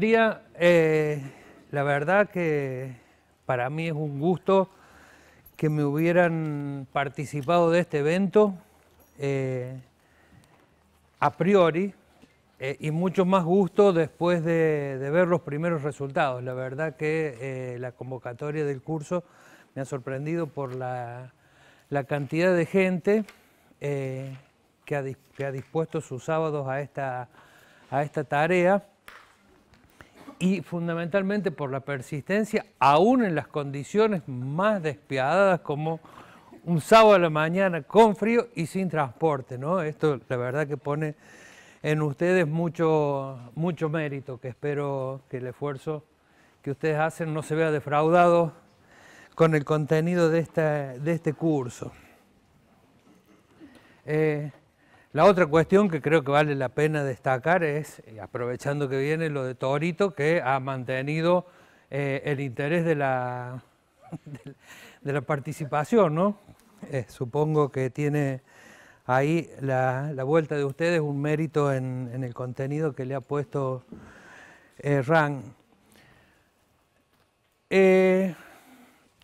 Eh, la verdad que para mí es un gusto que me hubieran participado de este evento eh, a priori eh, y mucho más gusto después de, ver los primeros resultados. La verdad que la convocatoria del curso me ha sorprendido por la, cantidad de gente que ha, dispuesto sus sábados a esta, a esta tarea y fundamentalmente por la persistencia, aún en las condiciones más despiadadas como un sábado a la mañana con frío y sin transporte, ¿no? Esto la verdad que pone en ustedes mucho, mucho mérito, que espero que el esfuerzo que ustedes hacen no se vea defraudado con el contenido de, esta, de este curso. Eh, la otra cuestión que creo que vale la pena destacar es, aprovechando que viene lo de Torito, que ha mantenido eh, el interés de la, de la participación, ¿no? Eh, supongo que tiene ahí la, vuelta de ustedes un mérito en, el contenido que le ha puesto eh, RAN. Eh,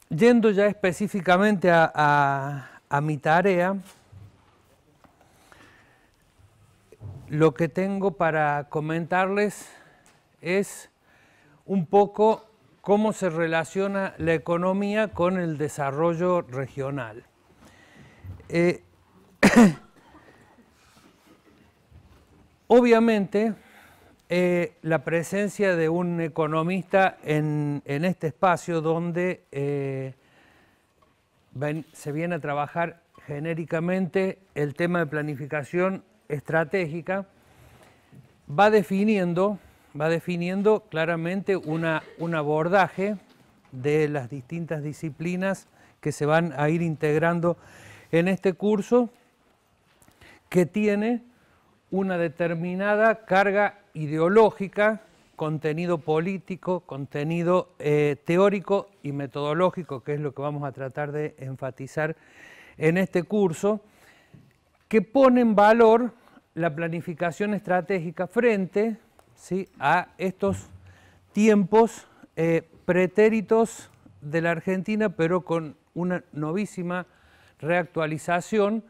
yendo ya específicamente a mi tarea, lo que tengo para comentarles es un poco cómo se relaciona la economía con el desarrollo regional. Eh, obviamente, eh, la presencia de un economista en, este espacio donde eh, se viene a trabajar genéricamente el tema de planificación estratégica, va definiendo, va definiendo claramente un abordaje de las distintas disciplinas que se van a ir integrando en este curso que tiene una determinada carga ideológica, contenido político, contenido eh, teórico y metodológico, que es lo que vamos a tratar de enfatizar en este curso que pone en valor la planificación estratégica frente a estos tiempos eh, pretéritos de la Argentina, pero con una novísima reactualización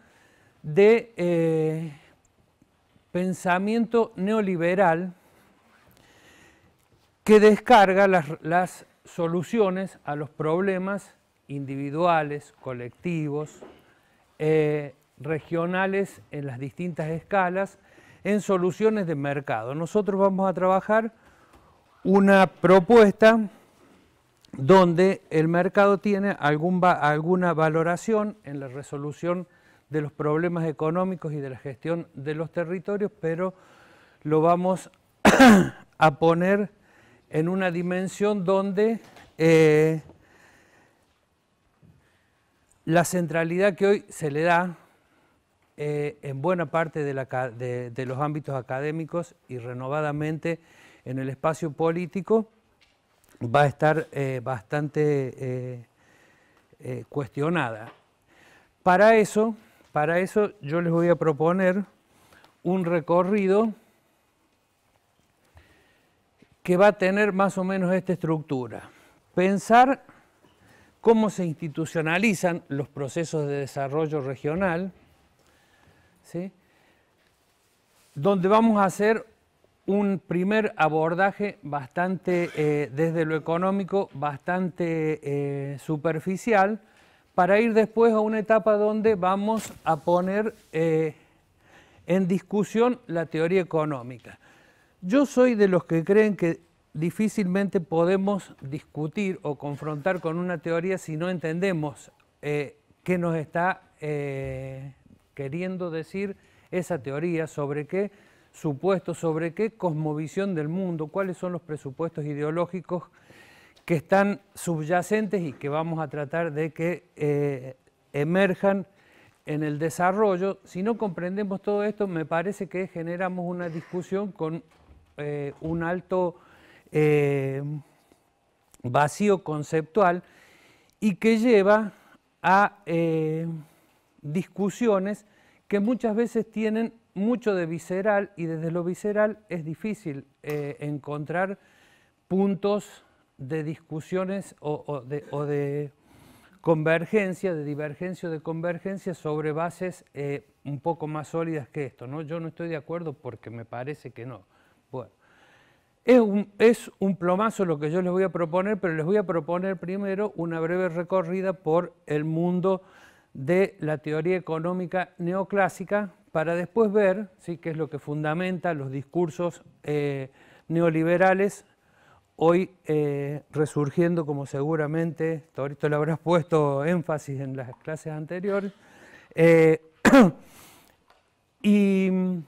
de eh, pensamiento neoliberal que descarga las, soluciones a los problemas individuales, colectivos, eh, regionales en las distintas escalas en soluciones de mercado. Nosotros vamos a trabajar una propuesta donde el mercado tiene alguna valoración en la resolución de los problemas económicos y de la gestión de los territorios, pero lo vamos a poner en una dimensión donde eh, la centralidad que hoy se le da eh, en buena parte de, los ámbitos académicos y renovadamente en el espacio político, va a estar eh, bastante eh, cuestionada. Para eso, para eso yo les voy a proponer un recorrido que va a tener más o menos esta estructura. Pensar cómo se institucionalizan los procesos de desarrollo regional, ¿sí? donde vamos a hacer un primer abordaje bastante, eh, desde lo económico, bastante eh, superficial, para ir después a una etapa donde vamos a poner eh, en discusión la teoría económica. Yo soy de los que creen que difícilmente podemos discutir o confrontar con una teoría si no entendemos qué nos está queriendo decir esa teoría sobre qué supuesto, sobre qué cosmovisión del mundo, cuáles son los presupuestos ideológicos que están subyacentes y que vamos a tratar de que eh, emerjan en el desarrollo. Si no comprendemos todo esto, me parece que generamos una discusión con eh, un alto eh, vacío conceptual y que lleva a discusiones que muchas veces tienen mucho de visceral y desde lo visceral es difícil eh, encontrar puntos de discusiones o, de, convergencia, de divergencia o de convergencia sobre bases eh, un poco más sólidas que esto. ¿no? Yo no estoy de acuerdo porque me parece que no. Bueno, es un, es un plomazo lo que yo les voy a proponer, pero les voy a proponer primero una breve recorrida por el mundo de la teoría económica neoclásica para después ver ¿sí? qué es lo que fundamenta los discursos eh, neoliberales hoy eh, resurgiendo, como seguramente, ahorita le habrás puesto énfasis en las clases anteriores, eh, y mm,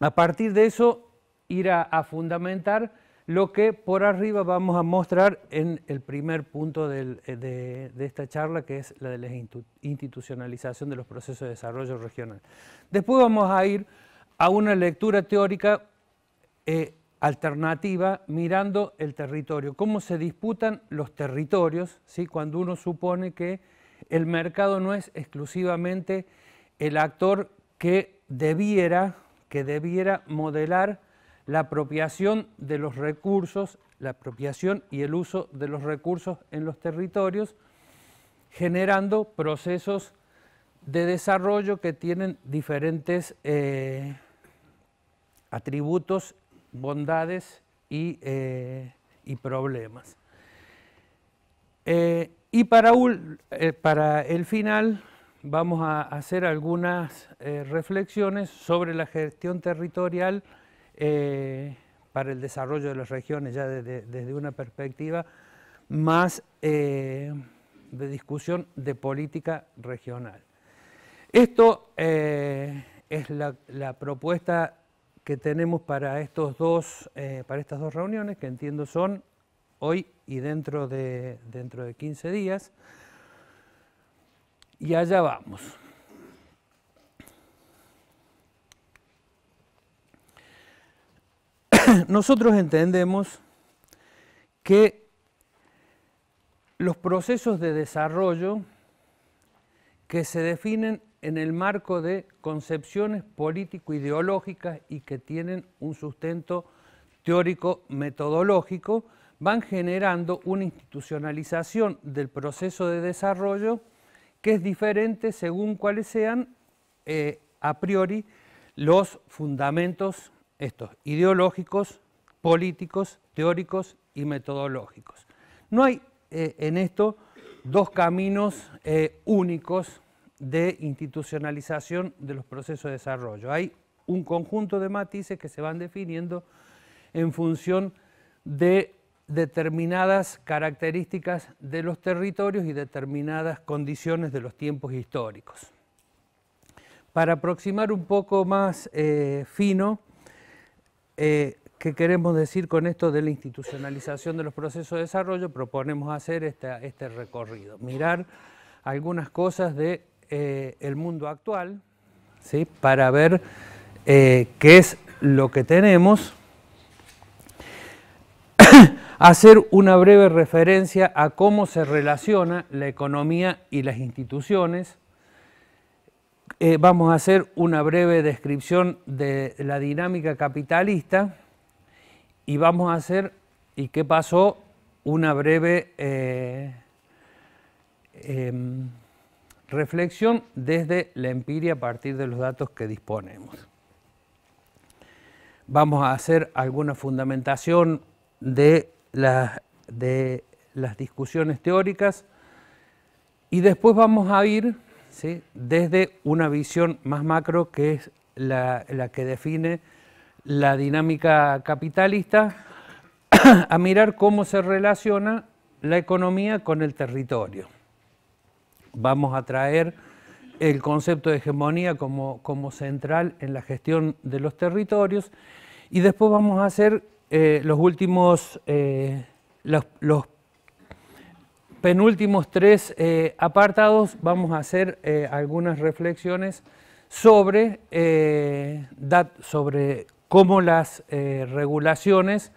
a partir de eso ir a fundamentar lo que por arriba vamos a mostrar en el primer punto eh, de, esta charla, que es la de la institucionalización de los procesos de desarrollo regional. Después vamos a ir a una lectura teórica eh, alternativa mirando el territorio, cómo se disputan los territorios, cuando uno supone que el mercado no es exclusivamente el actor que debiera, que debiera modelar la apropiación de los recursos, la apropiación y el uso de los recursos en los territorios, generando procesos de desarrollo que tienen diferentes eh, atributos, bondades y, eh, problemas. Eh, y para, el final vamos a hacer algunas reflexiones sobre la gestión territorial eh, para el desarrollo de las regiones ya desde, una perspectiva más eh, de discusión de política regional. Esto eh, es la, propuesta que tenemos para, estos dos, para estas dos reuniones, que entiendo son hoy y dentro de, dentro de 15 días. Y allá vamos. nosotros entendemos que los procesos de desarrollo que se definen en el marco de concepciones político-ideológicas y que tienen un sustento teórico-metodológico, van generando una institucionalización del proceso de desarrollo que es diferente según cuáles sean eh, a priori los fundamentos estos ideológicos, políticos, teóricos y metodológicos. No hay eh, en esto dos caminos eh, únicos de institucionalización de los procesos de desarrollo. Hay un conjunto de matices que se van definiendo en función de determinadas características de los territorios y determinadas condiciones de los tiempos históricos. Para aproximar un poco más eh, fino eh, ¿Qué queremos decir con esto de la institucionalización de los procesos de desarrollo? Proponemos hacer este recorrido, mirar algunas cosas del eh, mundo actual, para ver eh, qué es lo que tenemos, hacer una breve referencia a cómo se relaciona la economía y las instituciones, eh, vamos a hacer una breve descripción de la dinámica capitalista y vamos a hacer, y qué pasó, una breve eh, em, reflexión desde la empiria a partir de los datos que disponemos. Vamos a hacer alguna fundamentación de, de las discusiones teóricas y después vamos a ir desde una visión más macro que es la, que define la dinámica capitalista, a mirar cómo se relaciona la economía con el territorio. Vamos a traer el concepto de hegemonía como, central en la gestión de los territorios y después vamos a hacer eh, los últimos, eh, los penúltimos tres eh, apartados vamos a hacer eh, algunas reflexiones sobre, eh, sobre cómo las regulaciones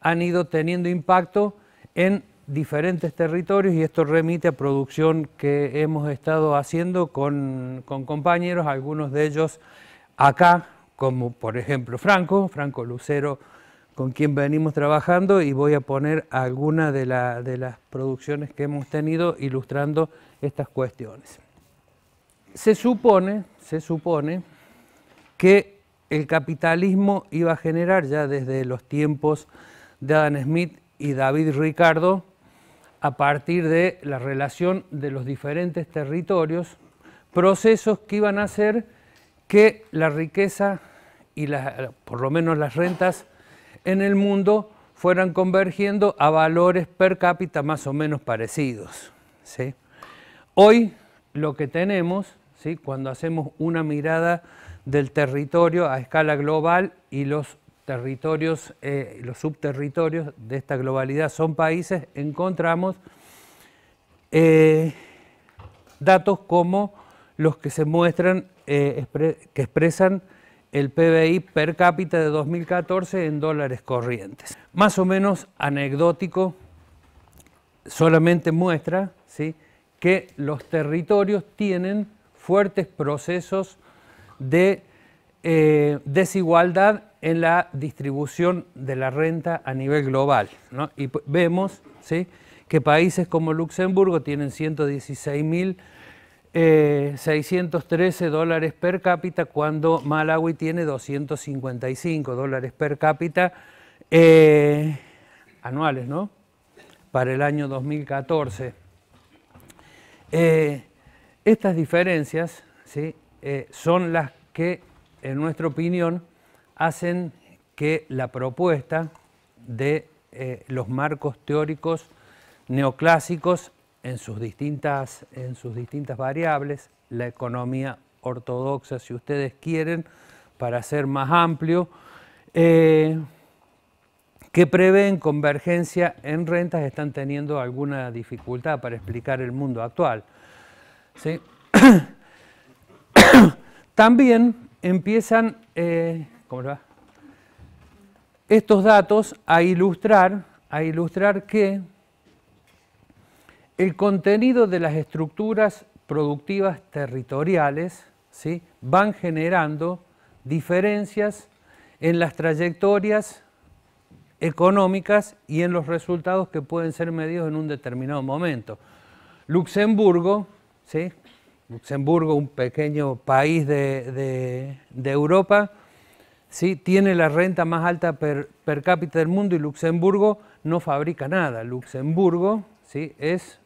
han ido teniendo impacto en diferentes territorios y esto remite a producción que hemos estado haciendo con, con compañeros, algunos de ellos acá, como por ejemplo Franco, Franco Lucero con quien venimos trabajando y voy a poner algunas de, las producciones que hemos tenido ilustrando estas cuestiones. Se supone, se supone que el capitalismo iba a generar ya desde los tiempos de Adam Smith y David Ricardo a partir de la relación de los diferentes territorios, procesos que iban a hacer que la riqueza y por lo menos las rentas en el mundo fueran convergiendo a valores per cápita más o menos parecidos. Hoy lo que tenemos, ¿sí? cuando hacemos una mirada del territorio a escala global y los territorios, eh, los subterritorios de esta globalidad son países, encontramos eh, datos como los que se muestran, eh, que expresan el PBI per cápita de 2014 en dólares corrientes. Más o menos anecdótico, solamente muestra ¿sí? que los territorios tienen fuertes procesos de eh, desigualdad en la distribución de la renta a nivel global. Y vemos ¿sí? que países como Luxemburgo tienen 116.000, mil 613 eh, dólares per cápita cuando Malawi tiene 255 dólares per cápita eh, anuales, ¿no? Para el año 2014. Eh, estas diferencias ¿sí? son las que, en nuestra opinión, hacen que la propuesta de los marcos teóricos neoclásicos en sus distintas, en sus distintas variables, la economía ortodoxa, si ustedes quieren, para ser más amplio, eh, que prevén convergencia en rentas, están teniendo alguna dificultad para explicar el mundo actual. También empiezan eh, estos datos a ilustrar, a ilustrar que el contenido de las estructuras productivas territoriales van generando diferencias en las trayectorias económicas y en los resultados que pueden ser medidos en un determinado momento. Luxemburgo, ¿sí? Luxemburgo, un pequeño país de, Europa, tiene la renta más alta per, cápita del mundo y Luxemburgo no fabrica nada. Luxemburgo es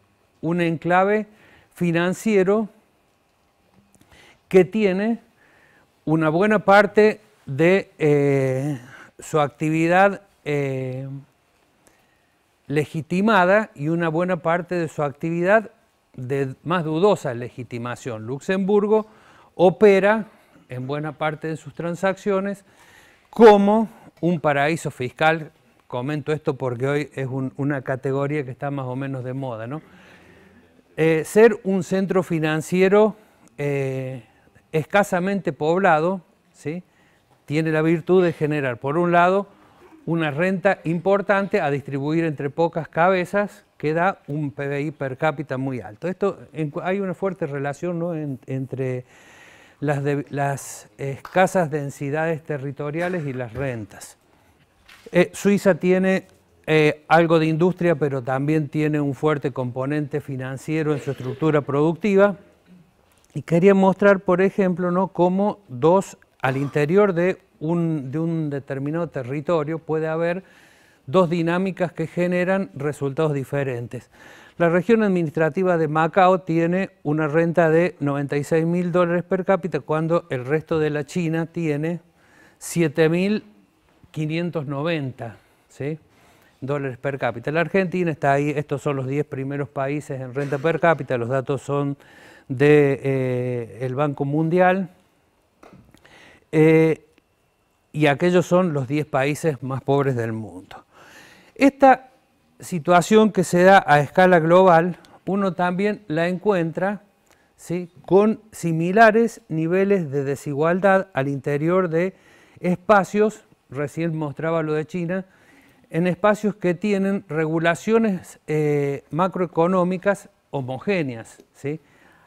un enclave financiero que tiene una buena parte de eh, su actividad eh, legitimada y una buena parte de su actividad de más dudosa legitimación. Luxemburgo opera en buena parte de sus transacciones como un paraíso fiscal. Comento esto porque hoy es una categoría que está más o menos de moda, ¿no? Eh, ser un centro financiero eh, escasamente poblado, tiene la virtud de generar, por un lado, una renta importante a distribuir entre pocas cabezas que da un PBI per cápita muy alto. Esto hay una fuerte relación entre las, escasas densidades territoriales y las rentas. Eh, Suiza tiene eh, algo de industria, pero también tiene un fuerte componente financiero en su estructura productiva. Y quería mostrar, por ejemplo, ¿no? cómo dos, al interior de un, de un determinado territorio puede haber dos dinámicas que generan resultados diferentes. La región administrativa de Macao tiene una renta de 96 mil dólares per cápita, cuando el resto de la China tiene 7.590. ¿sí? dólares per cápita. La Argentina está ahí, estos son los 10 primeros países en renta per cápita, los datos son del de, eh, Banco Mundial. Eh, y aquellos son los 10 países más pobres del mundo. Esta situación que se da a escala global, uno también la encuentra con similares niveles de desigualdad al interior de espacios, recién mostraba lo de China, en espacios que tienen regulaciones eh, macroeconómicas homogéneas. ¿sí?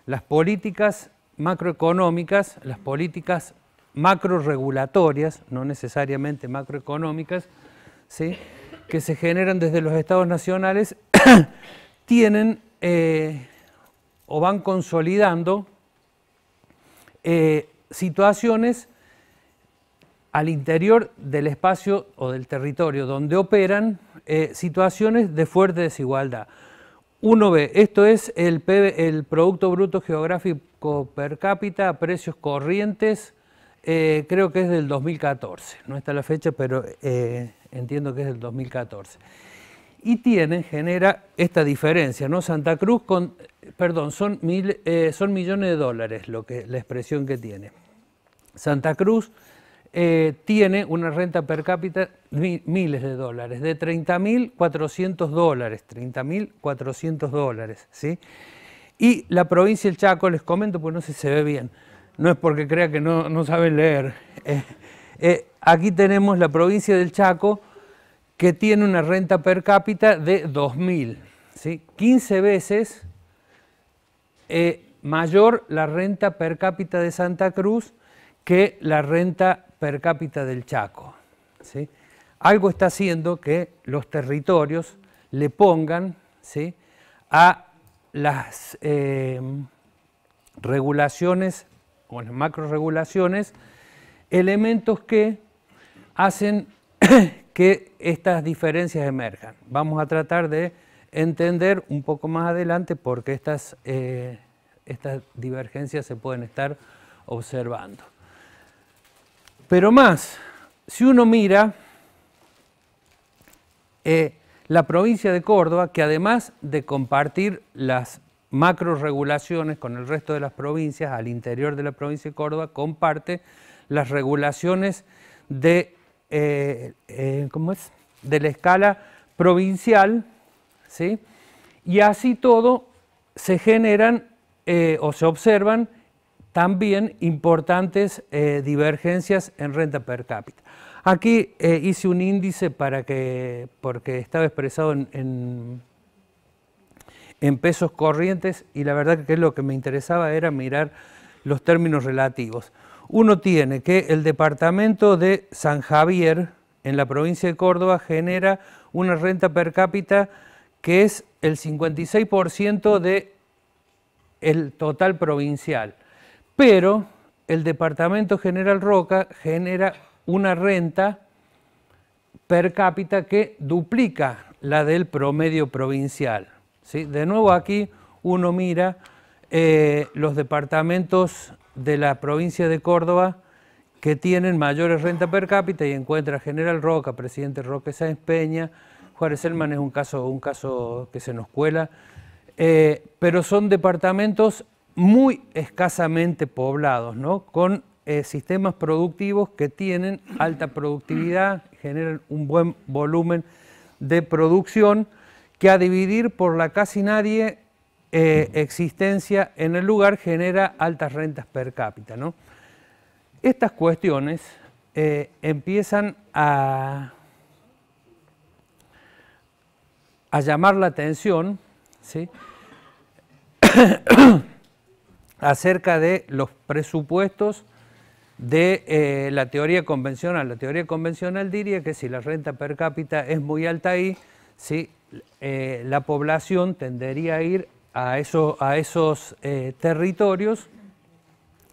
Las políticas macroeconómicas, las políticas macroregulatorias, no necesariamente macroeconómicas, que se generan desde los estados nacionales, tienen eh, o van consolidando eh, situaciones al interior del espacio o del territorio donde operan eh, situaciones de fuerte desigualdad. Uno ve, esto es el, el Producto Bruto Geográfico per cápita a precios corrientes, eh, creo que es del 2014, no está la fecha, pero eh, entiendo que es del 2014. Y tiene, genera esta diferencia, ¿no? Santa Cruz, con, perdón, son, son millones de dólares lo que, la expresión que tiene. Santa Cruz eh, tiene una renta per cápita de miles de dólares, de 30.400 dólares, 30.400 dólares, ¿sí? Y la provincia del Chaco, les comento, pues no sé si se ve bien, no es porque crea que no, no saben leer. Eh, eh, aquí tenemos la provincia del Chaco, que tiene una renta per cápita de 2.000, ¿sí? 15 veces mayor la renta per cápita de Santa Cruz, que la renta per cápita del Chaco. ¿sí? Algo está haciendo que los territorios le pongan ¿sí? a las eh, regulaciones o las macroregulaciones elementos que hacen que estas diferencias emerjan. Vamos a tratar de entender un poco más adelante por qué estas, eh, estas divergencias se pueden estar observando. Pero más, si uno mira eh, la provincia de Córdoba, que además de compartir las macroregulaciones con el resto de las provincias, al interior de la provincia de Córdoba, comparte las regulaciones de, eh, eh, de la escala provincial, y así todo se generan o se observan también importantes eh, divergencias en renta per cápita. Aquí eh, hice un índice para porque estaba expresado en, pesos corrientes y la verdad que lo que me interesaba era mirar los términos relativos. Uno tiene que el departamento de San Javier en la provincia de Córdoba genera una renta per cápita que es el 56% del total provincial pero el Departamento General Roca genera una renta per cápita que duplica la del promedio provincial. ¿sí? De nuevo aquí uno mira eh, los departamentos de la provincia de Córdoba que tienen mayores renta per cápita y encuentra General Roca, Presidente Roque Sáenz Peña, Juárez Elman es un caso, un caso que se nos cuela, eh, pero son departamentos muy escasamente poblados, ¿no? con eh, sistemas productivos que tienen alta productividad, generan un buen volumen de producción, que a dividir por la casi nadie eh, existencia en el lugar genera altas rentas per cápita. ¿no? Estas cuestiones eh, empiezan a, a llamar la atención, ¿sí? acerca de los presupuestos de eh, la teoría convencional. La teoría convencional diría que si la renta per cápita es muy alta ahí, ¿sí? Eh, la población tendería a ir a, esos eh, territorios,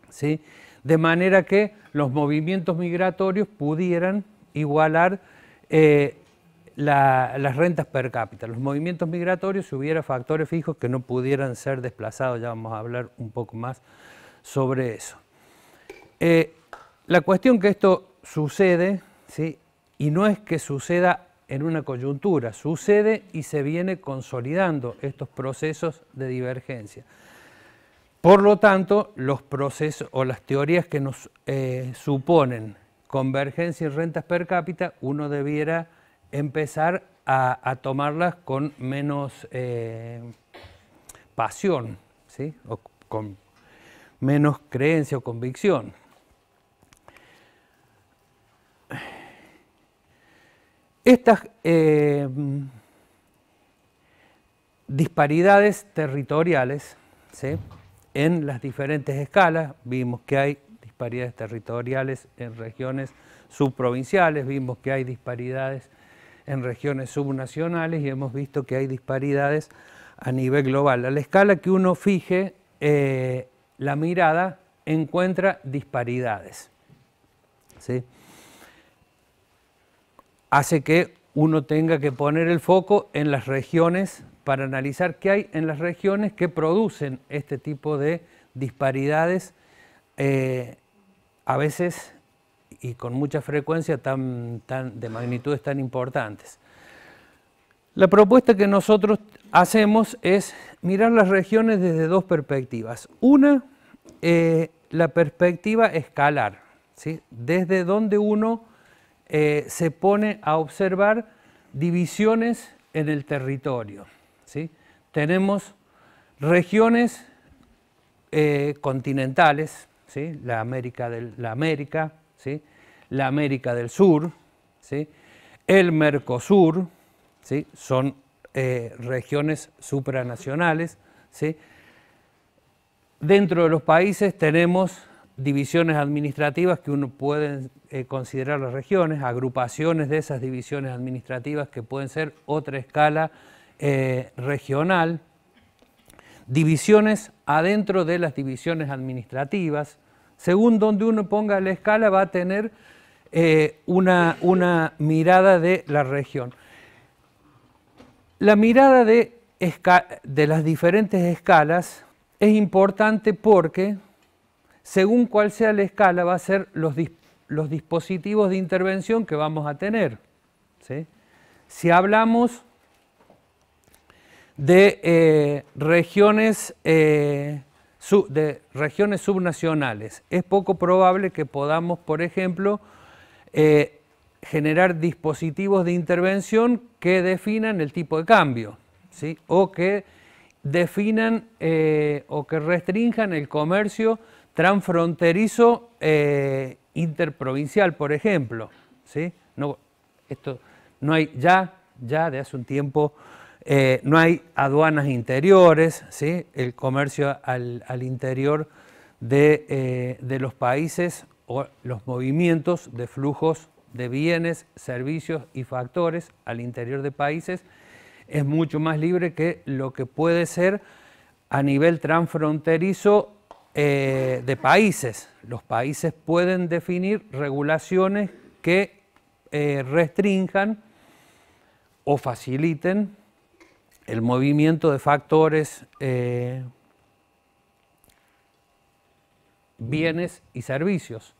¿sí? de manera que los movimientos migratorios pudieran igualar las rentas per cápita, los movimientos migratorios, si hubiera factores fijos que no pudieran ser desplazados, ya vamos a hablar un poco más sobre eso. Eh, la cuestión que esto sucede, ¿sí? y no es que suceda en una coyuntura, sucede y se viene consolidando estos procesos de divergencia. Por lo tanto, los procesos o las teorías que nos eh, suponen convergencia y rentas per cápita, uno debiera empezar a, tomarlas con menos eh, pasión, o con menos creencia o convicción. Estas eh, disparidades territoriales en las diferentes escalas, vimos que hay disparidades territoriales en regiones subprovinciales, vimos que hay disparidades en regiones subnacionales y hemos visto que hay disparidades a nivel global. A la escala que uno fije, eh, la mirada encuentra disparidades. Hace que uno tenga que poner el foco en las regiones para analizar qué hay en las regiones que producen este tipo de disparidades, eh, a veces y con mucha frecuencia tan, de magnitudes tan importantes. La propuesta que nosotros hacemos es mirar las regiones desde dos perspectivas. Una, eh, la perspectiva escalar, desde donde uno eh, se pone a observar divisiones en el territorio. ¿sí? Tenemos regiones eh, continentales, ¿sí? la, América del, la América, la América del Sur, el Mercosur, ¿sí? son eh, regiones supranacionales. Dentro de los países tenemos divisiones administrativas que uno puede eh, considerar las regiones, agrupaciones de esas divisiones administrativas que pueden ser otra escala eh, regional, divisiones adentro de las divisiones administrativas, según donde uno ponga la escala va a tener eh, una, mirada de la región. La mirada de, de las diferentes escalas es importante porque según cuál sea la escala va a ser los, los dispositivos de intervención que vamos a tener. Si hablamos de eh, regiones eh, de regiones subnacionales. Es poco probable que podamos, por ejemplo, eh, generar dispositivos de intervención que definan el tipo de cambio ¿sí? o que definan eh, o que restrinjan el comercio transfronterizo eh, interprovincial, por ejemplo. ¿sí? No, esto no hay ya, ya de hace un tiempo eh, no hay aduanas interiores, ¿sí? el comercio al, interior eh, de, los países o los movimientos de flujos de bienes, servicios y factores al interior de países es mucho más libre que lo que puede ser a nivel transfronterizo eh, de países. Los países pueden definir regulaciones que restrinjan o faciliten el movimiento de factores, eh, bienes y servicios.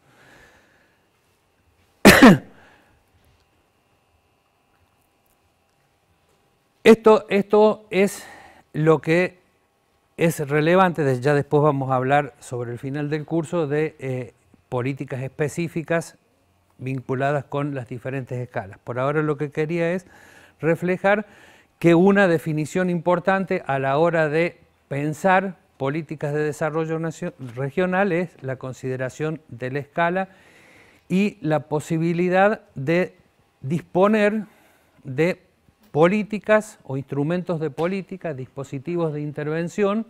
Esto, esto es lo que es relevante, ya después vamos a hablar sobre el final del curso de eh, políticas específicas vinculadas con las diferentes escalas. Por ahora lo que quería es reflejar que una definición importante a la hora de pensar políticas de desarrollo regional es la consideración de la escala y la posibilidad de disponer de políticas o instrumentos de política, dispositivos de intervención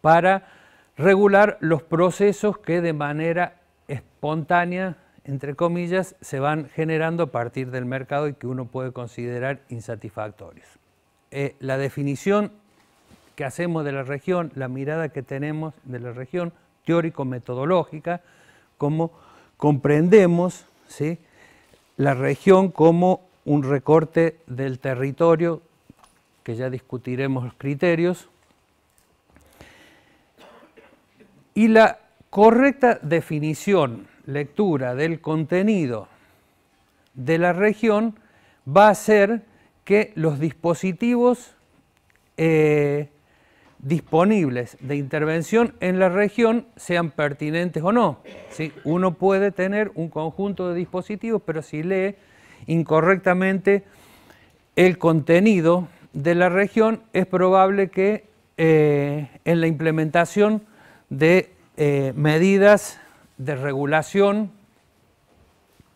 para regular los procesos que de manera espontánea, entre comillas, se van generando a partir del mercado y que uno puede considerar insatisfactorios. Eh, la definición que hacemos de la región, la mirada que tenemos de la región teórico-metodológica, cómo comprendemos ¿sí? la región como un recorte del territorio, que ya discutiremos los criterios, y la correcta definición, lectura del contenido de la región va a ser que los dispositivos eh, disponibles de intervención en la región sean pertinentes o no. Uno puede tener un conjunto de dispositivos, pero si lee incorrectamente el contenido de la región, es probable que eh, en la implementación de eh, medidas de regulación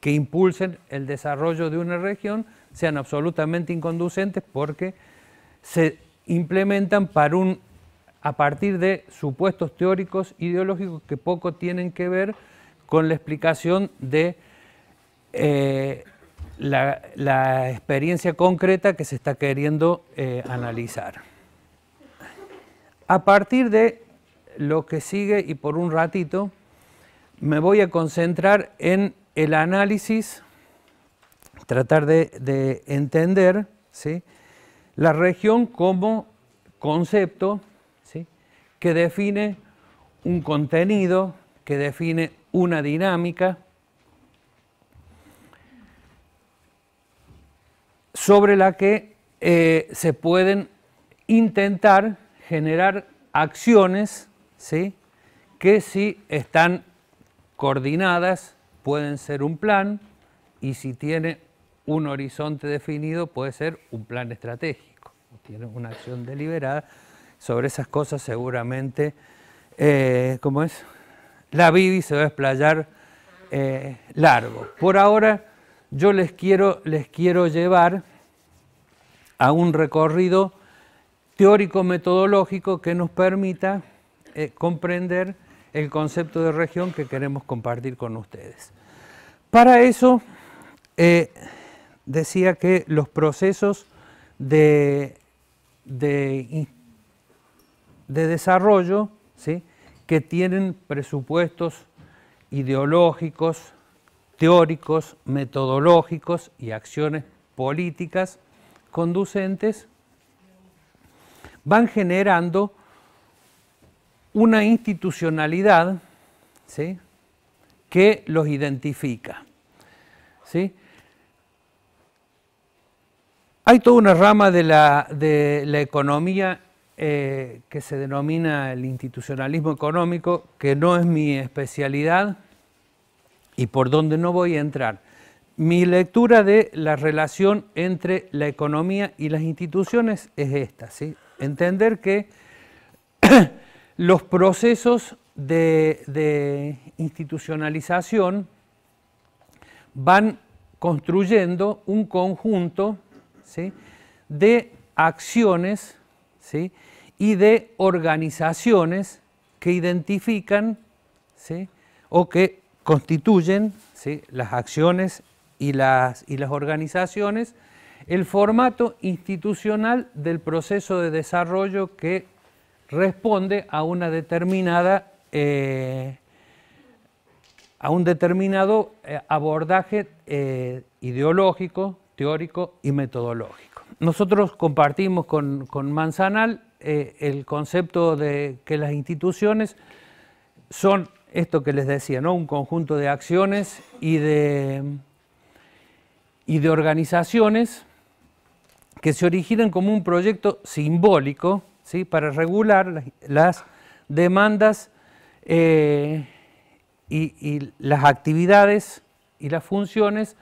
que impulsen el desarrollo de una región, sean absolutamente inconducentes porque se implementan para un, a partir de supuestos teóricos ideológicos que poco tienen que ver con la explicación de eh, la, experiencia concreta que se está queriendo eh, analizar. A partir de lo que sigue y por un ratito, me voy a concentrar en el análisis tratar de, entender ¿sí? la región como concepto ¿sí? que define un contenido, que define una dinámica, sobre la que eh, se pueden intentar generar acciones ¿sí? que si están coordinadas pueden ser un plan y si tiene un horizonte definido puede ser un plan estratégico, tiene una acción deliberada. Sobre esas cosas seguramente, eh, ¿cómo es? La Bibi se va a explayar eh, largo. Por ahora yo les quiero, les quiero llevar a un recorrido teórico-metodológico que nos permita eh, comprender el concepto de región que queremos compartir con ustedes. Para eso, decía que los procesos de, desarrollo que tienen presupuestos ideológicos, teóricos, metodológicos y acciones políticas conducentes van generando una institucionalidad que los identifica. ¿sí? Hay toda una rama de la, economía eh, que se denomina el institucionalismo económico, que no es mi especialidad y por donde no voy a entrar. Mi lectura de la relación entre la economía y las instituciones es esta, ¿sí? entender que los procesos de, de institucionalización van construyendo un conjunto de acciones y de organizaciones que identifican o que constituyen las acciones y las, organizaciones, el formato institucional del proceso de desarrollo que responde a una determinada eh, a un determinado eh, abordaje eh, ideológico, teórico y metodológico. Nosotros compartimos con, Manzanal eh, el concepto de que las instituciones son esto que les decía, ¿no? un conjunto de acciones y de, organizaciones que se originan como un proyecto simbólico para regular las demandas eh, y las actividades y las funciones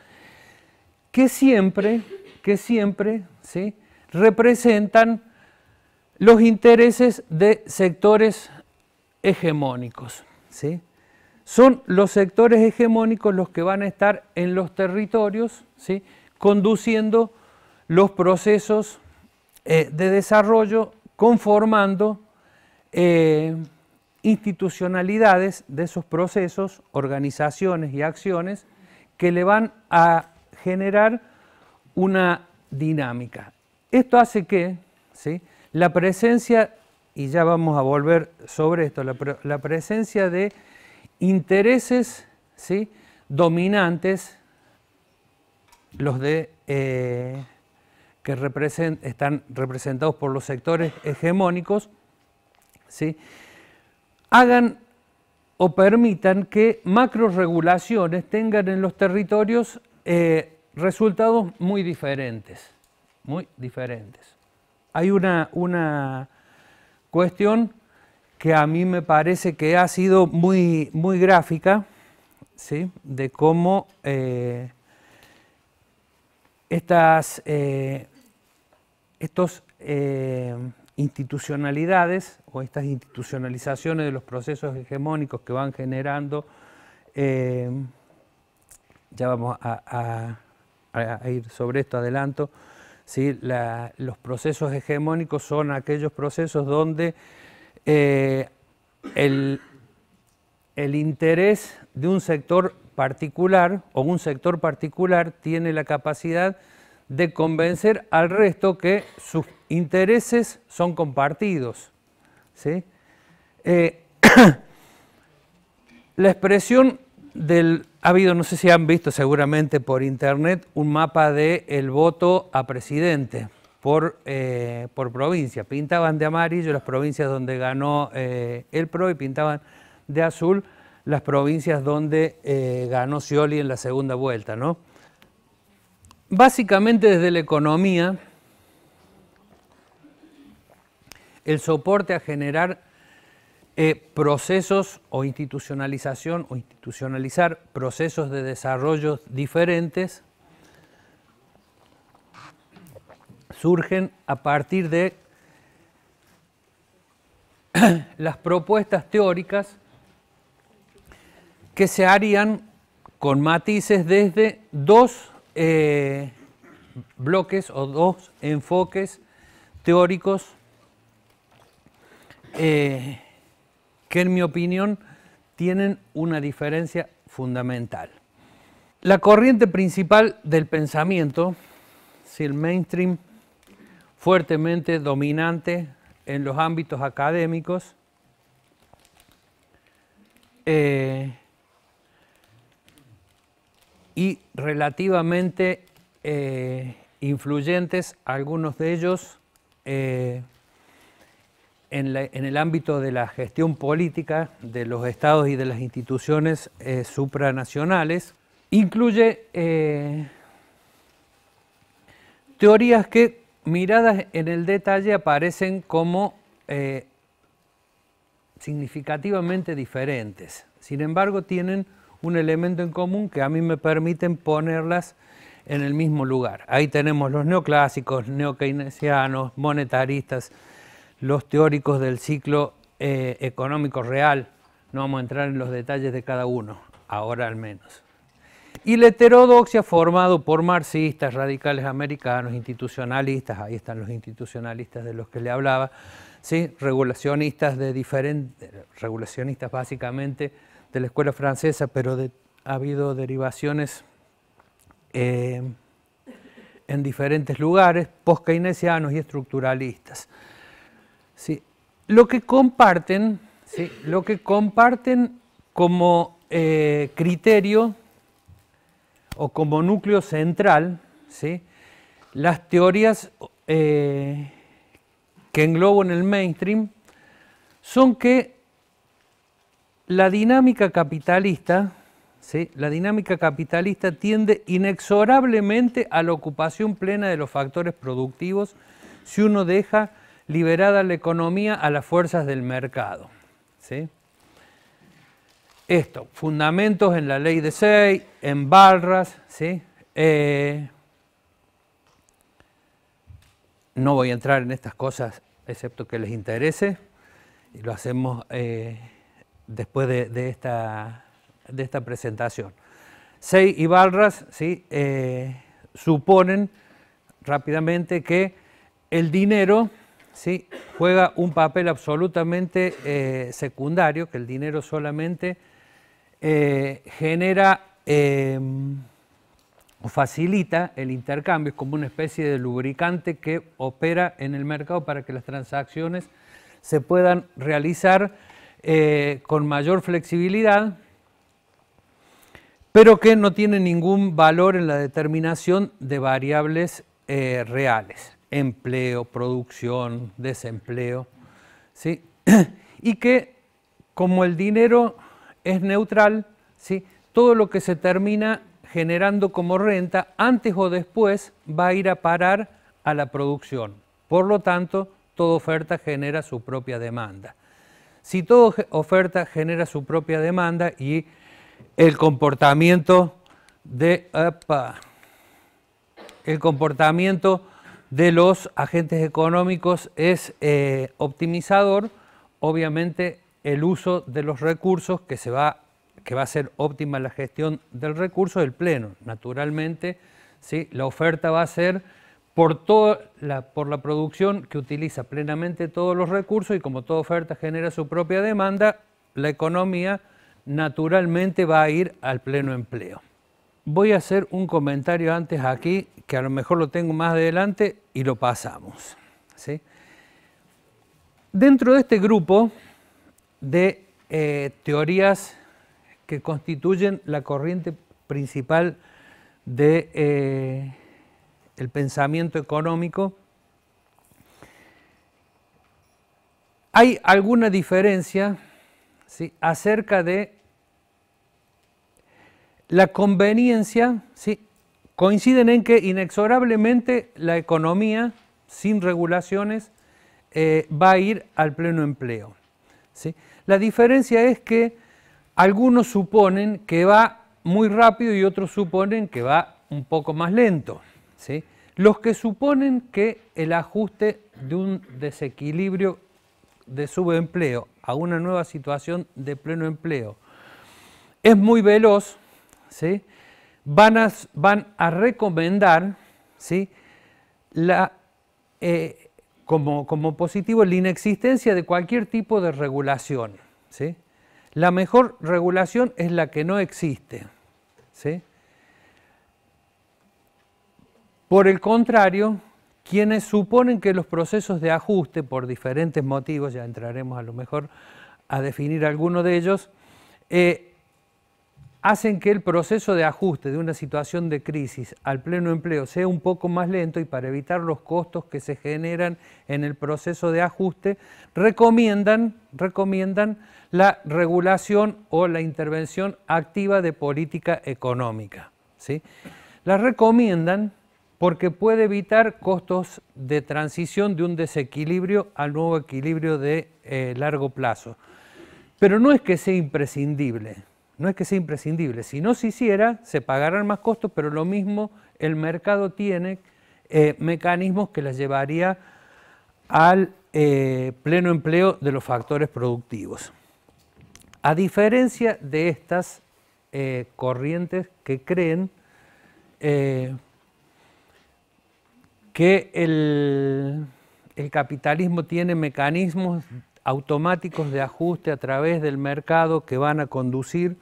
que siempre, que siempre ¿sí? representan los intereses de sectores hegemónicos. Son los sectores hegemónicos los que van a estar en los territorios conduciendo los procesos eh, de desarrollo, conformando eh, institucionalidades de esos procesos, organizaciones y acciones que le van a generar una dinámica. Esto hace que ¿sí? la presencia, y ya vamos a volver sobre esto, la, presencia de intereses ¿sí? dominantes, los de eh, que están representados por los sectores hegemónicos, ¿sí? hagan o permitan que macroregulaciones tengan en los territorios eh, resultados muy diferentes, muy diferentes. Hay una, una cuestión que a mí me parece que ha sido muy, muy gráfica, ¿sí? de cómo eh, estas, eh, estos, eh, institucionalidades o estas institucionalizaciones de los procesos hegemónicos que van generando, ya vamos a a, ir sobre esto adelanto, los procesos hegemónicos son aquellos procesos donde eh, el, interés de un sector particular o un sector particular tiene la capacidad de convencer al resto que sus intereses son compartidos. Eh, la expresión ha habido, no sé si han visto seguramente por internet, un mapa del voto a presidente por, eh, por provincia. Pintaban de amarillo las provincias donde ganó eh, el PRO y pintaban de azul las provincias donde eh, ganó Scioli en la segunda vuelta. ¿no? Básicamente desde la economía, el soporte a generar eh, procesos o institucionalización o institucionalizar procesos de desarrollo diferentes surgen a partir de las propuestas teóricas que se harían con matices desde dos eh, bloques o dos enfoques teóricos eh, que en mi opinión tienen una diferencia fundamental. La corriente principal del pensamiento, si el mainstream fuertemente dominante en los ámbitos académicos, eh, y relativamente eh, influyentes, algunos de ellos eh, en, el ámbito de la gestión política de los estados y de las instituciones eh, supranacionales, incluye eh, teorías que miradas en el detalle aparecen como eh, significativamente diferentes. Sin embargo, tienen un elemento en común que a mí me permiten ponerlas en el mismo lugar. Ahí tenemos los neoclásicos, neokeynesianos, monetaristas, los teóricos del ciclo eh, económico real. No vamos a entrar en los detalles de cada uno, ahora al menos. Y la heterodoxia formado por marxistas, radicales americanos, institucionalistas, ahí están los institucionalistas de los que le hablaba, ¿sí? regulacionistas de regulacionistas básicamente de la escuela francesa, pero ha habido derivaciones eh, en diferentes lugares, post-keynesianos y estructuralistas. Lo que comparten, lo que comparten como eh, criterio o como núcleo central, las teorías eh, que englobo en el mainstream son que la dinámica capitalista, la dinámica capitalista tiende inexorablemente a la ocupación plena de los factores productivos si uno deja liberada la economía a las fuerzas del mercado. Esto, fundamentos en la ley de Sey, en Barras, ¿sí? Eh, no voy a entrar en estas cosas, excepto que les interese, y lo hacemos eh, después de, esta, de, esta, presentación. Sei y Barras, ¿sí? Eh, suponen rápidamente que el dinero ¿sí? juega un papel absolutamente eh, secundario, que el dinero solamente eh, genera em, o facilita el intercambio, es como una especie de lubricante que opera en el mercado para que las transacciones se puedan realizar eh, con mayor flexibilidad, pero que no tiene ningún valor en la determinación de variables reales empleo, producción, desempleo, y que como el dinero es neutral, ¿sí? todo lo que se termina generando como renta, antes o después va a ir a parar a la producción. Por lo tanto, toda oferta genera su propia demanda. Si toda oferta genera su propia demanda y el comportamiento de el comportamiento de los agentes económicos es eh, optimizador, obviamente el uso de los recursos que se va que va a ser óptima la gestión del recurso del pleno, naturalmente, ¿sí? la oferta va a ser por, por la producción que utiliza plenamente todos los recursos y como toda oferta genera su propia demanda, la economía naturalmente va a ir al pleno empleo voy a hacer un comentario antes aquí, que a lo mejor lo tengo más adelante y lo pasamos. Dentro de este grupo de eh, teorías que constituyen la corriente principal del eh, pensamiento económico, hay alguna diferencia acerca de la conveniencia, sí, coinciden en que inexorablemente la economía sin regulaciones eh, va a ir al pleno empleo. ¿sí? La diferencia es que algunos suponen que va muy rápido y otros suponen que va un poco más lento. ¿sí? Los que suponen que el ajuste de un desequilibrio de subempleo a una nueva situación de pleno empleo es muy veloz, van, a, recomendar eh, como, positivo la inexistencia de cualquier tipo de regulación. La mejor regulación es la que no existe. Por el contrario, quienes suponen que los procesos de ajuste, por diferentes motivos, ya entraremos a lo mejor a definir alguno de ellos, eh, hacen que el proceso de ajuste de una situación de crisis al pleno empleo sea un poco más lento y para evitar los costos que se generan en el proceso de ajuste, recomiendan, recomiendan la regulación o la intervención activa de política económica. ¿sí? La recomiendan porque puede evitar costos de transición de un desequilibrio al nuevo equilibrio de eh, largo plazo. Pero no es que sea imprescindible, no es que sea imprescindible, si no se hiciera, se pagarán más costos, pero lo mismo el mercado tiene eh, mecanismos que las llevaría al eh, pleno empleo de los factores productivos. A diferencia de estas eh, corrientes que creen que el, capitalismo tiene mecanismos automáticos de ajuste a través del mercado que van a conducir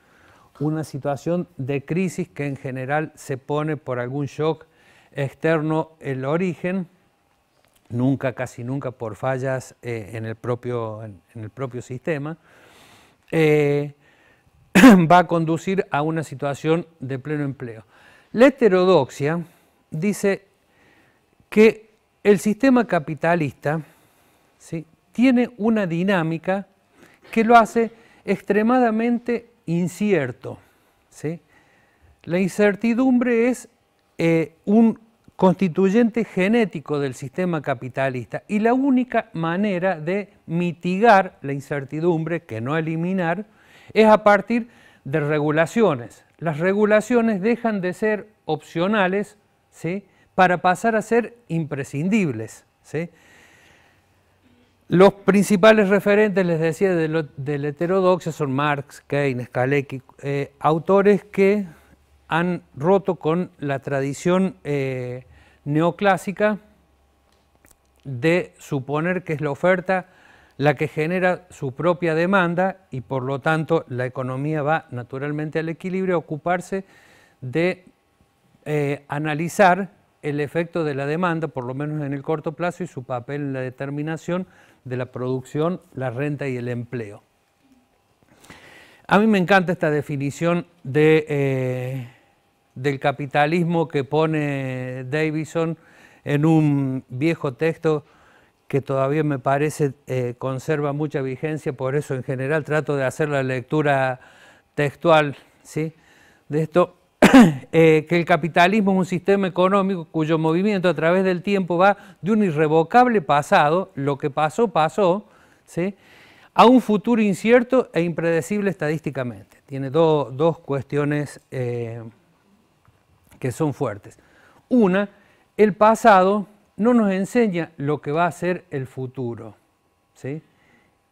una situación de crisis que en general se pone por algún shock externo el origen, nunca, casi nunca por fallas eh, en, el propio, el propio sistema, eh, va a conducir a una situación de pleno empleo. La heterodoxia dice que el sistema capitalista tiene una dinámica que lo hace extremadamente incierto. La incertidumbre es eh, un constituyente genético del sistema capitalista y la única manera de mitigar la incertidumbre, que no eliminar, es a partir de regulaciones. Las regulaciones dejan de ser opcionales para pasar a ser imprescindibles. Los principales referentes, les decía, de del heterodoxo son Marx, Keynes, Kalecki, eh, autores que han roto con la tradición eh, neoclásica de suponer que es la oferta la que genera su propia demanda y por lo tanto la economía va naturalmente al equilibrio, a ocuparse de eh, analizar el efecto de la demanda, por lo menos en el corto plazo, y su papel en la determinación de la producción, la renta y el empleo. A mí me encanta esta definición eh, del capitalismo que pone Davison en un viejo texto que todavía me parece eh, conserva mucha vigencia, por eso en general trato de hacer la lectura textual ¿sí? de esto. Eh, que el capitalismo es un sistema económico cuyo movimiento a través del tiempo va de un irrevocable pasado, lo que pasó, pasó, ¿sí? a un futuro incierto e impredecible estadísticamente. Tiene dos cuestiones eh, que son fuertes. Una, el pasado no nos enseña lo que va a ser el futuro. ¿sí?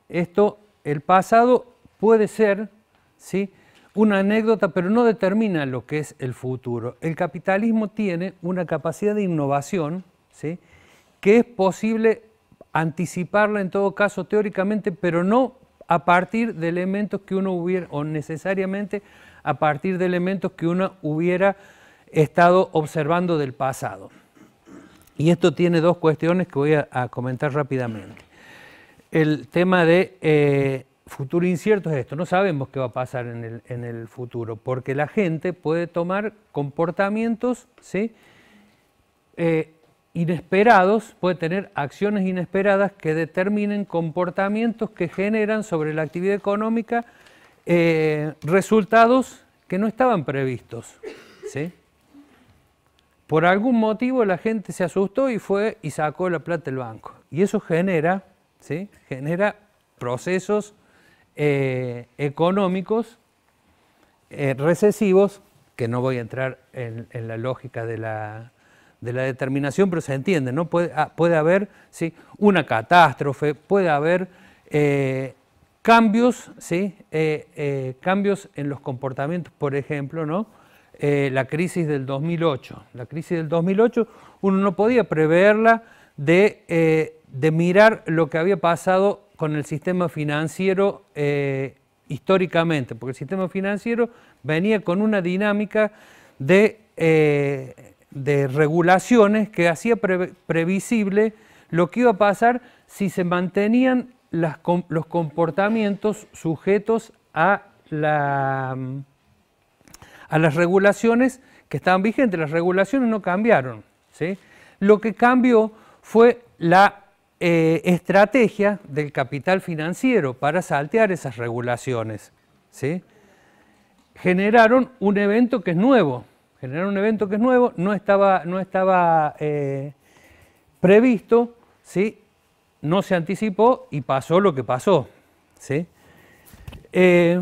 Esto, el pasado puede ser ¿sí? una anécdota, pero no determina lo que es el futuro. El capitalismo tiene una capacidad de innovación ¿sí? que es posible anticiparla en todo caso teóricamente, pero no a partir de elementos que uno hubiera, o necesariamente a partir de elementos que uno hubiera estado observando del pasado. Y esto tiene dos cuestiones que voy a, comentar rápidamente. El tema de eh, futuro incierto es esto, no sabemos qué va a pasar en el, futuro, porque la gente puede tomar comportamientos ¿sí? Eh, inesperados, puede tener acciones inesperadas que determinen comportamientos que generan sobre la actividad económica eh, resultados que no estaban previstos. Por algún motivo la gente se asustó y fue y sacó la plata del banco. Y eso genera, ¿sí? genera procesos eh, económicos eh, recesivos, que no voy a entrar en, la lógica de la, de la, determinación, pero se entiende, ¿no? Puede, ah, puede haber ¿sí? una catástrofe, puede haber eh, cambios, ¿sí? cambios en los comportamientos, por ejemplo, ¿no? la crisis del 2008. La crisis del 2008 uno no podía preverla de, de mirar lo que había pasado con el sistema financiero eh, históricamente, porque el sistema financiero venía con una dinámica de, eh, de regulaciones que hacía previsible lo que iba a pasar si se mantenían los comportamientos sujetos a, a las regulaciones que estaban vigentes. Las regulaciones no cambiaron. ¿sí? Lo que cambió fue la eh, estrategia del capital financiero para saltear esas regulaciones. ¿sí? Generaron un evento que es nuevo, generaron un evento que es nuevo, no estaba, eh, previsto, ¿sí? no se anticipó y pasó lo que pasó. Eh,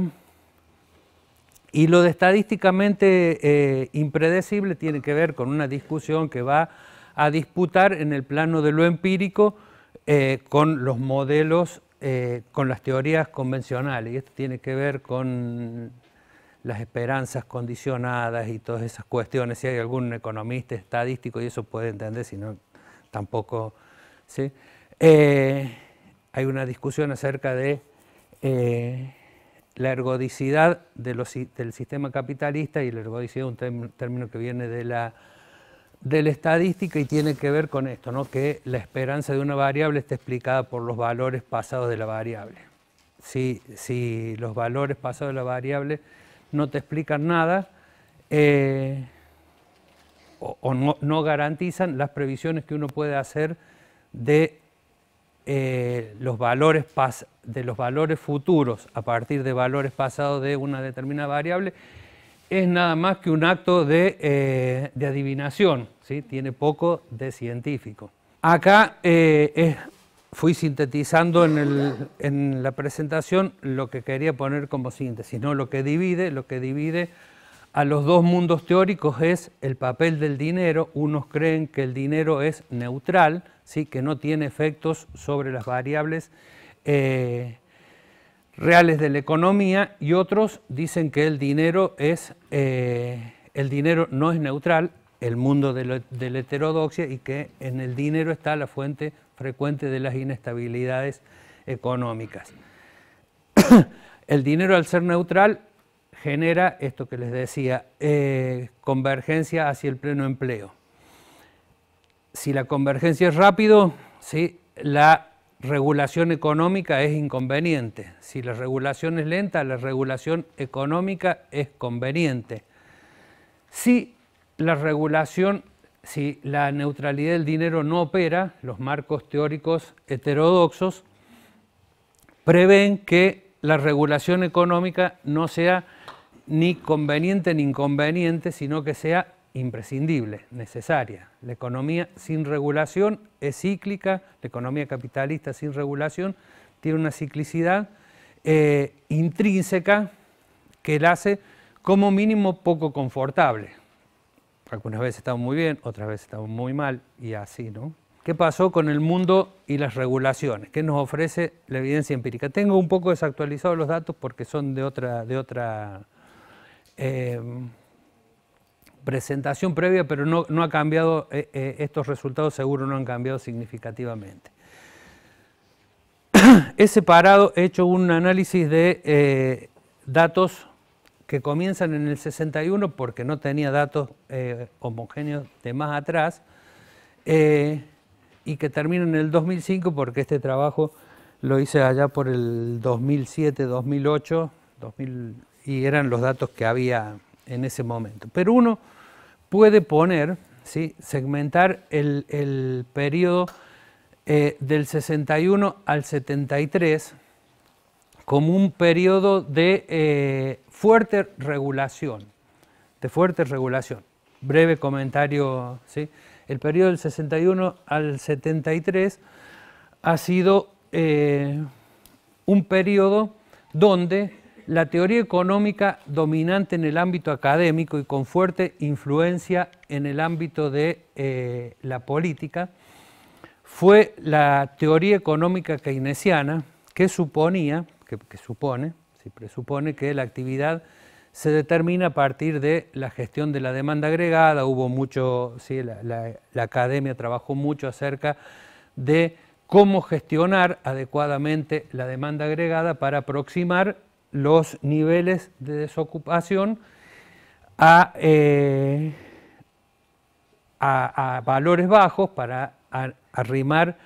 y lo de estadísticamente impredecible tiene que ver con una discusión que va a disputar en el plano de lo empírico eh, con los modelos, eh, con las teorías convencionales. Y esto tiene que ver con las esperanzas condicionadas y todas esas cuestiones. Si hay algún economista estadístico y eso puede entender, si no, tampoco. ¿sí? Eh, hay una discusión acerca de la ergodicidad del sistema capitalista y la ergodicidad es un término que viene de la de la estadística y tiene que ver con esto, ¿no? que la esperanza de una variable está explicada por los valores pasados de la variable. Si, los valores pasados de la variable no te explican nada eh, o, no, garantizan las previsiones que uno puede hacer de, eh, los valores de los valores futuros a partir de valores pasados de una determinada variable, es nada más que un acto eh, de, adivinación, ¿sí? tiene poco de científico. Acá eh, fui sintetizando en, la presentación lo que quería poner como síntesis, ¿no? lo que divide, lo que divide a los dos mundos teóricos es el papel del dinero. Unos creen que el dinero es neutral, ¿sí? que no tiene efectos sobre las variables eh, reales de la economía y otros dicen que el dinero, es, eh, el dinero no es neutral, el mundo de, la heterodoxia y que en el dinero está la fuente frecuente de las inestabilidades económicas. el dinero al ser neutral genera esto que les decía, eh, convergencia hacia el pleno empleo. Si la convergencia es rápido, ¿sí? la regulación económica es inconveniente. Si la regulación es lenta, la regulación económica es conveniente. Si la regulación, si la neutralidad del dinero no opera, los marcos teóricos heterodoxos prevén que la regulación económica no sea ni conveniente ni inconveniente, sino que sea imprescindible, necesaria. La economía sin regulación es cíclica, la economía capitalista sin regulación tiene una ciclicidad eh, intrínseca que la hace como mínimo poco confortable. Algunas veces estamos muy bien, otras veces estamos muy mal y así, ¿no? ¿Qué pasó con el mundo y las regulaciones? ¿Qué nos ofrece la evidencia empírica? Tengo un poco desactualizados los datos porque son de otra, de otra eh, presentación previa, pero no, ha cambiado, eh, eh, estos resultados seguro no han cambiado significativamente. He separado, he hecho un análisis de eh, datos que comienzan en el 61 porque no tenía datos homogéneos de más atrás y que terminan en el 2005 porque este trabajo lo hice allá por el 2007, 2008, 2000, y eran los datos que había en ese momento. Pero uno puede poner, ¿sí? segmentar el, periodo eh, del 61 al 73 como un periodo de eh, fuerte regulación, de fuerte regulación. Breve comentario, ¿sí? el periodo del 61 al 73 ha sido eh, un periodo donde la teoría económica dominante en el ámbito académico y con fuerte influencia en el ámbito de eh, la política fue la teoría económica keynesiana que suponía, que, supone, se presupone que la actividad se determina a partir de la gestión de la demanda agregada, hubo mucho, sí, la academia trabajó mucho acerca de cómo gestionar adecuadamente la demanda agregada para aproximar los niveles de desocupación a, eh, valores bajos para arrimar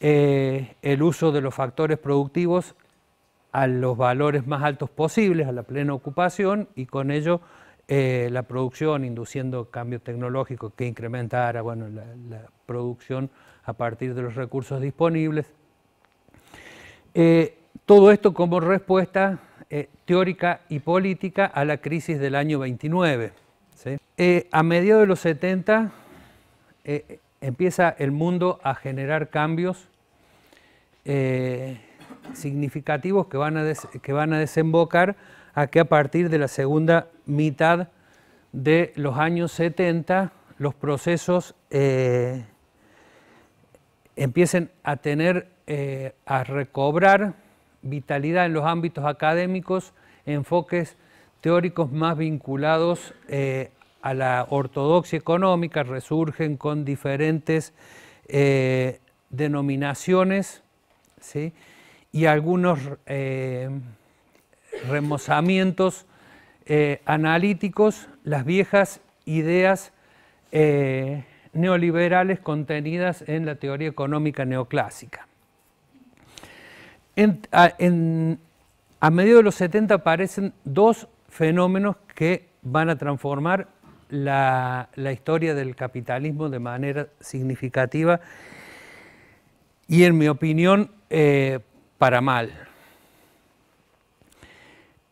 eh, el uso de los factores productivos a los valores más altos posibles, a la plena ocupación y con ello eh, la producción, induciendo cambio tecnológico que incrementara bueno, la, producción a partir de los recursos disponibles. todo esto como respuesta eh, teórica y política a la crisis del año 29. Eh, a mediados de los 70 eh, empieza el mundo a generar cambios significativos que van, a que van a desembocar a que a partir de la segunda mitad de los años 70 los procesos empiecen a tener, a recobrar vitalidad en los ámbitos académicos, enfoques teóricos más vinculados eh, a la ortodoxia económica, resurgen con diferentes eh, denominaciones y algunos eh, remozamientos analíticos, las viejas ideas neoliberales contenidas en la teoría económica neoclásica a, en, medio de los 70 aparecen dos fenómenos que van a transformar la, historia del capitalismo de manera significativa y en mi opinión eh, para mal.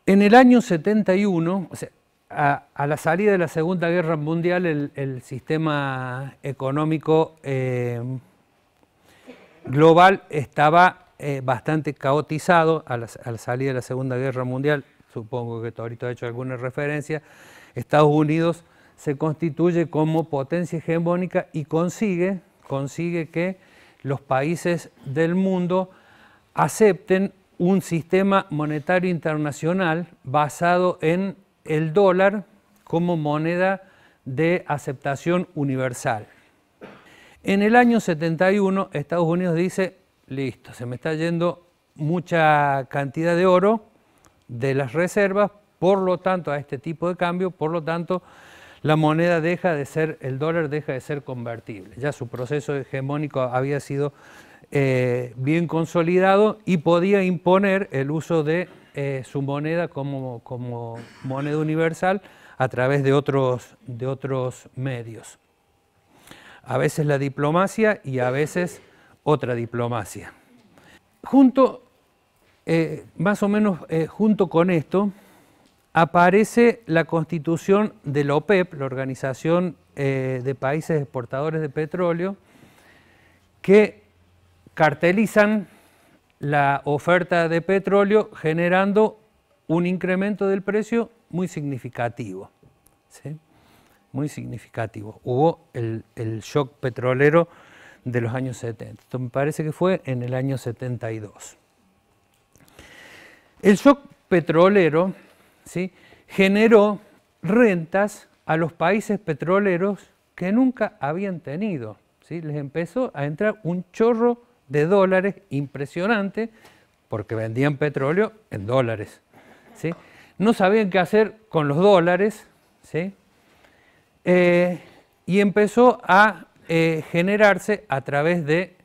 En el año 71, o sea, a, la salida de la Segunda Guerra Mundial, el, sistema económico eh, global estaba eh, bastante caotizado al salir de la Segunda Guerra Mundial, supongo que ahorita ha hecho alguna referencia, Estados Unidos se constituye como potencia hegemónica y consigue, consigue que los países del mundo acepten un sistema monetario internacional basado en el dólar como moneda de aceptación universal. En el año 71 Estados Unidos dice, Listo, se me está yendo mucha cantidad de oro de las reservas, por lo tanto, a este tipo de cambio, por lo tanto, la moneda deja de ser, el dólar deja de ser convertible. Ya su proceso hegemónico había sido eh, bien consolidado y podía imponer el uso de eh, su moneda como, como, moneda universal a través de otros, de otros medios. A veces la diplomacia y a veces otra diplomacia. Junto, eh, más o menos eh, junto con esto, aparece la constitución de la OPEP, la Organización eh, de Países Exportadores de Petróleo, que cartelizan la oferta de petróleo generando un incremento del precio muy significativo. Muy significativo. Hubo el shock petrolero de los años 70. Esto me parece que fue en el año 72. El shock petrolero ¿sí? generó rentas a los países petroleros que nunca habían tenido. ¿sí? Les empezó a entrar un chorro de dólares impresionante porque vendían petróleo en dólares. ¿sí? No sabían qué hacer con los dólares ¿sí? Eh, y empezó a eh, generarse a través de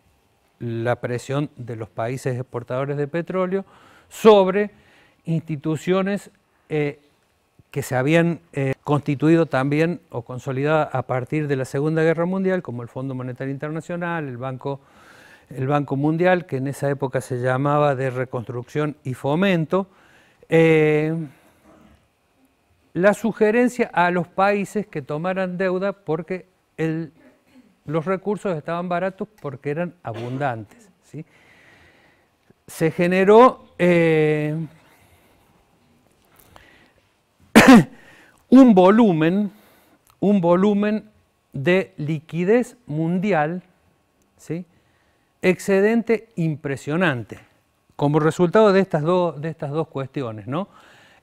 la presión de los países exportadores de petróleo sobre instituciones eh, que se habían eh, constituido también o consolidado a partir de la Segunda Guerra Mundial, como el Fondo Monetario Internacional, el Banco, el Banco Mundial, que en esa época se llamaba de Reconstrucción y Fomento. la sugerencia a los países que tomaran deuda porque el los recursos estaban baratos porque eran abundantes. ¿sí? Se generó eh, un volumen, un volumen de liquidez mundial, ¿sí? excedente impresionante, como resultado de estas, de estas dos cuestiones. ¿no?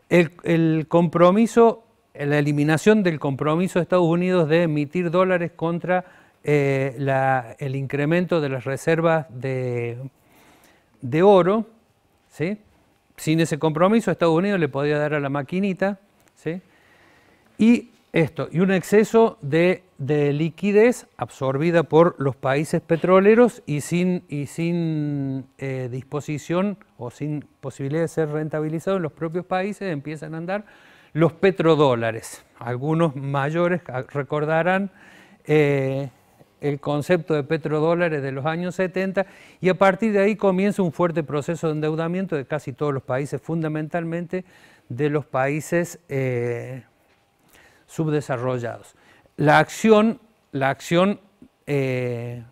el, compromiso, la eliminación del compromiso de Estados Unidos de emitir dólares contra eh, el incremento de las reservas de, de oro, sin ese compromiso Estados Unidos le podía dar a la maquinita, y esto, y un exceso de, liquidez absorbida por los países petroleros y sin, y sin eh, disposición o sin posibilidad de ser rentabilizado en los propios países, empiezan a andar los petrodólares, algunos mayores recordarán. Eh, el concepto de petrodólares de los años 70 y a partir de ahí comienza un fuerte proceso de endeudamiento de casi todos los países, fundamentalmente de los países eh, subdesarrollados. La acción, la acción eh,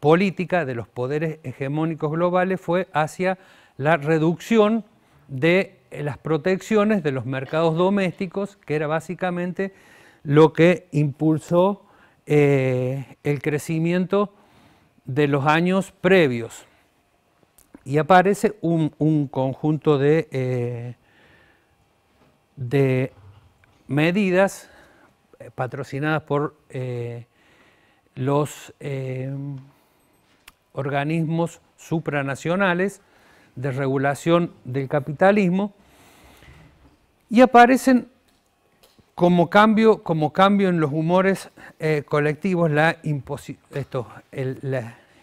política de los poderes hegemónicos globales fue hacia la reducción de las protecciones de los mercados domésticos, que era básicamente lo que impulsó eh, el crecimiento de los años previos y aparece un, conjunto de, eh, de, medidas eh, patrocinadas por los organismos supranacionales de regulación del capitalismo y aparecen como cambio, como cambio en los humores eh, colectivos, la esto,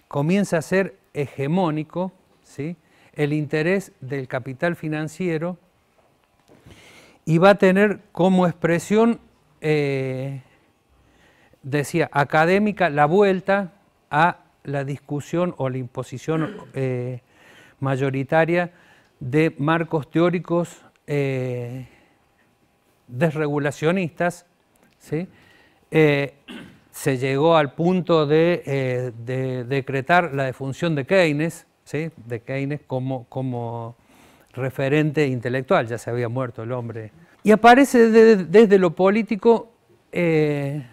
comienza a ser hegemónico ¿sí? el interés del capital financiero y va a tener como expresión, eh, decía, académica, la vuelta a la discusión o la imposición eh, mayoritaria de marcos teóricos desregulacionistas, ¿sí? Eh, se llegó al punto eh, de, decretar la defunción de Keynes, de Keynes como, referente intelectual, ya se había muerto el hombre. Y aparece desde lo político eh,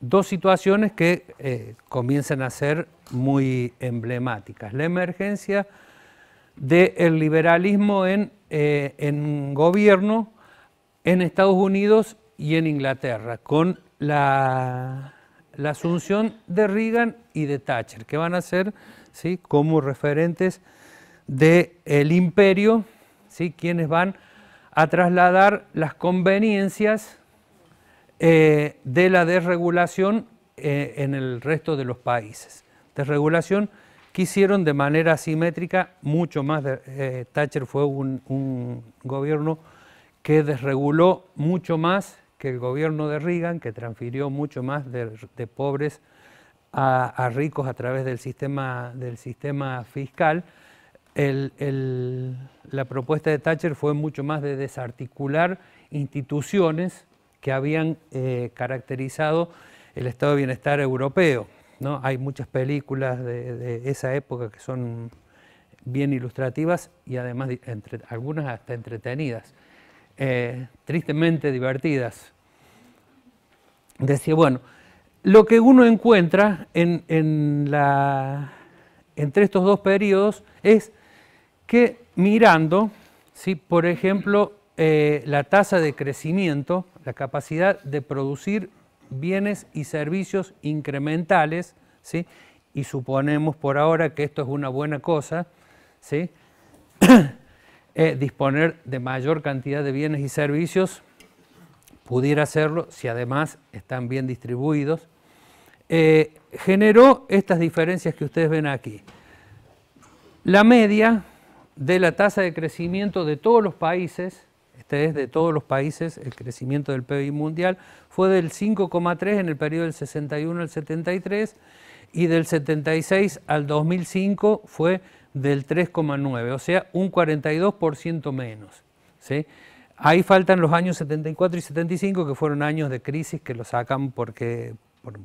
dos situaciones que comienzan a ser muy emblemáticas. La emergencia del liberalismo en, en gobierno en Estados Unidos y en Inglaterra, con la, asunción de Reagan y de Thatcher, que van a ser ¿sí? como referentes del imperio, ¿sí? quienes van a trasladar las conveniencias eh, de la desregulación eh, en el resto de los países. Desregulación que hicieron de manera asimétrica mucho más. Eh, Thatcher fue un gobierno que desreguló mucho más que el gobierno de Reagan, que transfirió mucho más de, pobres a, ricos a través del sistema, del sistema fiscal. la propuesta de Thatcher fue mucho más de desarticular instituciones que habían eh, caracterizado el estado de bienestar europeo. Hay muchas películas de, esa época que son bien ilustrativas y además algunas hasta entretenidas. Eh, tristemente divertidas. Decía, bueno, lo que uno encuentra entre estos dos periodos es que mirando, por ejemplo, eh, la tasa de crecimiento, la capacidad de producir bienes y servicios incrementales, ¿sí? y suponemos por ahora que esto es una buena cosa, ¿sí? disponer de mayor cantidad de bienes y servicios, pudiera hacerlo si además están bien distribuidos, eh, generó estas diferencias que ustedes ven aquí. La media de la tasa de crecimiento de todos los países, este es de todos los países, el crecimiento del PIB mundial, fue del 5,3 en el periodo del 61 al 73 y del 76 al 2005 fue del 3,9, o sea, un 42% menos. ¿sí? Ahí faltan los años 74 y 75, que fueron años de crisis que lo sacan porque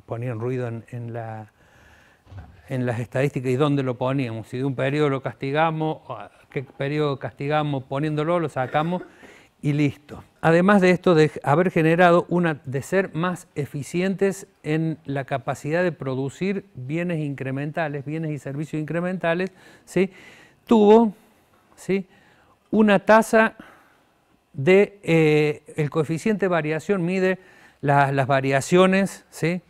ponían ruido en, en las estadísticas y dónde lo poníamos. Si de un periodo lo castigamos, qué periodo castigamos poniéndolo, lo sacamos y listo. Además de esto, de haber generado una, de ser más eficientes en la capacidad de producir bienes incrementales, bienes y servicios incrementales, ¿sí? tuvo ¿sí? una tasa de, eh, el coeficiente de variación mide las variaciones ¿sí?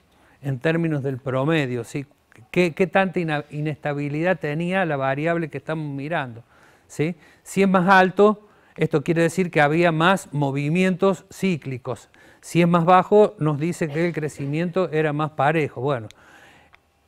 en términos del promedio, ¿sí? ¿Qué, qué tanta inestabilidad tenía la variable que estamos mirando. ¿sí? Si es más alto, esto quiere decir que había más movimientos cíclicos. Si es más bajo, nos dice que el crecimiento era más parejo. Bueno,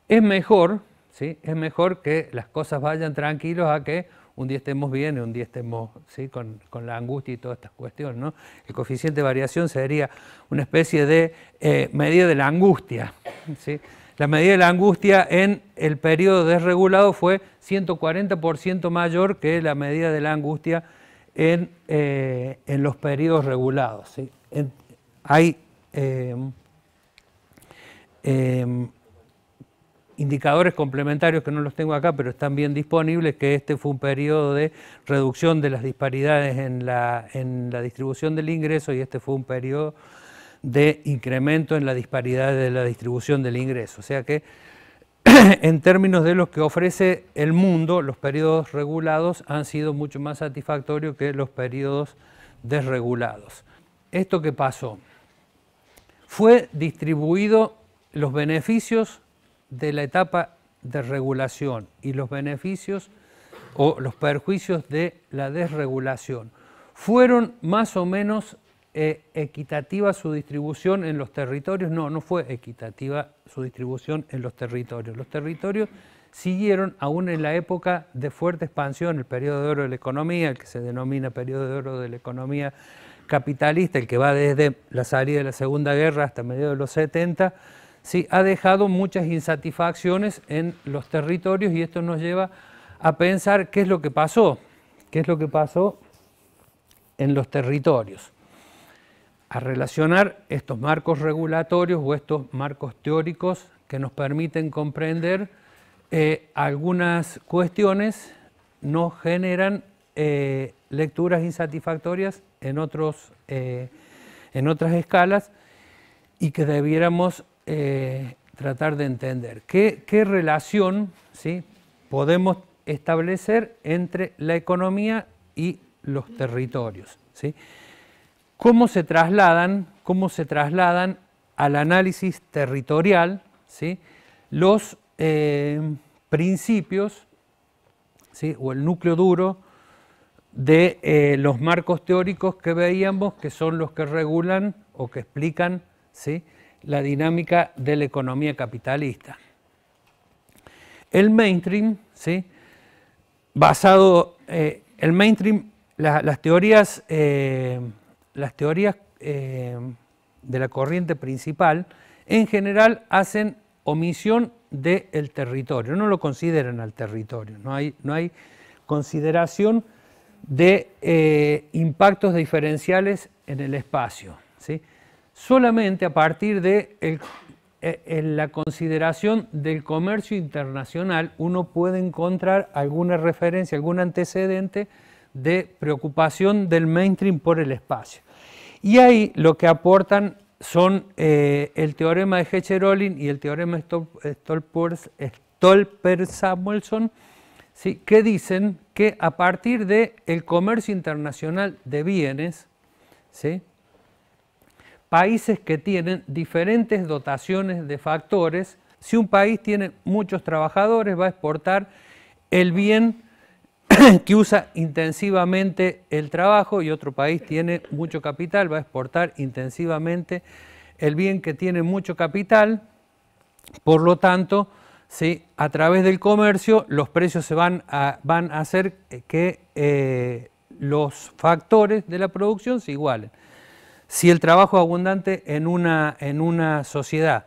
es mejor, ¿sí? es mejor que las cosas vayan tranquilos a que un día estemos bien y un día estemos ¿sí? con, la angustia y todas estas cuestiones. ¿no? El coeficiente de variación sería una especie de eh, medida de la angustia. ¿sí? La medida de la angustia en el periodo desregulado fue 140% mayor que la medida de la angustia eh, en, los periodos regulados. hay em, em, indicadores complementarios que no los tengo acá, pero están bien disponibles, que este fue un periodo de reducción de las disparidades en la, en la distribución del ingreso y este fue un periodo de incremento en la disparidad de la distribución del ingreso. O sea que en términos de los que ofrece el mundo, los periodos regulados han sido mucho más satisfactorios que los periodos desregulados. ¿Esto qué pasó? Fue distribuido los beneficios de la etapa de regulación y los beneficios o los perjuicios de la desregulación. Fueron más o menos eh, equitativa su distribución en los territorios. No, no fue equitativa su distribución en los territorios. Los territorios siguieron, aún en la época de fuerte expansión, el periodo de oro de la economía, el que se denomina periodo de oro de la economía capitalista, el que va desde la salida de la Segunda Guerra hasta mediados de los 70, sí, ha dejado muchas insatisfacciones en los territorios y esto nos lleva a pensar qué es lo que pasó, qué es lo que pasó en los territorios a relacionar estos marcos regulatorios o estos marcos teóricos que nos permiten comprender eh, algunas cuestiones, nos generan eh, lecturas insatisfactorias en, otros, eh, en otras escalas y que debiéramos tratar de entender. ¿Qué, relación ¿sí? podemos establecer entre la economía y los territorios? ¿sí? cómo se trasladan, cómo se trasladan al análisis territorial ¿sí? los eh, principios o el núcleo duro de eh, los marcos teóricos que veíamos, que son los que regulan o que explican ¿sí? la dinámica de la economía capitalista. El mainstream, ¿sí? basado, eh, el mainstream, las teorías las teorías eh, de la corriente principal en general hacen omisión del territorio, no lo consideran al territorio, no hay, consideración de eh, impactos diferenciales en el espacio. ¿sí? Solamente a partir de eh, la consideración del comercio internacional uno puede encontrar alguna referencia, algún antecedente de preocupación del mainstream por el espacio. Y ahí lo que aportan son eh, el teorema de Hechler-Olin y el teorema Stolper-Samuelson, ¿sí? que dicen que a partir del el comercio internacional de bienes, países que tienen diferentes dotaciones de factores, si un país tiene muchos trabajadores va a exportar el bien que usa intensivamente el trabajo y otro país tiene mucho capital, va a exportar intensivamente el bien que tiene mucho capital, por lo tanto, a través del comercio los precios se van a, van a hacer que eh, los factores de la producción se igualen. Si el trabajo es abundante en una, en una sociedad,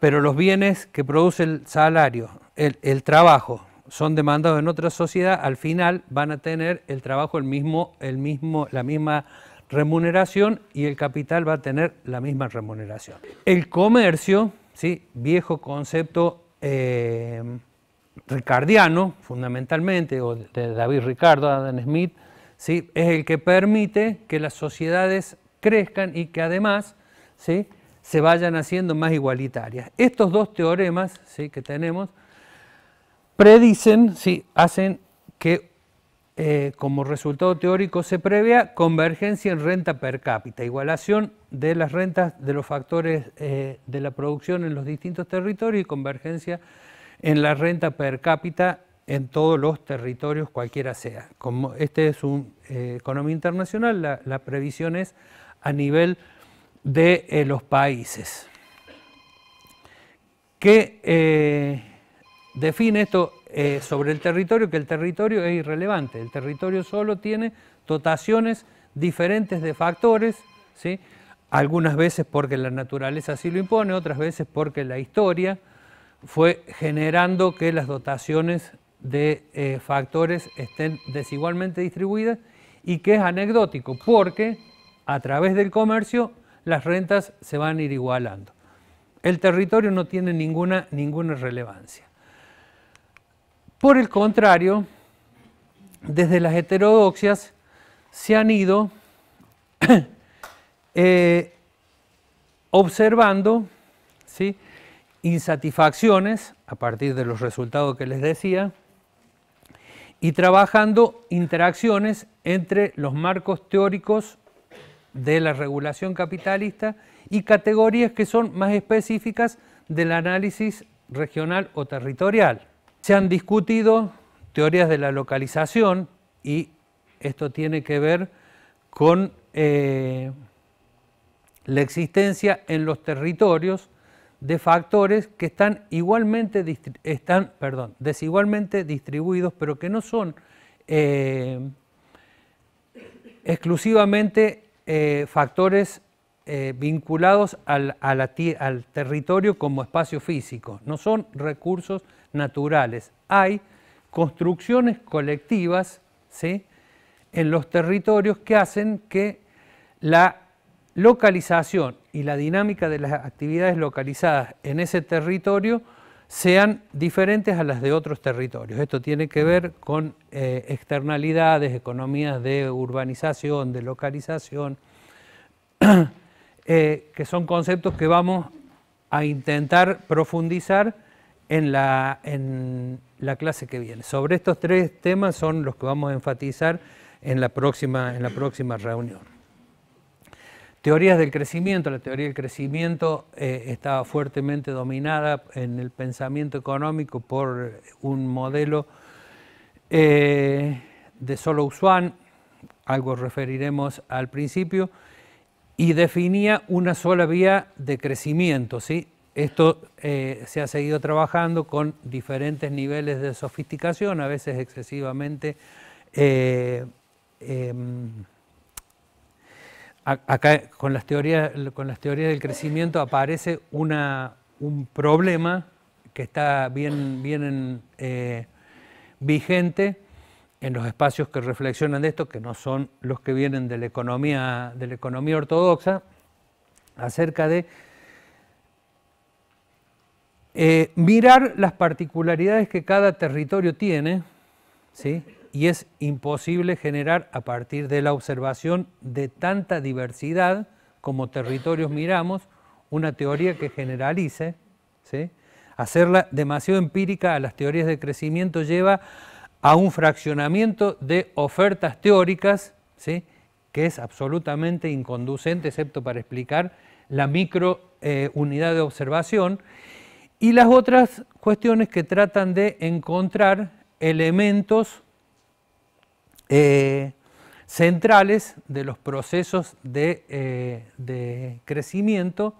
pero los bienes que produce el salario, el trabajo, son demandados en otra sociedad, al final van a tener el trabajo, el mismo, el mismo, la misma remuneración y el capital va a tener la misma remuneración. El comercio, ¿sí? viejo concepto eh, ricardiano, fundamentalmente, o de David Ricardo, Adam Smith, ¿sí? es el que permite que las sociedades crezcan y que además se vayan haciendo más igualitarias. Estos dos teoremas ¿sí? que tenemos predicen, sí, hacen que eh, como resultado teórico se prevea convergencia en renta per cápita, igualación de las rentas de los factores eh, de la producción en los distintos territorios y convergencia en la renta per cápita en todos los territorios, cualquiera sea. Como este es un eh, economía internacional, la, la, previsión es a nivel de los países. Que define esto eh, sobre el territorio, que el territorio es irrelevante, el territorio solo tiene dotaciones diferentes de factores, ¿sí? algunas veces porque la naturaleza así lo impone, otras veces porque la historia fue generando que las dotaciones de eh, factores estén desigualmente distribuidas y que es anecdótico, porque a través del comercio las rentas se van a ir igualando. El territorio no tiene ninguna, ninguna relevancia. Por el contrario, desde las heterodoxias se han ido eh, observando insatisfacciones a partir de los resultados que les decía y trabajando interacciones entre los marcos teóricos de la regulación capitalista y categorías que son más específicas del análisis regional o territorial. Se han discutido teorías de la localización y esto tiene que ver con eh, la existencia en los territorios de factores que están, igualmente están perdón, desigualmente distribuidos, pero que no son eh, exclusivamente eh, factores vinculados al, al territorio como espacio físico, no son recursos naturales. Hay construcciones colectivas en los territorios que hacen que la localización y la dinámica de las actividades localizadas en ese territorio sean diferentes a las de otros territorios. Esto tiene que ver con eh, externalidades, economías de urbanización, de localización, eh, que son conceptos que vamos a intentar profundizar en la, en la clase que viene. Sobre estos tres temas son los que vamos a enfatizar en la próxima, en la próxima reunión. Teorías del crecimiento. La teoría del crecimiento eh, estaba fuertemente dominada en el pensamiento económico por un modelo eh, de Solo Swan, algo referiremos al principio, y definía una sola vía de crecimiento, ¿sí? Esto eh, se ha seguido trabajando con diferentes niveles de sofisticación, a veces excesivamente... Eh, em, acá con las, teorías, con las teorías del crecimiento aparece un problema que está bien, bien eh, vigente en los espacios que reflexionan de esto, que no son los que vienen de la economía, de la economía ortodoxa, acerca de eh, mirar las particularidades que cada territorio tiene, ¿sí? y es imposible generar a partir de la observación de tanta diversidad como territorios miramos una teoría que generalice. ¿sí? Hacerla demasiado empírica a las teorías de crecimiento lleva a un fraccionamiento de ofertas teóricas ¿sí? que es absolutamente inconducente, excepto para explicar la microunidad eh, unidad de observación. Y las otras cuestiones que tratan de encontrar elementos eh, centrales de los procesos eh, de, crecimiento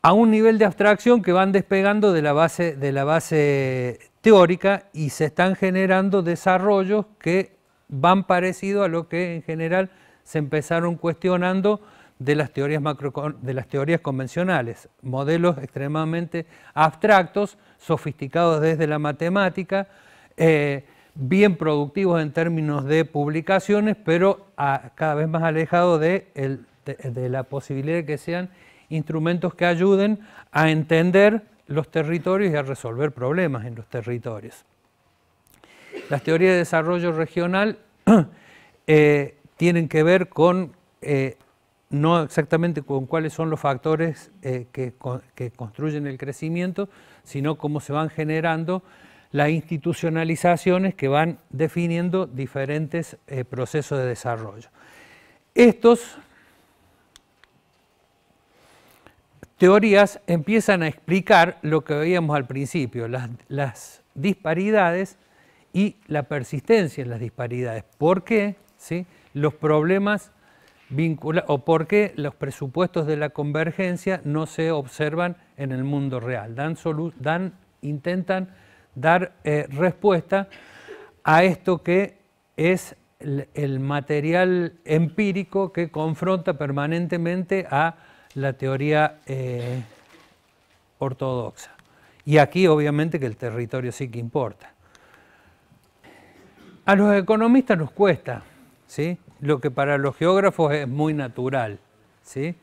a un nivel de abstracción que van despegando de la, base, de la base teórica y se están generando desarrollos que van parecidos a lo que en general se empezaron cuestionando de las teorías, macro, de las teorías convencionales, modelos extremadamente abstractos, sofisticados desde la matemática, eh, bien productivos en términos de publicaciones, pero ah, cada vez más alejados de, la posibilidad de que sean instrumentos que ayuden a entender los territorios y a resolver problemas en los territorios. Las teorías de desarrollo regional eh, tienen que ver con eh, no exactamente con cuáles son los factores eh, que, construyen el crecimiento, sino cómo se van generando las institucionalizaciones que van definiendo diferentes eh, procesos de desarrollo. Estos teorías empiezan a explicar lo que veíamos al principio, las, disparidades y la persistencia en las disparidades. ¿Por qué? ¿Sí? Los problemas o por qué los presupuestos de la convergencia no se observan en el mundo real. Dan, dan intentan dar eh, respuesta a esto que es el, material empírico que confronta permanentemente a la teoría eh, ortodoxa. Y aquí obviamente que el territorio sí que importa. A los economistas nos cuesta, ¿sí? lo que para los geógrafos es muy natural, ¿sí?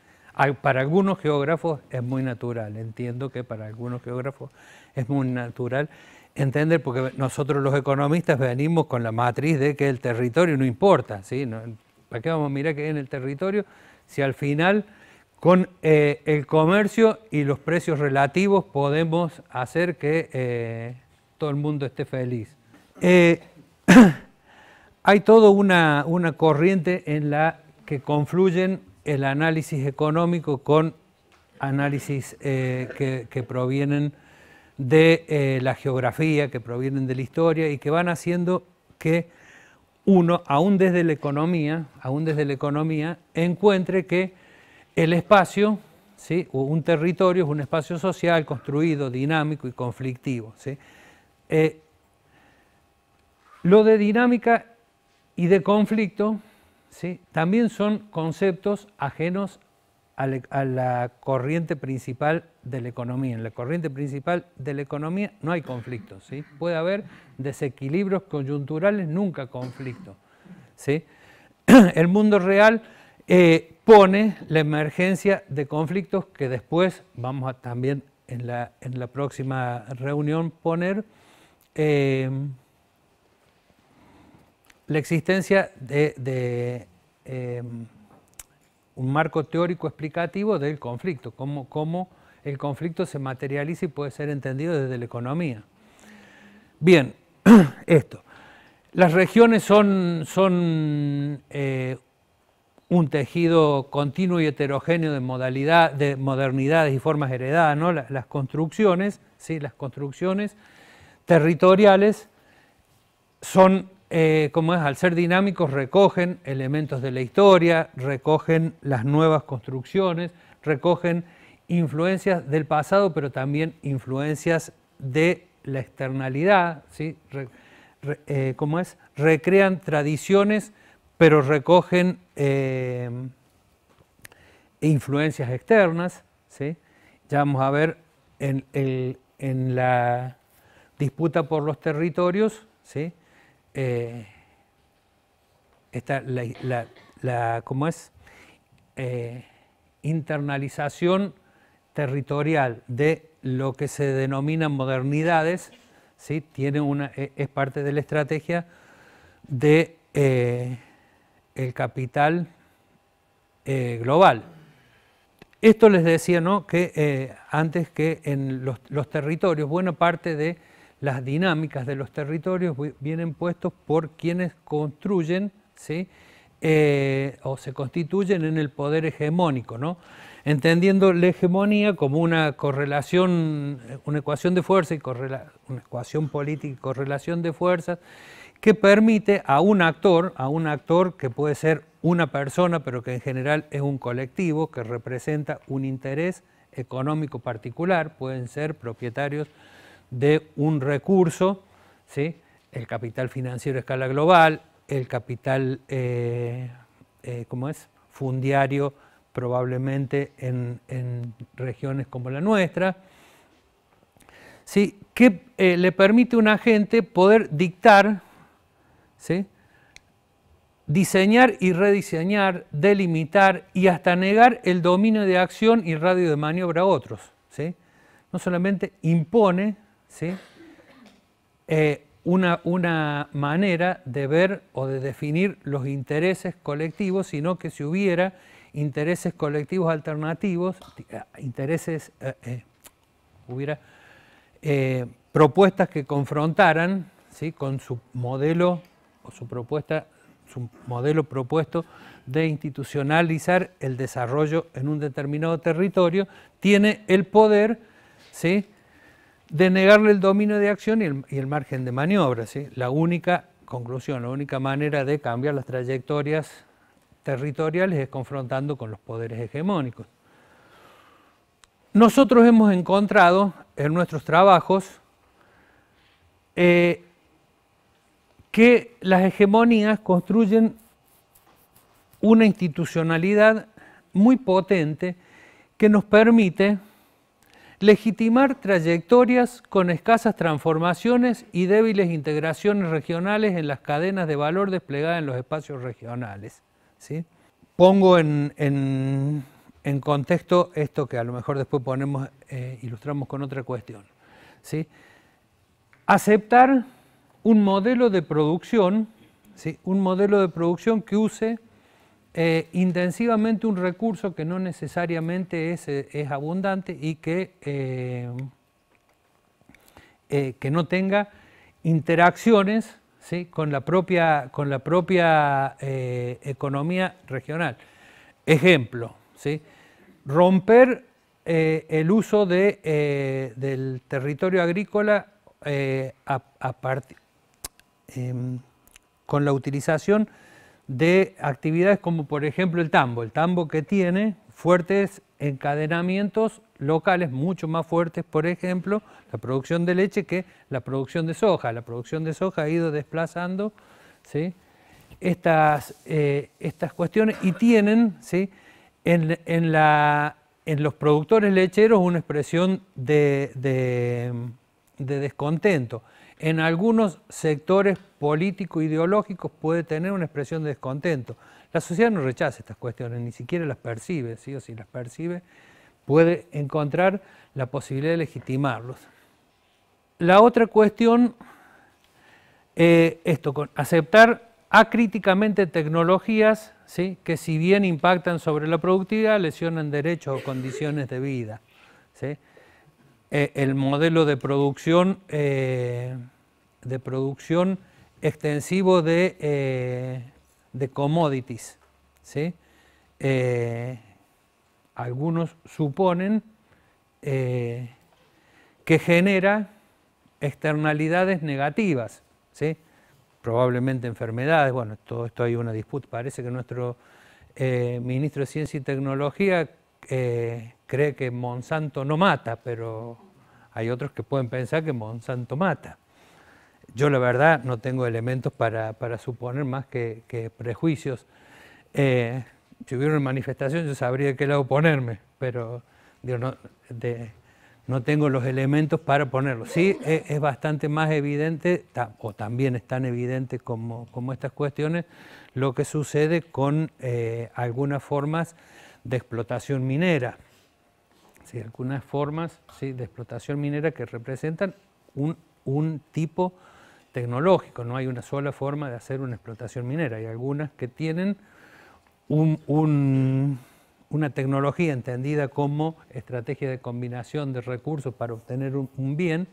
Para algunos geógrafos es muy natural, entiendo que para algunos geógrafos es muy natural entender, porque nosotros los economistas venimos con la matriz de que el territorio no importa, ¿sí? ¿Para qué vamos a mirar qué en el territorio si al final con eh, el comercio y los precios relativos podemos hacer que eh, todo el mundo esté feliz? Eh, Hay toda una, corriente en la que confluyen el análisis económico con análisis eh, que, provienen de eh, la geografía, que provienen de la historia y que van haciendo que uno, aún desde la economía, aún desde la economía, encuentre que el espacio, ¿sí? un territorio es un espacio social construido, dinámico y conflictivo. Eh, lo de dinámica y de conflicto ¿sí? también son conceptos ajenos e, a, la corriente principal de la economía. En la corriente principal de la economía no hay conflicto. ¿sí? Puede haber desequilibrios coyunturales, nunca conflicto. ¿sí? El mundo real eh, pone la emergencia de conflictos que después vamos a también en la, en la próxima reunión poner. Eh, la existencia de, em, un marco teórico explicativo del conflicto, cómo, el conflicto se materializa y puede ser entendido desde la economía. Bien, esto. Las regiones son, eh, un tejido continuo y heterogéneo de, modalidad, de modernidades y formas heredadas, ¿no? construcciones, ¿sí? las construcciones territoriales son eh, como es, al ser dinámicos, recogen elementos de la historia, recogen las nuevas construcciones, recogen influencias del pasado, pero también influencias de la externalidad, ¿sí? Eh, es, recrean tradiciones, pero recogen eh, influencias externas, ¿sí? ya vamos a ver en, en la disputa por los territorios, ¿sí? Eh, esta, la, la, es? Eh, internalización territorial de lo que se denominan modernidades, ¿sí? Tiene una, e, es parte de la estrategia de eh, capital global. Esto les decía ¿no? que antes que en los, los, territorios, buena parte de las dinámicas de los territorios vienen puestos por quienes construyen ¿sí? Eh, o se constituyen en el poder hegemónico, ¿no? entendiendo la hegemonía como una correlación, una ecuación de fuerza y una ecuación política y correlación de fuerzas que permite a un actor, a un actor que puede ser una persona, pero que en general es un colectivo que representa un interés económico particular, pueden ser propietarios de un recurso, ¿sí? el capital financiero a escala global, el capital, eh, eh, es? Fundiario probablemente en, regiones como la nuestra, ¿sí? que eh, le permite a un agente poder dictar, ¿sí? diseñar y rediseñar, delimitar y hasta negar el dominio de acción y radio de maniobra a otros. ¿sí? No solamente impone, eh, una, manera de ver o de definir los intereses colectivos, sino que si hubiera intereses colectivos alternativos, eh, intereses, eh, hubiera propuestas que confrontaran ¿sí? con su modelo o su propuesta, su modelo propuesto de institucionalizar el desarrollo en un determinado territorio, tiene el poder ¿sí? de negarle el dominio de acción y el, margen de maniobra. La única conclusión, la única manera de cambiar las trayectorias territoriales es confrontando con los poderes hegemónicos. Nosotros hemos encontrado en nuestros trabajos eh, que las hegemonías construyen una institucionalidad muy potente que nos permite legitimar trayectorias con escasas transformaciones y débiles integraciones regionales en las cadenas de valor desplegadas en los espacios regionales. Pongo en, contexto esto que a lo mejor después ponemos, eh, ilustramos con otra cuestión. Aceptar un modelo de producción, un modelo de producción que use eh, intensivamente un recurso que no necesariamente es, eh, abundante y que, eh, que, no tenga interacciones con la propia, economía regional. Ejemplo, ¿sí? romper el uso del territorio agrícola em, con la utilización de actividades como por ejemplo el tambo, el tambo que tiene fuertes encadenamientos locales mucho más fuertes, por ejemplo, la producción de leche que la producción de soja. La producción de soja ha ido desplazando ¿sí? estas, eh, cuestiones y tienen ¿sí? en, los productores lecheros una expresión de descontento en algunos sectores político-ideológicos puede tener una expresión de descontento. La sociedad no rechaza estas cuestiones, ni siquiera las percibe, ¿sí? o si las percibe, puede encontrar la posibilidad de legitimarlos. La otra cuestión, eh, esto, aceptar acríticamente tecnologías que si bien impactan sobre la productividad, lesionan derechos o condiciones de vida. Eh, el modelo de producción, eh, de producción extensivo de, eh, commodities. ¿sí? algunos suponen que genera externalidades negativas, probablemente enfermedades, bueno, todo esto hay una disputa, parece que nuestro ministro de Ciencia y Tecnología eh, cree que Monsanto no mata, pero hay otros que pueden pensar que Monsanto mata. Yo la verdad no tengo elementos para, suponer más que, prejuicios. Eh, si hubiera una manifestación yo sabría de qué lado ponerme, pero no, no, tengo los elementos para ponerlo. Sí, e, es, bastante más evidente, o también es tan evidente como, estas cuestiones, lo que sucede con eh, algunas formas de explotación minera. Sí, algunas formas de explotación minera que representan un, tipo tecnológico, no hay una sola forma de hacer una explotación minera, hay algunas que tienen una tecnología entendida como estrategia de combinación de recursos para obtener un, bien.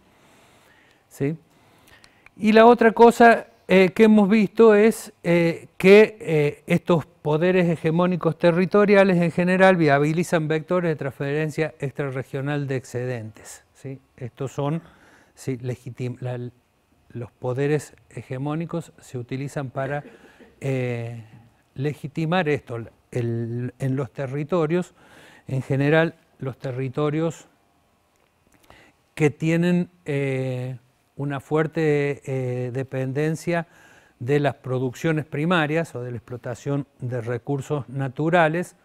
Y la otra cosa eh, que hemos visto es eh, que eh, estos poderes hegemónicos territoriales en general viabilizan vectores de transferencia extrarregional de excedentes. Estos son los poderes hegemónicos se utilizan para eh, legitimar esto. en los territorios, en general los territorios que tienen eh, una fuerte eh, dependencia de las producciones primarias o de la explotación de recursos naturales,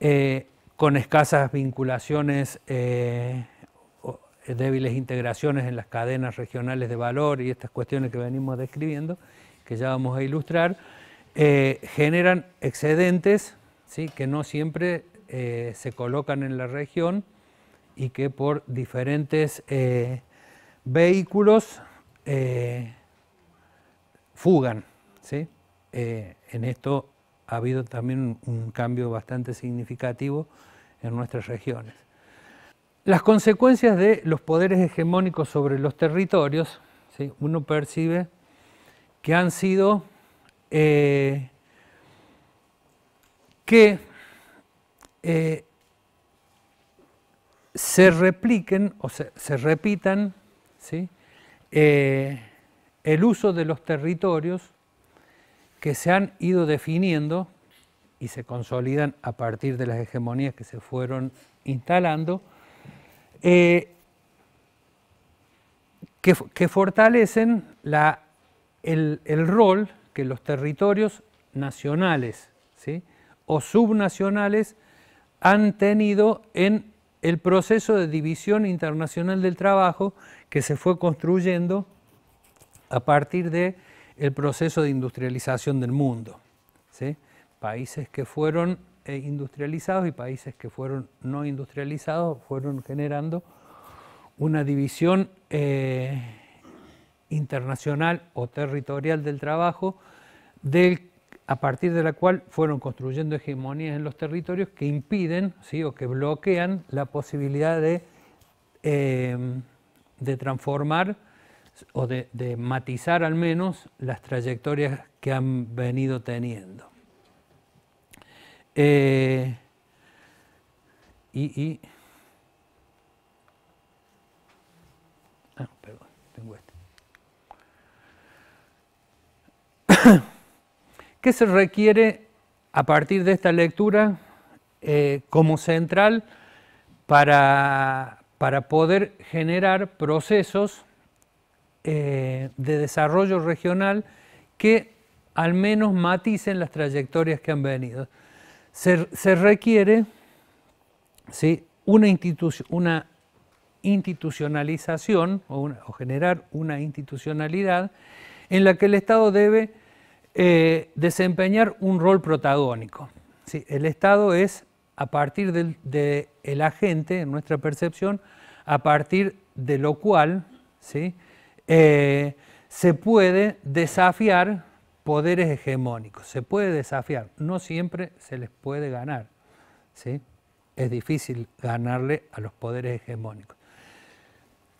eh, con escasas vinculaciones, eh, eh, débiles integraciones en las cadenas regionales de valor y estas cuestiones que venimos describiendo, que ya vamos a ilustrar, generan excedentes ¿sí? que no siempre se colocan en la región y que por diferentes vehículos fugan. Eh, en esto ha habido también un cambio bastante significativo en nuestras regiones. Las consecuencias de los poderes hegemónicos sobre los territorios, ¿sí? uno percibe que han sido eh, que eh, se repliquen o se, repitan ¿sí? el uso de los territorios que se han ido definiendo y se consolidan a partir de las hegemonías que se fueron instalando, eh, que, fortalecen el, rol que los territorios nacionales o subnacionales han tenido en el proceso de división internacional del trabajo que se fue construyendo a partir del el proceso de industrialización del mundo. Países que fueron eh, industrializados y países que fueron no industrializados fueron generando una división eh, internacional o territorial del trabajo a partir de la cual fueron construyendo hegemonías en los territorios que impiden ¿sí? o que bloquean la posibilidad de, eh, de transformar o de, matizar al menos las trayectorias que han venido teniendo. Eh, ah, este. ¿Qué se requiere a partir de esta lectura eh, como central para poder generar procesos eh, de desarrollo regional que al menos maticen las trayectorias que han venido. Se, requiere una, una, institucionalización o, generar una institucionalidad en la que el Estado debe eh, desempeñar un rol protagónico. El Estado es, a partir del el agente, en nuestra percepción, a partir de lo cual ¿sí? Eh, se puede desafiar poderes hegemónicos, se puede desafiar, no siempre se les puede ganar, ¿sí? es difícil ganarle a los poderes hegemónicos.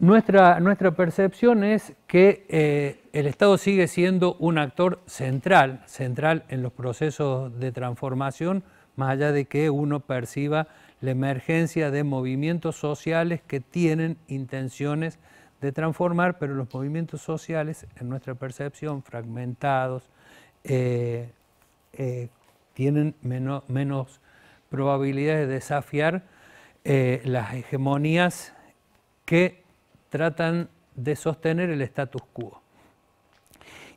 Nuestra, percepción es que eh, el Estado sigue siendo un actor central, central en los procesos de transformación, más allá de que uno perciba la emergencia de movimientos sociales que tienen intenciones de transformar, pero los movimientos sociales, en nuestra percepción, fragmentados, eh, eh, tienen menos, menos probabilidades de desafiar eh, las hegemonías que tratan de sostener el status quo.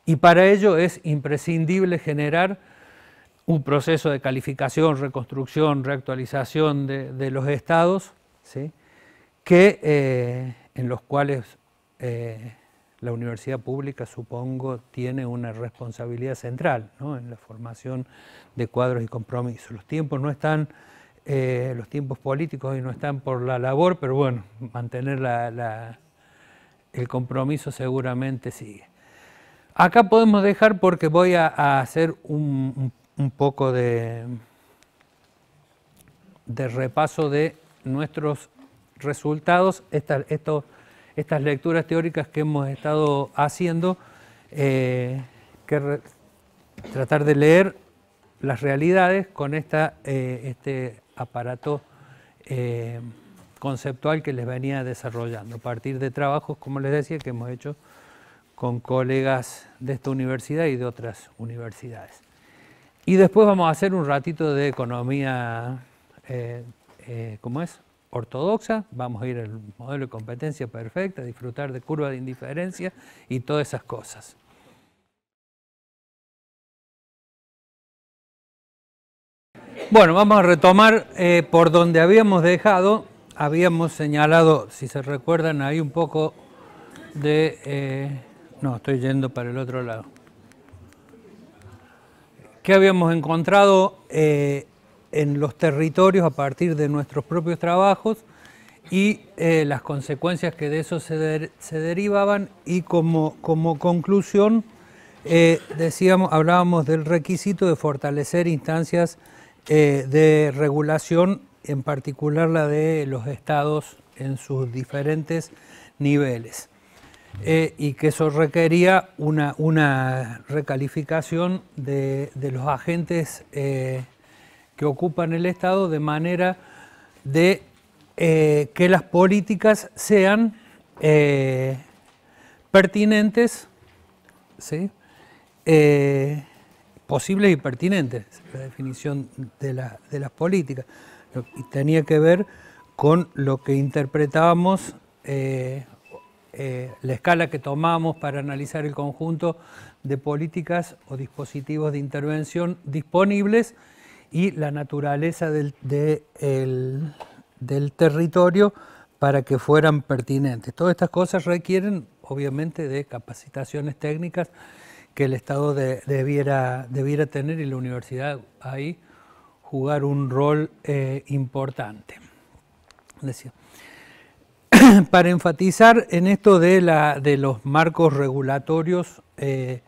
Y para ello es imprescindible generar un proceso de calificación, reconstrucción, reactualización de, los estados, que en los cuales eh, la universidad pública, supongo, tiene una responsabilidad central en la formación de cuadros y compromisos. Los tiempos no están, eh, los tiempos políticos y no están por la labor, pero bueno, mantener el compromiso seguramente sigue. Acá podemos dejar porque voy a, hacer un, poco de, de repaso de nuestros resultados, estas lecturas teóricas que hemos estado haciendo, eh, que tratar de leer las realidades con esta, eh, este aparato eh, conceptual que les venía desarrollando, a partir de trabajos, como les decía, que hemos hecho con colegas de esta universidad y de otras universidades. Y después vamos a hacer un ratito de economía, ¿cómo es? ortodoxa, vamos a ir al modelo de competencia perfecta, disfrutar de curva de indiferencia y todas esas cosas. Bueno, vamos a retomar eh, por donde habíamos dejado, habíamos señalado, si se recuerdan, ahí un poco de... Eh, no, estoy yendo para el otro lado. ¿Qué habíamos encontrado? Eh, en los territorios a partir de nuestros propios trabajos y eh, las consecuencias que de eso se, derivaban y como, como conclusión eh, decíamos, hablábamos del requisito de fortalecer instancias eh, de regulación, en particular la de los estados en sus diferentes niveles, y que eso requería una, una recalificación de, los agentes ocupan el Estado de manera de eh, que las políticas sean eh, pertinentes, eh, posibles y pertinentes, la definición de, las políticas. tenía que ver con lo que interpretábamos, la escala que tomamos para analizar el conjunto de políticas o dispositivos de intervención disponibles y la naturaleza del, del territorio para que fueran pertinentes. Todas estas cosas requieren, obviamente, de capacitaciones técnicas que el Estado debiera, debiera, tener y la universidad ahí jugar un rol eh, importante. Para enfatizar en esto de, de los marcos regulatorios eh,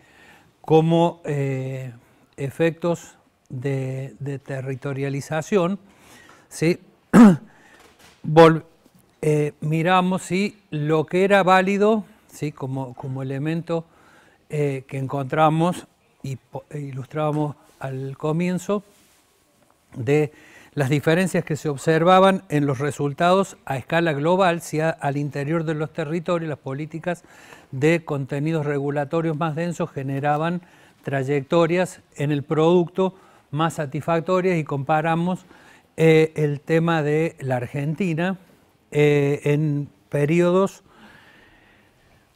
como eh, efectos de, territorialización, eh, miramos si lo que era válido ¿sí? como, elemento eh, que encontramos y e ilustrábamos al comienzo de las diferencias que se observaban en los resultados a escala global, si al interior de los territorios las políticas de contenidos regulatorios más densos generaban trayectorias en el producto más satisfactorias y comparamos eh, el tema de la Argentina eh, en periodos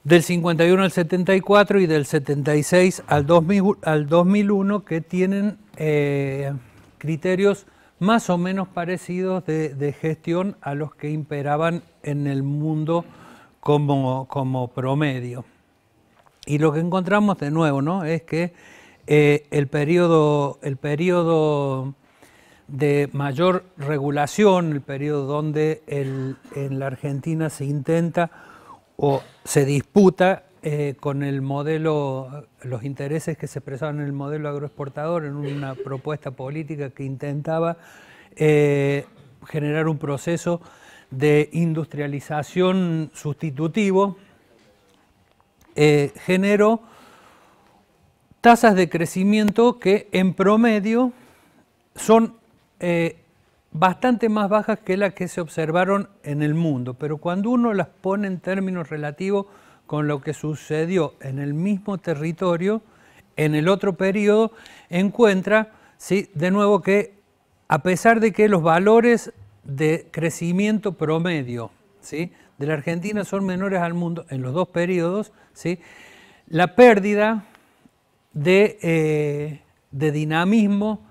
del 51 al 74 y del 76 al, 2001 que tienen eh, criterios más o menos parecidos de, gestión a los que imperaban en el mundo como, como promedio. Y lo que encontramos de nuevo ¿no? es que eh, el, periodo, el de mayor regulación, el periodo donde en la Argentina se intenta o se disputa eh, con el modelo, los intereses que se expresaban en el modelo agroexportador, en una propuesta política que intentaba eh, generar un proceso de industrialización sustitutivo, generó tasas de crecimiento que en promedio son eh, bastante más bajas que las que se observaron en el mundo, pero cuando uno las pone en términos relativos con lo que sucedió en el mismo territorio, en el otro periodo, encuentra ¿sí? de nuevo que a pesar de que los valores de crecimiento promedio de la Argentina son menores al mundo en los dos periodos, ¿sí? la pérdida eh, de, dinamismo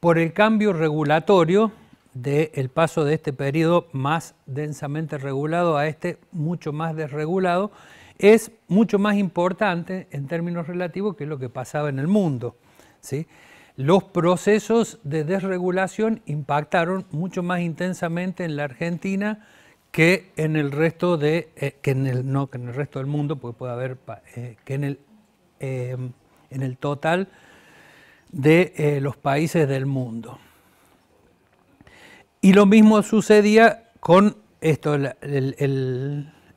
por el cambio regulatorio del paso de este periodo más densamente regulado a este mucho más desregulado, es mucho más importante en términos relativos que lo que pasaba en el mundo. ¿sí? Los procesos de desregulación impactaron mucho más intensamente en la Argentina que en el resto de eh, que el no que en el resto del mundo porque puede haber eh, que en el en el total de eh, los países del mundo. Y lo mismo sucedía con esto, el,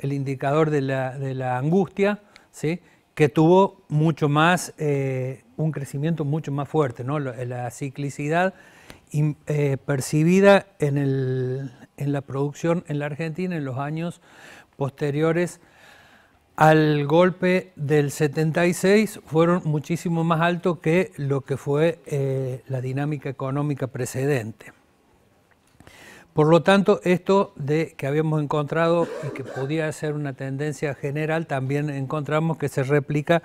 indicador de la, angustia, ¿sí? que tuvo mucho más, eh, un crecimiento mucho más fuerte, ¿no? la ciclicidad eh, percibida en, en la producción en la Argentina en los años posteriores al golpe del 76 fueron muchísimo más altos que lo que fue eh, la dinámica económica precedente. Por lo tanto, esto de que habíamos encontrado y que podía ser una tendencia general, también encontramos que se replica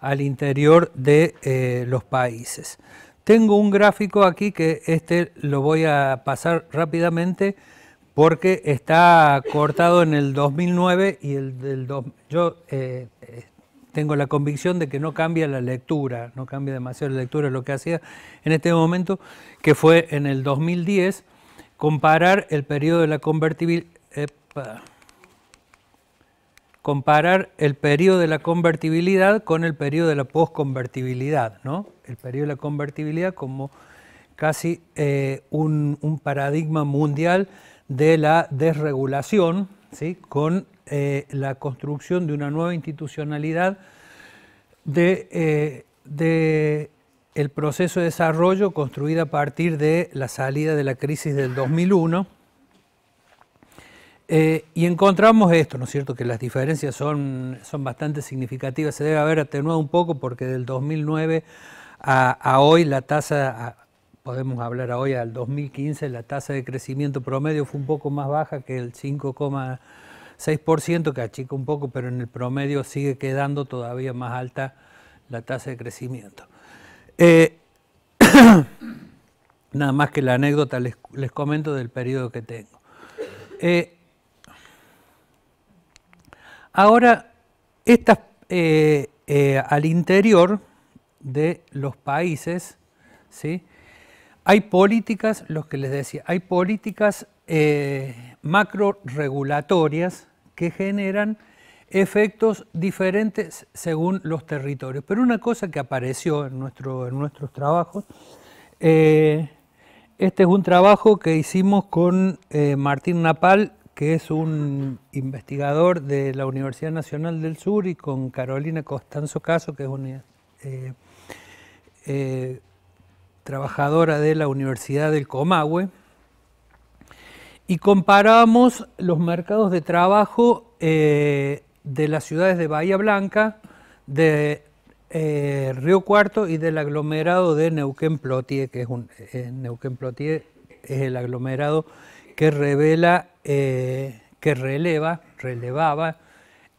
al interior de eh, los países. Tengo un gráfico aquí que este lo voy a pasar rápidamente porque está cortado en el 2009 y el del... yo eh, eh, tengo la convicción de que no cambia la lectura, no cambia demasiado la lectura lo que hacía en este momento, que fue en el 2010 comparar el periodo de la convertibilidad comparar el periodo de la convertibilidad con el periodo de la posconvertibilidad, El periodo de la convertibilidad como casi eh, un, paradigma mundial de la desregulación, ¿sí? con eh, la construcción de una nueva institucionalidad de, eh, el proceso de desarrollo construido a partir de la salida de la crisis del 2001. Eh, y encontramos esto, ¿no es cierto?, que las diferencias son, son bastante significativas, se debe haber atenuado un poco porque del 2009 a, a hoy la tasa podemos hablar hoy al 2015, la tasa de crecimiento promedio fue un poco más baja que el 5,6%, que achica un poco, pero en el promedio sigue quedando todavía más alta la tasa de crecimiento. Eh, nada más que la anécdota les, comento del periodo que tengo. Eh, ahora, estas, eh, al interior de los países, ¿sí? Hay políticas, los que les decía, hay políticas eh, regulatorias que generan efectos diferentes según los territorios. Pero una cosa que apareció en, nuestro, en nuestros trabajos, eh, este es un trabajo que hicimos con eh, Martín Napal, que es un investigador de la Universidad Nacional del Sur, y con Carolina Costanzo Caso, que es una eh, trabajadora de la Universidad del Comahue, y comparamos los mercados de trabajo eh, de las ciudades de Bahía Blanca, de eh, Río Cuarto y del aglomerado de Neuquén Plotier, que es un eh, es el aglomerado que revela, que releva, relevaba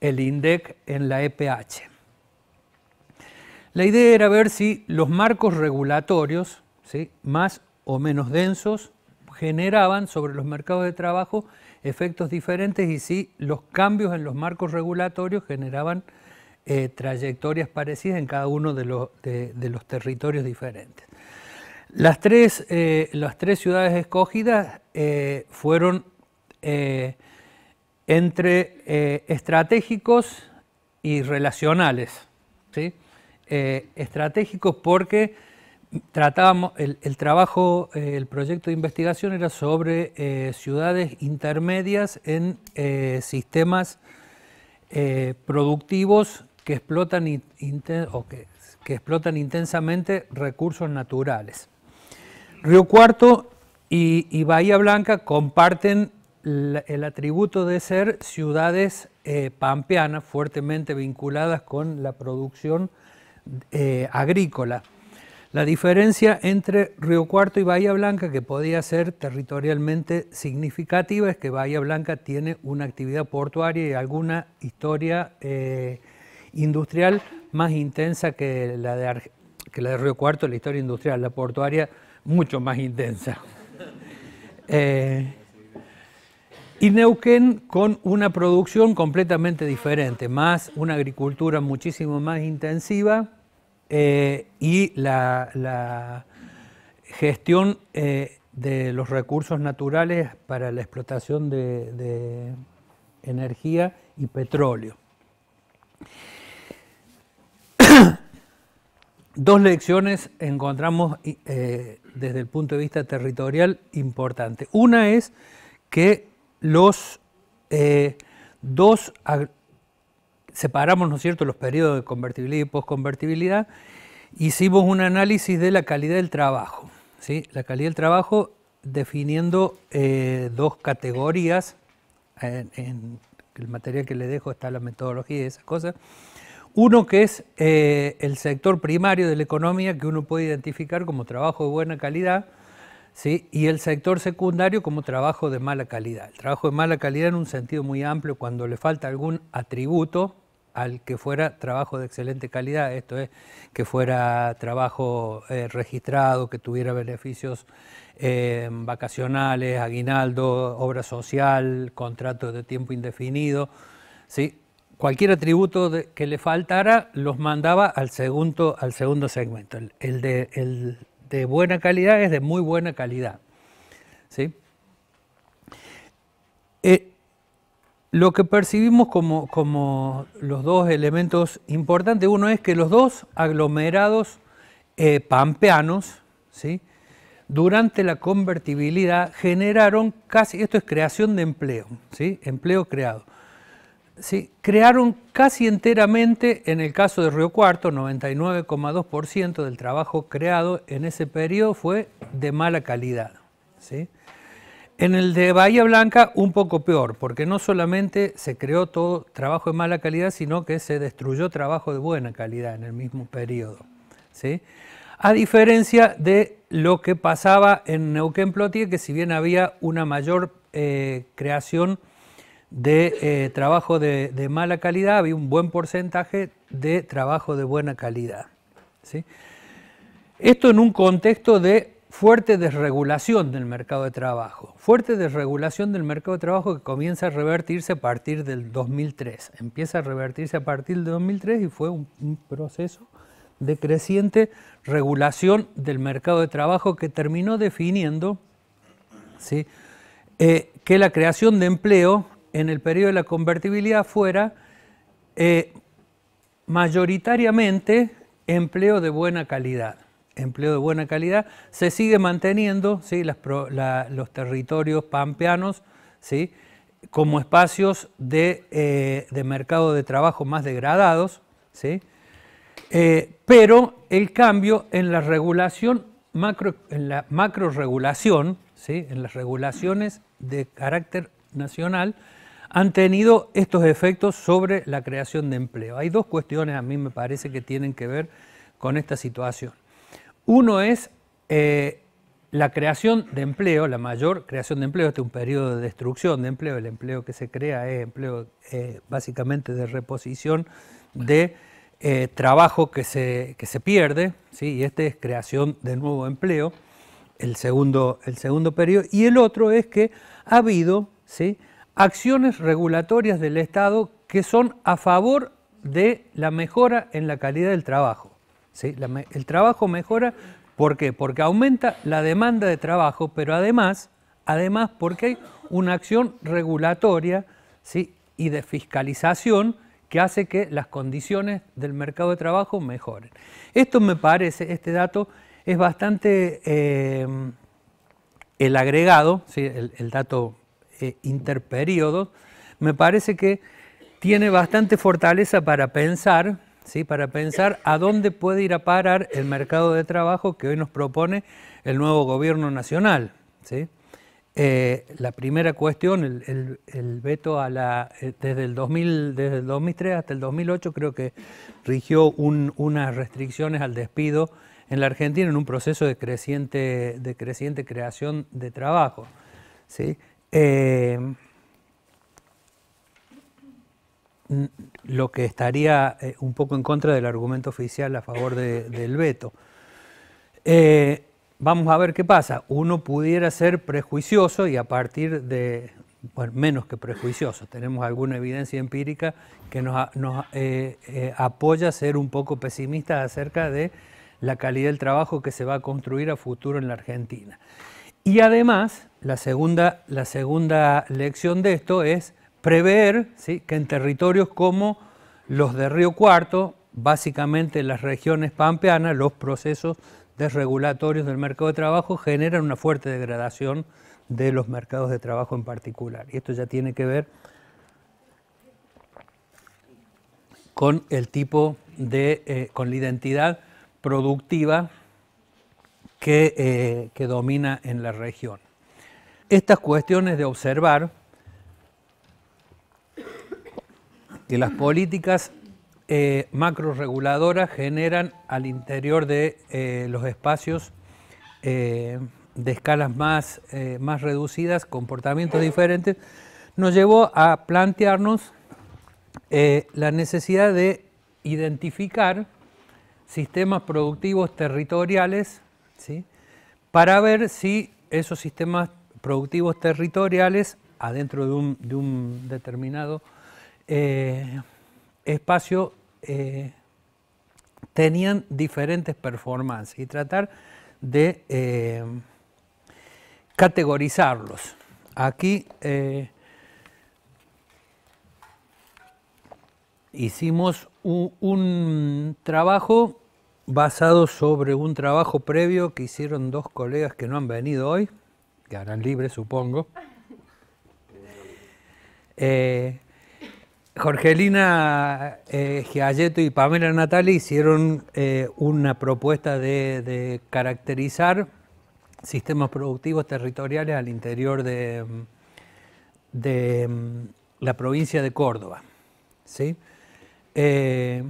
el INDEC en la EPH. La idea era ver si los marcos regulatorios, ¿sí? más o menos densos, generaban sobre los mercados de trabajo efectos diferentes y si los cambios en los marcos regulatorios generaban eh, trayectorias parecidas en cada uno de los, territorios diferentes. Las tres, eh, las tres ciudades escogidas eh, fueron entre estratégicos y relacionales. ¿sí? Eh, estratégicos porque tratábamos, el, trabajo, eh, el proyecto de investigación era sobre eh, ciudades intermedias en sistemas productivos que explotan, que, explotan intensamente recursos naturales. Río Cuarto y, Bahía Blanca comparten el, atributo de ser ciudades pampeanas fuertemente vinculadas con la producción eh, agrícola. La diferencia entre Río Cuarto y Bahía Blanca, que podía ser territorialmente significativa, es que Bahía Blanca tiene una actividad portuaria y alguna historia eh, industrial más intensa que la, de que la Río Cuarto, la historia industrial, la portuaria mucho más intensa. Eh, y Neuquén con una producción completamente diferente, más una agricultura muchísimo más intensiva eh, y la, gestión eh, de los recursos naturales para la explotación de, energía y petróleo. Dos lecciones encontramos eh, desde el punto de vista territorial importante. Una es que los eh, dos, separamos, ¿no es cierto?, los periodos de convertibilidad y posconvertibilidad, hicimos un análisis de la calidad del trabajo, ¿sí? La calidad del trabajo definiendo eh, dos categorías, en, el material que le dejo está la metodología y esas cosas. Uno que es eh, el sector primario de la economía que uno puede identificar como trabajo de buena calidad, ¿sí? y el sector secundario como trabajo de mala calidad. El trabajo de mala calidad en un sentido muy amplio, cuando le falta algún atributo al que fuera trabajo de excelente calidad, esto es, que fuera trabajo eh, registrado, que tuviera beneficios eh, vacacionales, aguinaldo, obra social, contrato de tiempo indefinido, ¿sí? cualquier atributo que le faltara los mandaba al segundo, al segundo segmento, el, de, el, de buena calidad es de muy buena calidad. ¿sí? Eh, lo que percibimos como, los dos elementos importantes, uno es que los dos aglomerados eh, pampeanos, ¿sí? durante la convertibilidad generaron casi, esto es creación de empleo, ¿sí? empleo creado, crearon casi enteramente, en el caso de Río Cuarto, 99,2% del trabajo creado en ese periodo fue de mala calidad. ¿sí? En el de Bahía Blanca un poco peor, porque no solamente se creó todo trabajo de mala calidad, sino que se destruyó trabajo de buena calidad en el mismo periodo. ¿sí? A diferencia de lo que pasaba en Neuquén Plotier, que si bien había una mayor eh, creación de eh, trabajo de, mala calidad, había un buen porcentaje de trabajo de buena calidad. Esto en un contexto de fuerte desregulación del mercado de trabajo, fuerte desregulación del mercado de trabajo que comienza a revertirse a partir del 2003, empieza a revertirse a partir del 2003 y fue un, proceso de creciente regulación del mercado de trabajo que terminó definiendo eh, que la creación de empleo en el periodo de la convertibilidad fuera eh, mayoritariamente empleo de buena calidad. Empleo de buena calidad se sigue manteniendo los territorios pampeanos ¿sí? como espacios de, eh, mercado de trabajo más degradados, eh, pero el cambio en la regulación macro, en la macro ¿sí? en las regulaciones de carácter nacional, han tenido estos efectos sobre la creación de empleo. Hay dos cuestiones a mí me parece que tienen que ver con esta situación. Uno es eh, la creación de empleo, la mayor creación de empleo, este es un periodo de destrucción de empleo, el empleo que se crea es empleo eh, básicamente de reposición de eh, trabajo que se, que se pierde, ¿sí? y este es creación de nuevo empleo, el segundo, el segundo periodo, y el otro es que ha habido ¿sí? acciones regulatorias del Estado que son a favor de la mejora en la calidad del trabajo. el trabajo mejora, ¿por qué? Porque aumenta la demanda de trabajo, pero además, además porque hay una acción regulatoria ¿sí? y de fiscalización que hace que las condiciones del mercado de trabajo mejoren. Esto me parece, este dato es bastante eh, el agregado, el, el dato eh, interperiodo me parece que tiene bastante fortaleza para pensar, ¿sí? para pensar a dónde puede ir a parar el mercado de trabajo que hoy nos propone el nuevo gobierno nacional. ¿sí? Eh, la primera cuestión, el, veto a la, eh, desde, el 2003 hasta el 2008 creo que rigió unas restricciones al despido en la Argentina en un proceso de creciente, de creciente creación de trabajo. ¿sí? Eh, lo que estaría eh, un poco en contra del argumento oficial a favor del veto. Eh, vamos a ver qué pasa. Uno pudiera ser prejuicioso y a partir de, bueno, menos que prejuicioso, tenemos alguna evidencia empírica que nos, apoya a ser un poco pesimistas acerca de la calidad del trabajo que se va a construir a futuro en la Argentina. Y además, la segunda, lección de esto es prever que en territorios como los de Río Cuarto, básicamente en las regiones pampeanas, los procesos desregulatorios del mercado de trabajo generan una fuerte degradación de los mercados de trabajo en particular. Y esto ya tiene que ver con el tipo de, eh, con la identidad productiva que eh, domina en la región estas cuestiones de observar que las políticas eh, macroreguladoras generan al interior de eh, los espacios eh, de escalas más, eh, más reducidas, comportamientos diferentes, nos llevó a plantearnos la necesidad de identificar sistemas productivos territoriales ¿sí? para ver si esos sistemas productivos territoriales adentro de un, determinado eh, espacio eh, tenían diferentes performances y tratar de eh, categorizarlos. Aquí hicimos un trabajo basado sobre un trabajo previo que hicieron dos colegas que no han venido hoy, quedarán libres, supongo. Jorgelina eh, eh y Pamela Natali hicieron eh, una propuesta de, caracterizar sistemas productivos territoriales al interior de, mm, la provincia de Córdoba. Eh,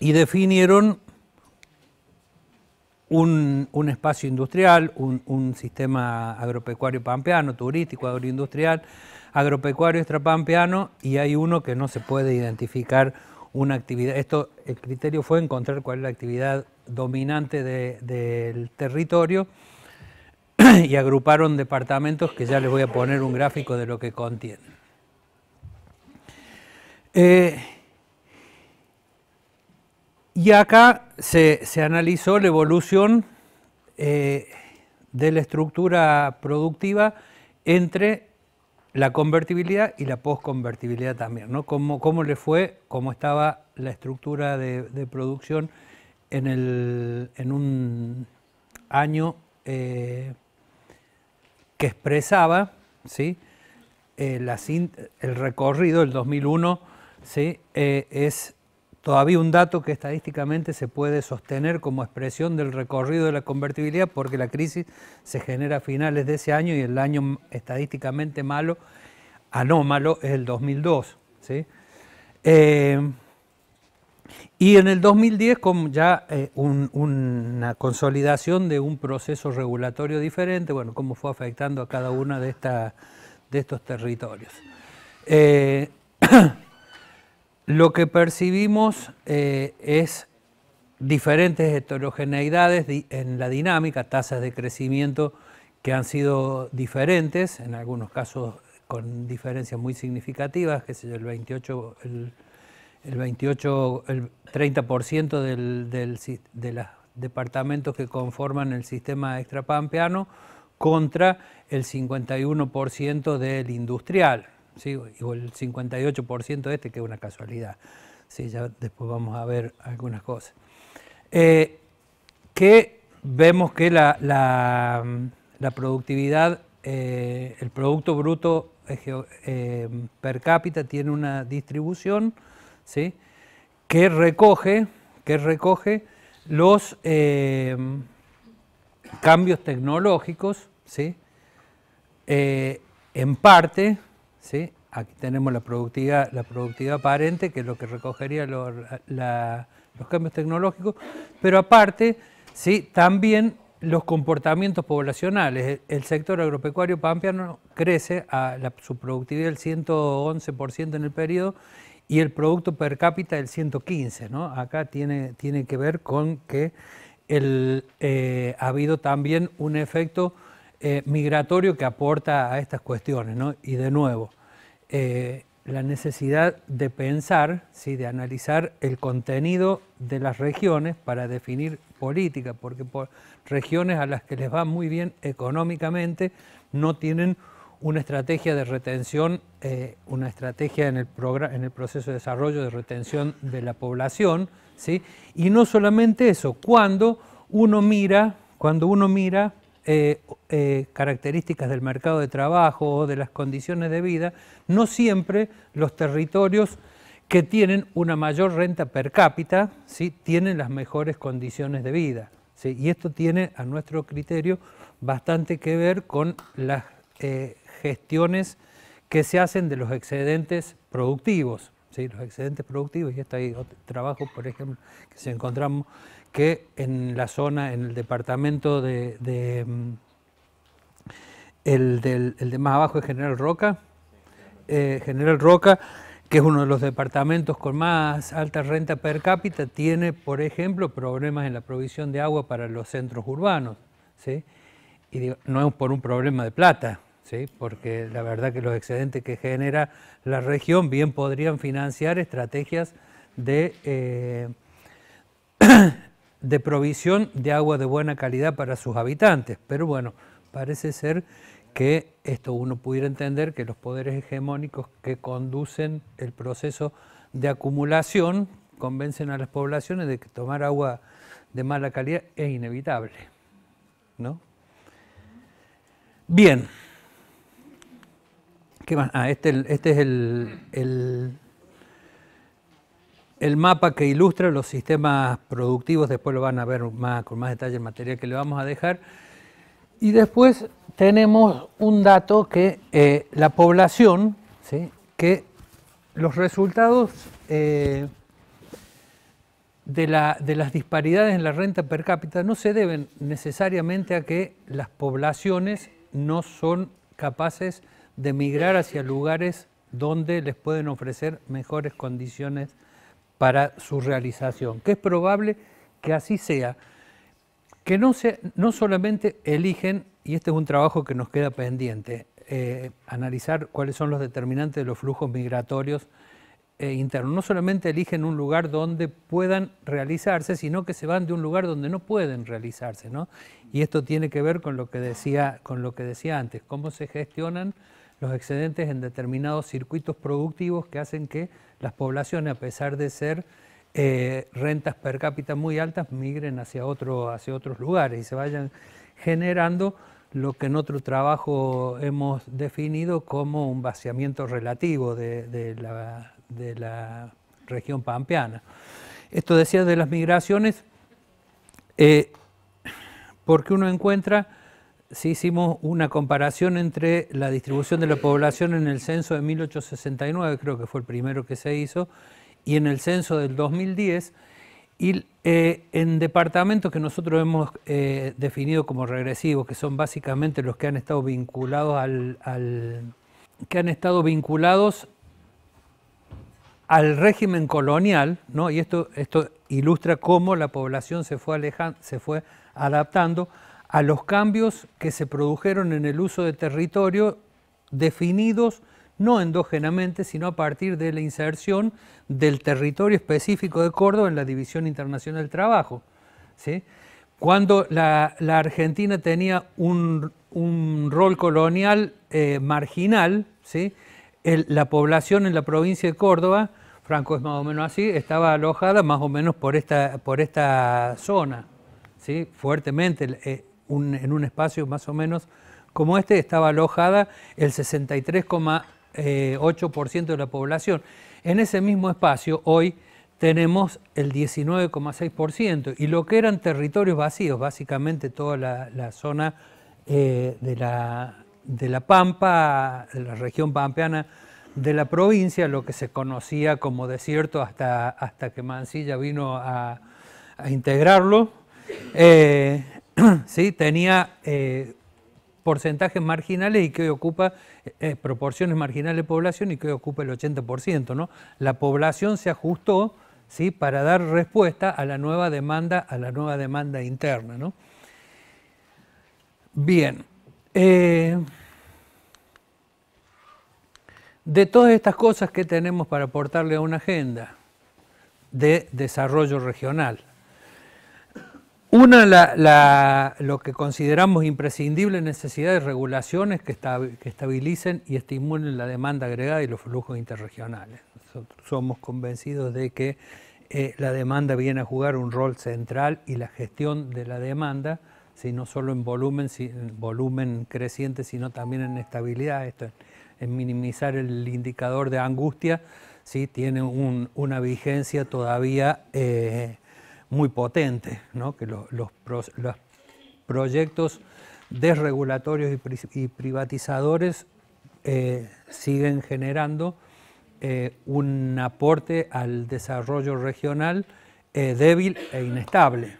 y definieron un, espacio industrial, un, sistema agropecuario pampeano, turístico, agroindustrial, agropecuario extrapampeano, y hay uno que no se puede identificar una actividad. Esto, el criterio fue encontrar cuál es la actividad dominante del territorio y agruparon departamentos que ya les voy a poner un gráfico de lo que contienen. Eh, y acá se, analizó la evolución eh, de la estructura productiva entre la convertibilidad y la posconvertibilidad también, ¿no? Cómo, le fue, cómo estaba la estructura de, producción en, un año eh, que expresaba ¿sí? Eh, el recorrido, el 2001, ¿sí? es todavía un dato que estadísticamente se puede sostener como expresión del recorrido de la convertibilidad porque la crisis se genera a finales de ese año y el año estadísticamente malo, anómalo, es el 2002. ¿sí? Eh, y en el 2010 con ya eh, una consolidación de un proceso regulatorio diferente, bueno, cómo fue afectando a cada uno de, de estos territorios. Eh, Lo que percibimos eh, es diferentes heterogeneidades en la dinámica, tasas de crecimiento que han sido diferentes, en algunos casos con diferencias muy significativas, que es el 28, el, 28, el 30% del, de los departamentos que conforman el sistema extrapampeano contra el 51% del industrial. ¿sí? o el 58% de este, que es una casualidad. ¿sí? Ya después vamos a ver algunas cosas. Eh, que vemos que la, productividad, eh, el Producto Bruto eh, per cápita tiene una distribución ¿sí? que recoge, que recoge los cambios tecnológicos, ¿sí? en parte, Aquí tenemos la productividad, la productividad aparente, que es lo que recogería los cambios tecnológicos, pero aparte, ¿sí? también los comportamientos poblacionales. El sector agropecuario pampeano crece a su productividad del 111% en el periodo y el producto per cápita del 115%. ¿no? Acá tiene, tiene que ver con que eh, ha habido también un efecto eh, migratorio que aporta a estas cuestiones. ¿no? Y de nuevo, eh, la necesidad de pensar, ¿sí? de analizar el contenido de las regiones para definir política, porque por regiones a las que les va muy bien económicamente no tienen una estrategia de retención, eh, una estrategia en el, en el proceso de desarrollo de retención de la población, ¿sí? y no solamente eso, cuando uno mira, cuando uno mira eh, eh, características del mercado de trabajo o de las condiciones de vida, no siempre los territorios que tienen una mayor renta per cápita ¿sí? tienen las mejores condiciones de vida. ¿sí? Y esto tiene, a nuestro criterio, bastante que ver con las eh, gestiones que se hacen de los excedentes productivos. ¿sí? Los excedentes productivos, y este hay otro trabajo, por ejemplo, que se encontramos que en la zona, en el departamento de, mm, el, del, de más abajo es General Roca, eh, General Roca, que es uno de los departamentos con más alta renta per cápita, tiene, por ejemplo, problemas en la provisión de agua para los centros urbanos, Y no es por un problema de plata, ¿sí? Porque la verdad que los excedentes que genera la región bien podrían financiar estrategias de... Eh, de provisión de agua de buena calidad para sus habitantes. Pero bueno, parece ser que esto uno pudiera entender que los poderes hegemónicos que conducen el proceso de acumulación convencen a las poblaciones de que tomar agua de mala calidad es inevitable. ¿No? Bien. ¿Qué más? Ah, este, este es el el mapa que ilustra los sistemas productivos, después lo van a ver más, con más detalle en materia que le vamos a dejar. Y después tenemos un dato que eh, la población, que los resultados eh, de, de, las disparidades en la renta per cápita no se deben necesariamente a que las poblaciones no son capaces de migrar hacia lugares donde les pueden ofrecer mejores condiciones para su realización, que es probable que así sea, que no, solamente eligen, y este es un trabajo que nos queda pendiente, eh, analizar cuáles son los determinantes de los flujos migratorios eh, internos, no solamente eligen un lugar donde puedan realizarse, sino que se van de un lugar donde no pueden realizarse, ¿no? Y esto tiene que ver con lo que decía, con lo que decía antes, cómo se gestionan los excedentes en determinados circuitos productivos que hacen que las poblaciones, a pesar de ser eh, rentas per cápita muy altas, migren hacia, otro, hacia otros lugares y se vayan generando lo que en otro trabajo hemos definido como un vaciamiento relativo de, la, región pampeana. Esto decía de las migraciones, eh, porque uno encuentra sí hicimos una comparación entre la distribución de la población en el censo de 1869, creo que fue el primero que se hizo, y en el censo del 2010, y eh, en departamentos que nosotros hemos eh, definido como regresivos, que son básicamente los que han estado vinculados al, que han estado vinculados al régimen colonial, ¿no? y esto, esto ilustra cómo la población se fue, alejando, se fue adaptando a los cambios que se produjeron en el uso de territorio definidos no endógenamente, sino a partir de la inserción del territorio específico de Córdoba en la División Internacional del Trabajo. ¿sí? Cuando la, Argentina tenía un, rol colonial eh, marginal, ¿sí? la población en la provincia de Córdoba, Franco es más o menos así, estaba alojada más o menos por esta, por esta zona, ¿sí? fuertemente. Eh, en un espacio más o menos como este, estaba alojada el 63,8% de la población. En ese mismo espacio hoy tenemos el 19,6% y lo que eran territorios vacíos, básicamente toda la, zona eh, de, la, de la Pampa, de la región pampeana de la provincia, lo que se conocía como desierto hasta, hasta que Mansilla vino a, integrarlo. Eh, tenía eh, porcentajes marginales y que hoy ocupa eh, eh, proporciones marginales de población y que hoy ocupa el 80%. La población se ajustó ¿sí? para dar respuesta a la nueva demanda, a la nueva demanda interna. Bien. de todas estas cosas que tenemos para aportarle a una agenda de desarrollo regional, una, la, la, lo que consideramos imprescindible necesidad de regulaciones que, estabilicen y estimulen la demanda agregada y los flujos interregionales. somos convencidos de que eh, la demanda viene a jugar un rol central y la gestión de la demanda, si no solo en volumen, si, volumen creciente, sino también en estabilidad, esto, en minimizar el indicador de angustia, ¿sí? tiene una vigencia todavía... Eh, muy potente, ¿no? que los, proyectos desregulatorios y, privatizadores eh, siguen generando eh, un aporte al desarrollo regional eh, débil e inestable.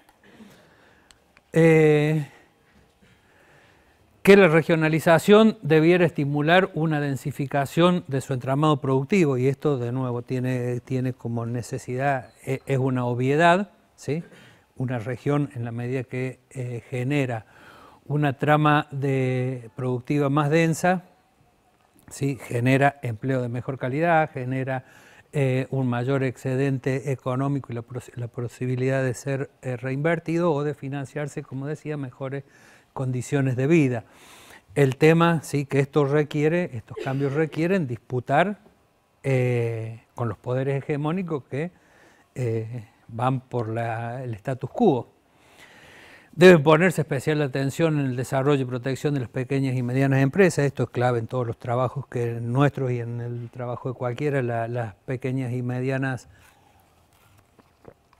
que la regionalización debiera estimular una densificación de su entramado productivo, y esto de nuevo tiene, tiene como necesidad, e, es una obviedad, una región en la medida que eh, genera una trama de productiva más densa, ¿sí? genera empleo de mejor calidad, genera eh, un mayor excedente económico y la, posibilidad de ser eh, reinvertido o de financiarse, como decía, mejores condiciones de vida. El tema, sí, que esto requiere, estos cambios requieren disputar con los poderes hegemónicos que van por el status quo. debe ponerse especial atención en el desarrollo y protección de las pequeñas y medianas empresas. Esto es clave en todos los trabajos que nuestros y en el trabajo de cualquiera. las pequeñas y medianas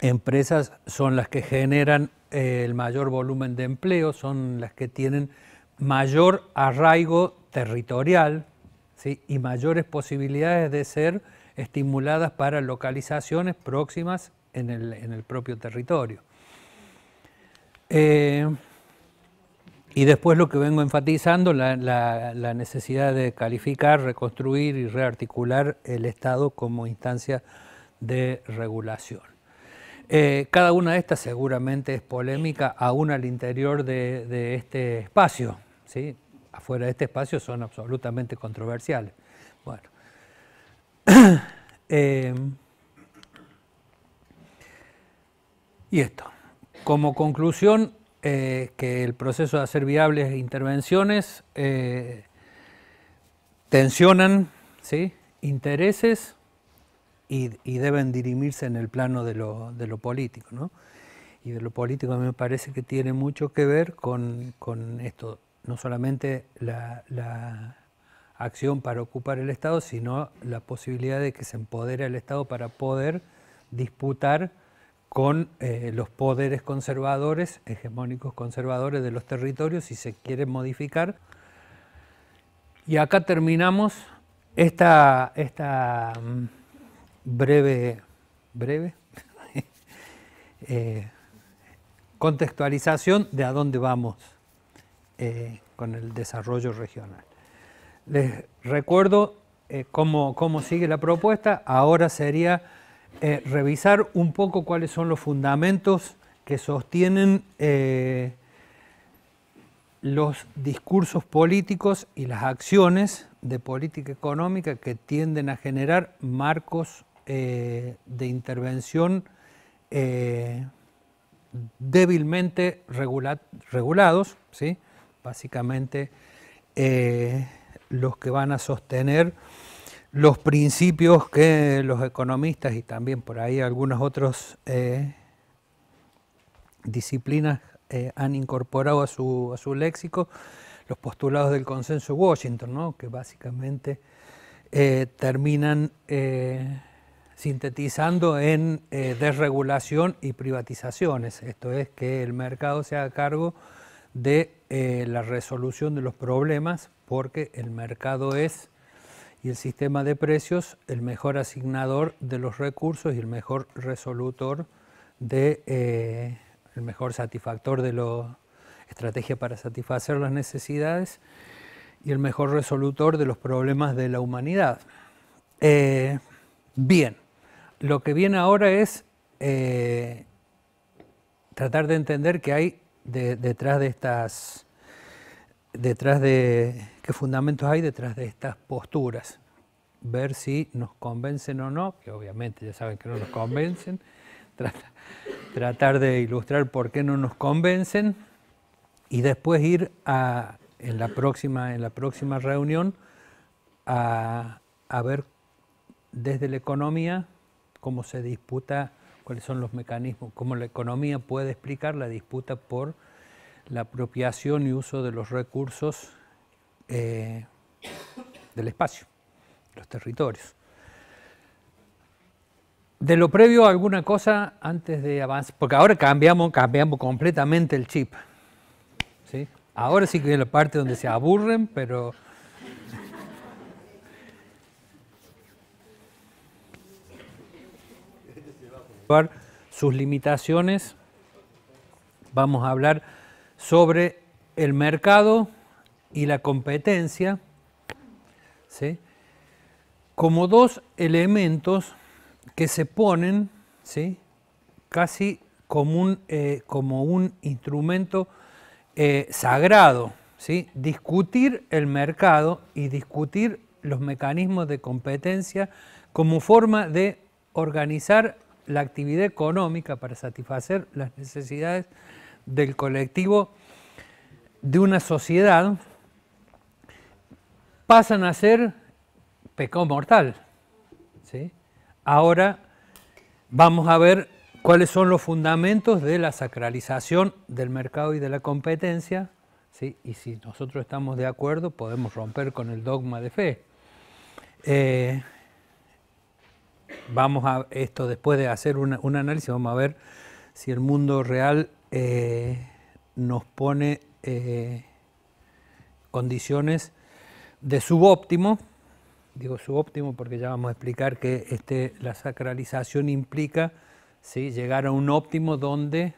empresas son las que generan eh, el mayor volumen de empleo, son las que tienen mayor arraigo territorial y mayores posibilidades de ser estimuladas para localizaciones próximas en el, propio territorio. Eh, y después lo que vengo enfatizando, la, necesidad de calificar, reconstruir y rearticular el Estado como instancia de regulación. Eh, cada una de estas seguramente es polémica aún al interior de, este espacio. Afuera de este espacio son absolutamente controversiales. Bueno. Eh, Y esto. Como conclusión, eh, que el proceso de hacer viables intervenciones eh, tensionan ¿sí? intereses y, deben dirimirse en el plano de lo, político. ¿no? Y de lo político a mí me parece que tiene mucho que ver con, esto, no solamente la, la acción para ocupar el Estado, sino la posibilidad de que se empodere el Estado para poder disputar con eh, los poderes conservadores, hegemónicos conservadores de los territorios, si se quieren modificar. Y acá terminamos esta, mm, breve, breve eh, contextualización de a dónde vamos eh, con el desarrollo regional. Les recuerdo cómo sigue la propuesta. Ahora sería eh, revisar un poco cuáles son los fundamentos que sostienen eh, los discursos políticos y las acciones de política económica que tienden a generar marcos eh, de intervención débilmente regulados, ¿sí? básicamente los que van a sostener los principios que los economistas y también por ahí algunas otras eh, disciplinas eh, han incorporado a su, a su, léxico, los postulados del consenso Washington, que básicamente eh, terminan sintetizando en desregulación y privatizaciones, esto es que el mercado se haga cargo de la resolución de los problemas porque el mercado es y el sistema de precios el mejor asignador de los recursos y el mejor resolutor de eh, el mejor satisfactor de la estrategia para satisfacer las necesidades y el mejor resolutor de los problemas de la humanidad. Eh, bien, lo que viene ahora es eh, tratar de entender que hay detrás de estas detrás de qué fundamentos hay detrás de estas posturas, ver si nos convencen o no, que obviamente ya saben que no nos convencen, tratar de ilustrar por qué no nos convencen y después ir a, en, la próxima, en la próxima reunión a, a ver desde la economía cómo se disputa, cuáles son los mecanismos, cómo la economía puede explicar la disputa por la apropiación y uso de los recursos eh, del espacio, los territorios. De lo previo, alguna cosa antes de avanzar, porque ahora cambiamos, cambiamos completamente el chip. Ahora sí que es la parte donde se aburren, pero... sus limitaciones, vamos a hablar sobre el mercado y la competencia como dos elementos que se ponen casi como un, eh, instrumento eh, sagrado. Discutir el mercado y discutir los mecanismos de competencia como forma de organizar la actividad económica para satisfacer las necesidades del colectivo de una sociedad pasan a ser pecado mortal. Ahora vamos a ver cuáles son los fundamentos de la sacralización del mercado y de la competencia, y si nosotros estamos de acuerdo podemos romper con el dogma de fe. Eh, vamos a esto después de hacer un análisis, vamos a ver si el mundo real eh, nos pone eh, condiciones de subóptimo, digo subóptimo porque ya vamos a explicar que este, la sacralización implica llegar a un óptimo donde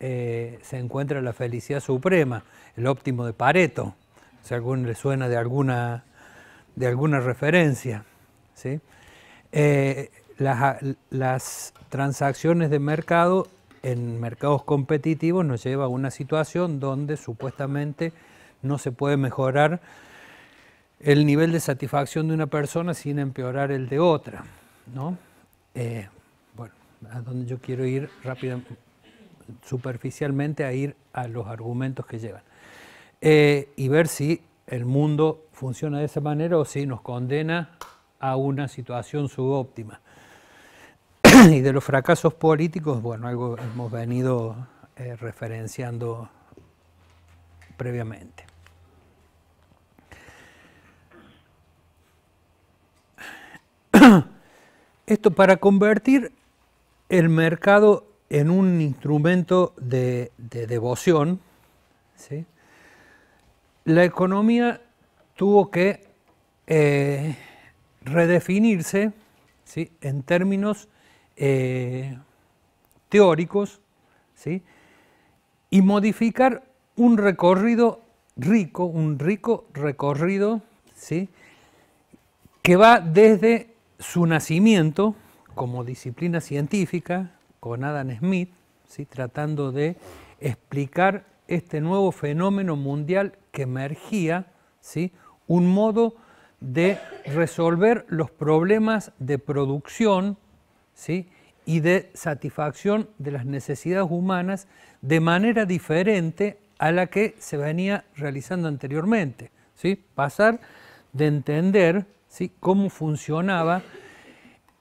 eh, se encuentra la felicidad suprema, el óptimo de Pareto, si a alguno le suena de alguna, de referencia. las, transacciones de mercado en mercados competitivos nos lleva a una situación donde supuestamente no se puede mejorar el nivel de satisfacción de una persona sin empeorar el de otra. Eh, bueno, a donde yo quiero ir rápidamente, superficialmente a ir a los argumentos que llevan eh, y ver si el mundo funciona de esa manera o si nos condena a una situación subóptima. y de los fracasos políticos, bueno, algo hemos venido eh, referenciando previamente. Esto para convertir el mercado en un instrumento de, devoción, la economía tuvo que eh, redefinirse ¿sí? en términos eh, teóricos ¿sí? y modificar un recorrido rico, un rico recorrido ¿sí? que va desde su nacimiento como disciplina científica con Adam Smith, ¿sí? tratando de explicar este nuevo fenómeno mundial que emergía, ¿sí? un modo de resolver los problemas de producción ¿sí? y de satisfacción de las necesidades humanas de manera diferente a la que se venía realizando anteriormente. ¿sí? Pasar de entender cómo funcionaba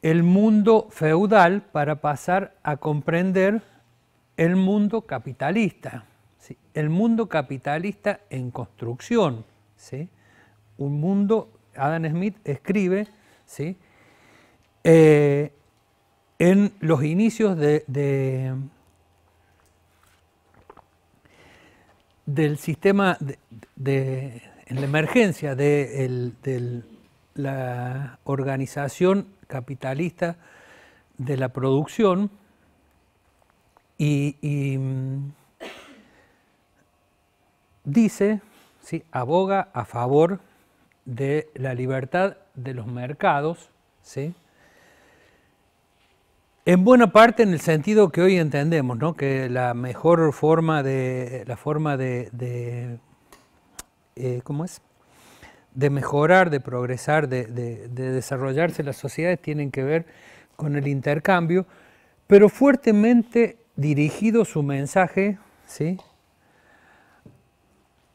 el mundo feudal para pasar a comprender el mundo capitalista, el mundo capitalista en construcción. Un mundo, Adam Smith escribe, ¿sí? Eh, en los inicios de, del sistema, de, en la emergencia de la organización capitalista de la producción y, mm, dice, ¿sí? aboga a favor de la libertad de los mercados, ¿sí? En buena parte en el sentido que hoy entendemos, ¿no? que la mejor forma de, la forma de, eh, es? De mejorar, de progresar, de, desarrollarse las sociedades tienen que ver con el intercambio, pero fuertemente dirigido su mensaje ¿sí?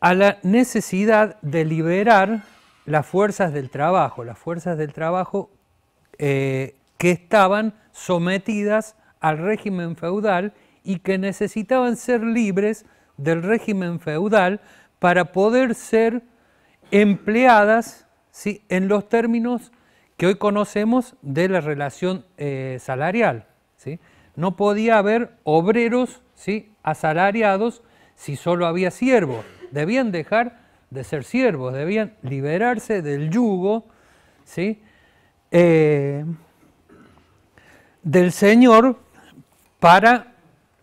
a la necesidad de liberar las fuerzas del trabajo, las fuerzas del trabajo eh, que estaban sometidas al régimen feudal y que necesitaban ser libres del régimen feudal para poder ser empleadas en los términos que hoy conocemos de la relación eh, salarial. No podía haber obreros ¿sí? asalariados si solo había siervos. Debían dejar de ser siervos, debían liberarse del yugo. ¿sí? Eh, del Señor para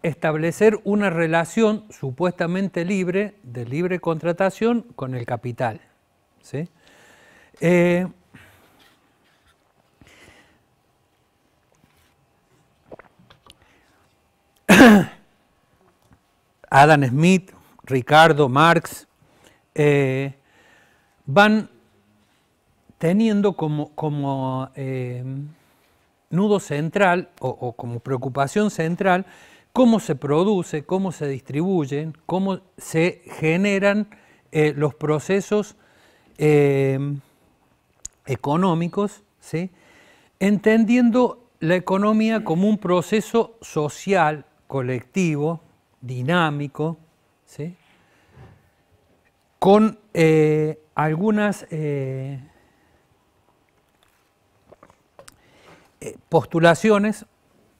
establecer una relación supuestamente libre, de libre contratación, con el capital. Eh, Adam Smith, Ricardo, Marx, eh, van teniendo como, eh, nudo central o, como preocupación central cómo se produce, cómo se distribuyen, cómo se generan eh, los procesos eh, económicos, entendiendo la economía como un proceso social, colectivo, dinámico, con eh, algunas Eh, postulaciones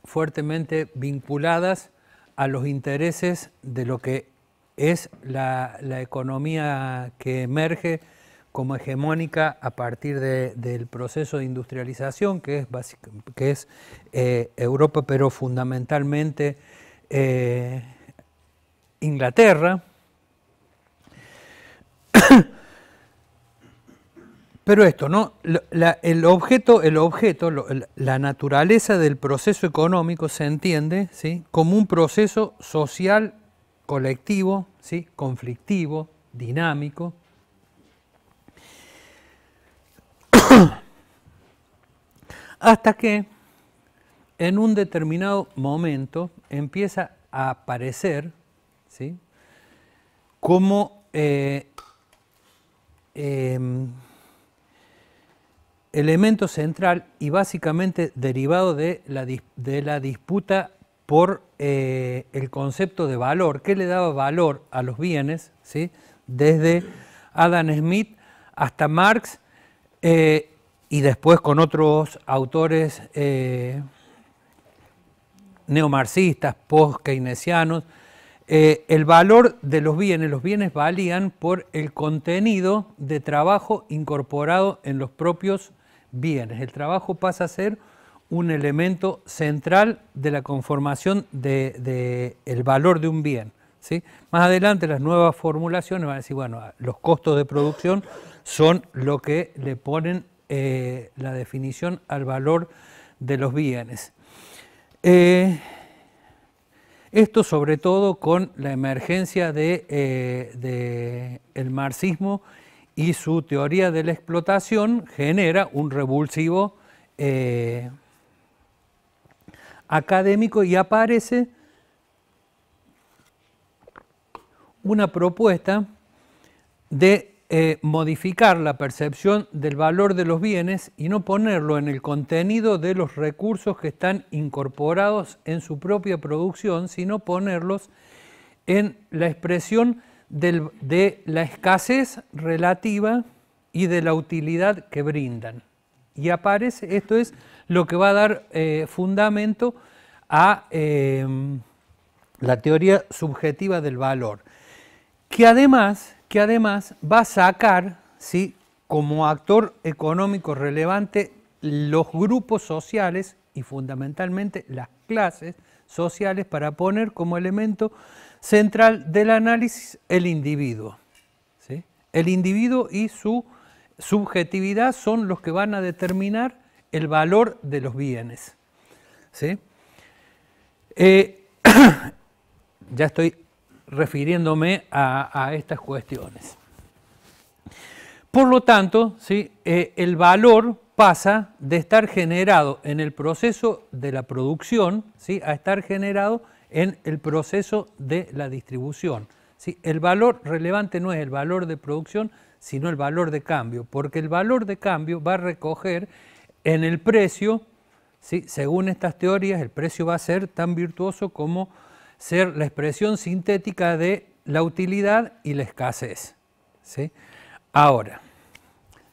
fuertemente vinculadas a los intereses de lo que es la, economía que emerge como hegemónica a partir del proceso de industrialización que es, eh, Europa, pero fundamentalmente eh, Inglaterra, Pero esto, ¿no? el objeto, el objeto la naturaleza del proceso económico se entiende ¿sí? como un proceso social, colectivo, ¿sí? conflictivo, dinámico. Hasta que en un determinado momento empieza a aparecer ¿sí? como eh, em, elemento central y básicamente derivado de la, de la disputa por eh, el concepto de valor, que le daba valor a los bienes, ¿sí? desde Adam Smith hasta Marx eh, y después con otros autores eh, neomarxistas, post-keynesianos. el valor de los bienes, los bienes valían por el contenido de trabajo incorporado en los propios bienes. El trabajo pasa a ser un elemento central de la conformación del de, valor de un bien. ¿sí? Más adelante las nuevas formulaciones van a decir, bueno, los costos de producción son lo que le ponen eh, la definición al valor de los bienes. Eh, esto sobre todo con la emergencia del de, eh, de el marxismo y su teoría de la explotación genera un revulsivo eh, académico y aparece una propuesta de eh, modificar la percepción del valor de los bienes y no ponerlo en el contenido de los recursos que están incorporados en su propia producción, sino ponerlos en la expresión de la escasez relativa y de la utilidad que brindan. Y aparece, esto es lo que va a dar eh, fundamento a em, la teoría subjetiva del valor, que además, que además va a sacar ¿sí? como actor económico relevante los grupos sociales y fundamentalmente las clases sociales para poner como elemento central del análisis, el individuo. ¿sí? El individuo y su subjetividad son los que van a determinar el valor de los bienes. ¿sí? Eh, ya estoy refiriéndome a, estas cuestiones. Por lo tanto, ¿sí? Eh, el valor pasa de estar generado en el proceso de la producción ¿sí? a estar generado en el proceso de la distribución. El valor relevante no es el valor de producción, sino el valor de cambio, porque el valor de cambio va a recoger en el precio, según estas teorías, el precio va a ser tan virtuoso como ser la expresión sintética de la utilidad y la escasez. Ahora,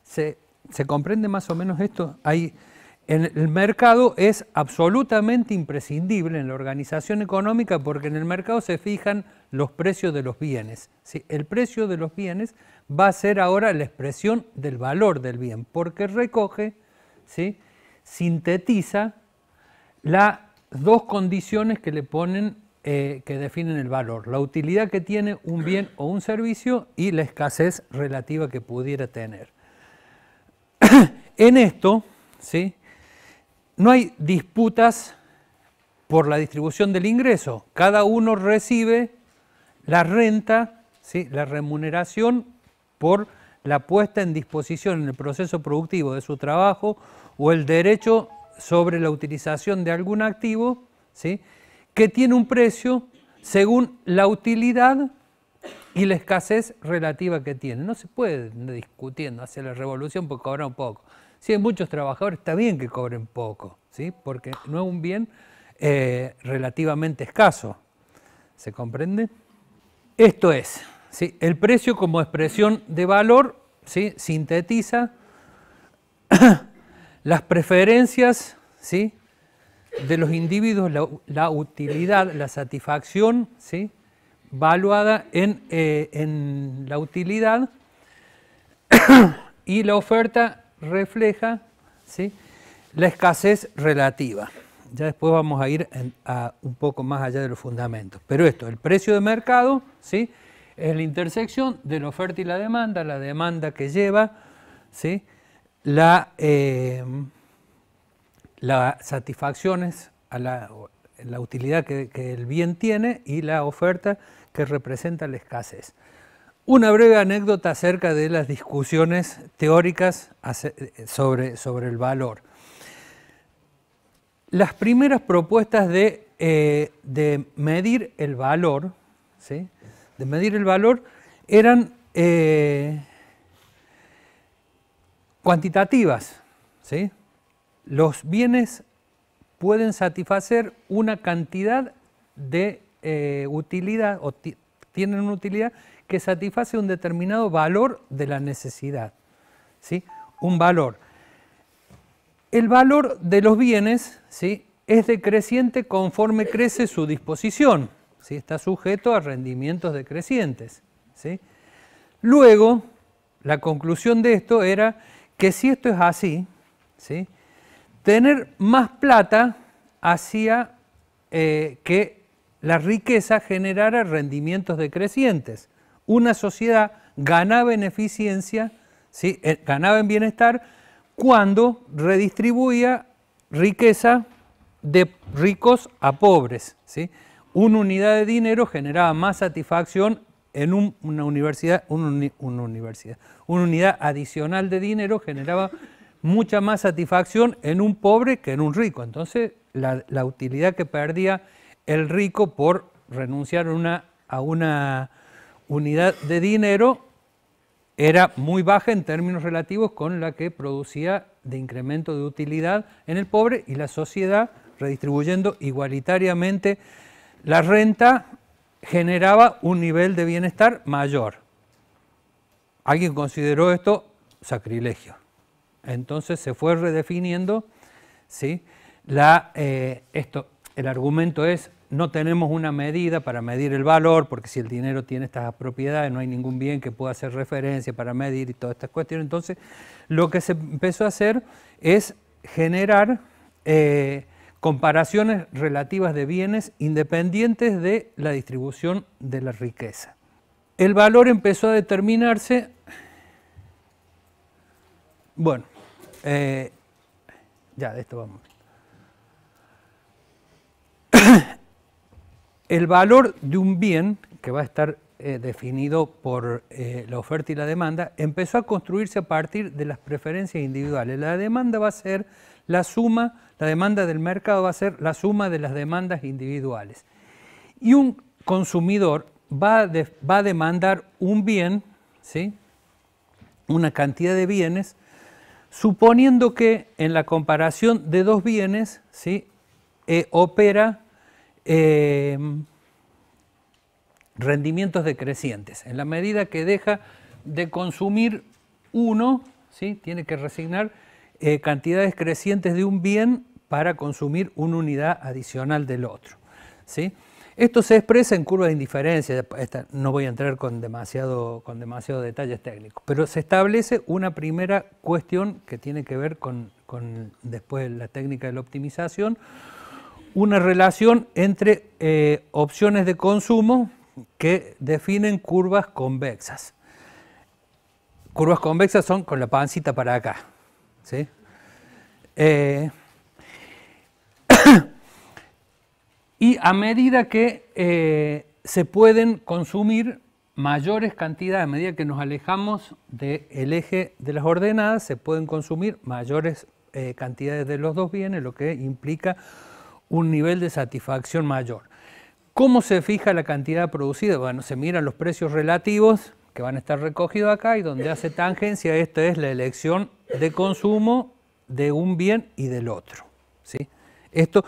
¿se, ¿se comprende más o menos esto? Hay el mercado es absolutamente imprescindible en la organización económica porque en el mercado se fijan los precios de los bienes. El precio de los bienes va a ser ahora la expresión del valor del bien porque recoge, ¿sí? sintetiza las dos condiciones que le ponen, eh, que definen el valor, la utilidad que tiene un bien o un servicio y la escasez relativa que pudiera tener. en esto, ¿sí? No hay disputas por la distribución del ingreso. Cada uno recibe la renta, ¿sí? la remuneración por la puesta en disposición en el proceso productivo de su trabajo o el derecho sobre la utilización de algún activo, ¿sí? que tiene un precio según la utilidad y la escasez relativa que tiene. No se puede discutiendo hacia la revolución porque cobra un poco. Si hay muchos trabajadores, está bien que cobren poco, ¿sí? porque no es un bien eh, relativamente escaso. ¿Se comprende? Esto es, ¿sí? el precio como expresión de valor sintetiza las preferencias ¿sí? de los individuos, la, utilidad, la satisfacción, ¿sí? valuada en, eh, en la utilidad y la oferta refleja ¿sí? la escasez relativa. Ya después vamos a ir a un poco más allá de los fundamentos. Pero esto, el precio de mercado, ¿sí? es la intersección de la oferta y la demanda, la demanda que lleva ¿sí? Eh, las satisfacciones a la, utilidad que, el bien tiene y la oferta que representa la escasez. Una breve anécdota acerca de las discusiones teóricas eh, sobre, sobre el valor. Las primeras propuestas de, eh, medir el valor, de medir el valor, eran eh, cuantitativas. Los bienes pueden satisfacer una cantidad de utilidad o tienen una utilidad que satisface un determinado valor de la necesidad. ¿sí? Un valor. El valor de los bienes ¿sí? es decreciente conforme crece su disposición. ¿sí? Está sujeto a rendimientos decrecientes. ¿sí? Luego, la conclusión de esto era que si esto es así, ¿sí? tener más plata hacía eh, que la riqueza generara rendimientos decrecientes una sociedad ganaba en eficiencia, ¿sí? Eh, ganaba en bienestar, cuando redistribuía riqueza de ricos a pobres. ¿sí? Una unidad de dinero generaba más satisfacción en una, universidad, una universidad, una unidad adicional de dinero generaba mucha más satisfacción en un pobre que en un rico. Entonces, la, utilidad que perdía el rico por renunciar a una unidad de dinero era muy baja en términos relativos con la que producía de incremento de utilidad en el pobre y la sociedad, redistribuyendo igualitariamente la renta, generaba un nivel de bienestar mayor. Alguien consideró esto sacrilegio. Entonces se fue redefiniendo la, eh, esto. El argumento es, no tenemos una medida para medir el valor, porque si el dinero tiene estas propiedades, no hay ningún bien que pueda hacer referencia para medir y todas estas cuestiones. Entonces, lo que se empezó a hacer es generar eh, comparaciones relativas de bienes independientes de la distribución de la riqueza. El valor empezó a determinarse, bueno, eh, ya de esto vamos. El valor de un bien, que va a estar eh, definido por eh, la oferta y la demanda, empezó a construirse a partir de las preferencias individuales. La demanda va a ser la suma, la demanda del mercado va a ser la suma de las demandas individuales. Y un consumidor va a, demandar un bien, una cantidad de bienes, suponiendo que en la comparación de dos bienes ¿sí? Eh, opera Em, rendimientos decrecientes. En la medida que deja de consumir uno, tiene que resignar eh, cantidades crecientes de un bien para consumir una unidad adicional del otro. ¿sí? Esto se expresa en curva de indiferencia, no voy a entrar con demasiado, con demasiado detalles técnicos, pero se establece una primera cuestión que tiene que ver con, con después la técnica de la optimización, una relación entre eh, opciones de consumo que definen curvas convexas. Curvas convexas son con la pancita para acá. ¿sí? Eh, y a medida que eh, se pueden consumir mayores cantidades, a medida que nos alejamos del eje de las ordenadas, se pueden consumir mayores cantidades de los dos bienes, lo que implica un nivel de satisfacción mayor. ¿Cómo se fija la cantidad producida? Bueno, se miran los precios relativos que van a estar recogidos acá y donde hace tangencia, esta es la elección de consumo de un bien y del otro. ¿sí? Esto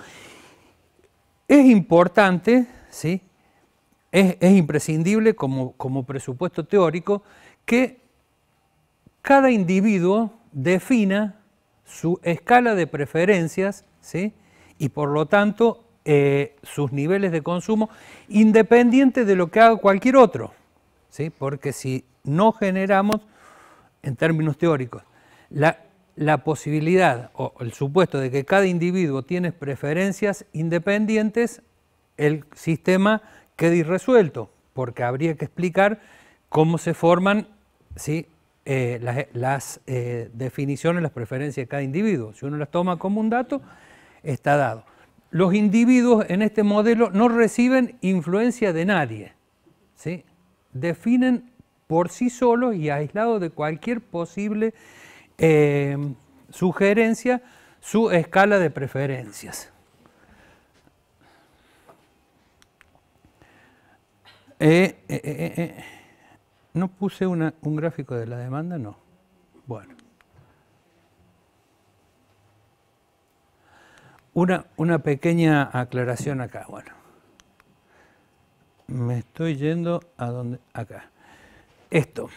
es importante, ¿sí? es, imprescindible como, como presupuesto teórico que cada individuo defina su escala de preferencias, ¿sí? y por lo tanto eh, sus niveles de consumo independientes de lo que haga cualquier otro. Porque si no generamos, en términos teóricos, la, posibilidad o el supuesto de que cada individuo tiene preferencias independientes, el sistema queda irresuelto, porque habría que explicar cómo se forman ¿sí? Eh, las, eh, definiciones, las preferencias de cada individuo. Si uno las toma como un dato, está dado. Los individuos en este modelo no reciben influencia de nadie. Definen por sí solos y aislados de cualquier posible eh, sugerencia su escala de preferencias. Eh, eh, ¿No puse un gráfico de la demanda? No. Bueno. Una, pequeña aclaración acá, bueno. Me estoy yendo a donde, acá. Esto.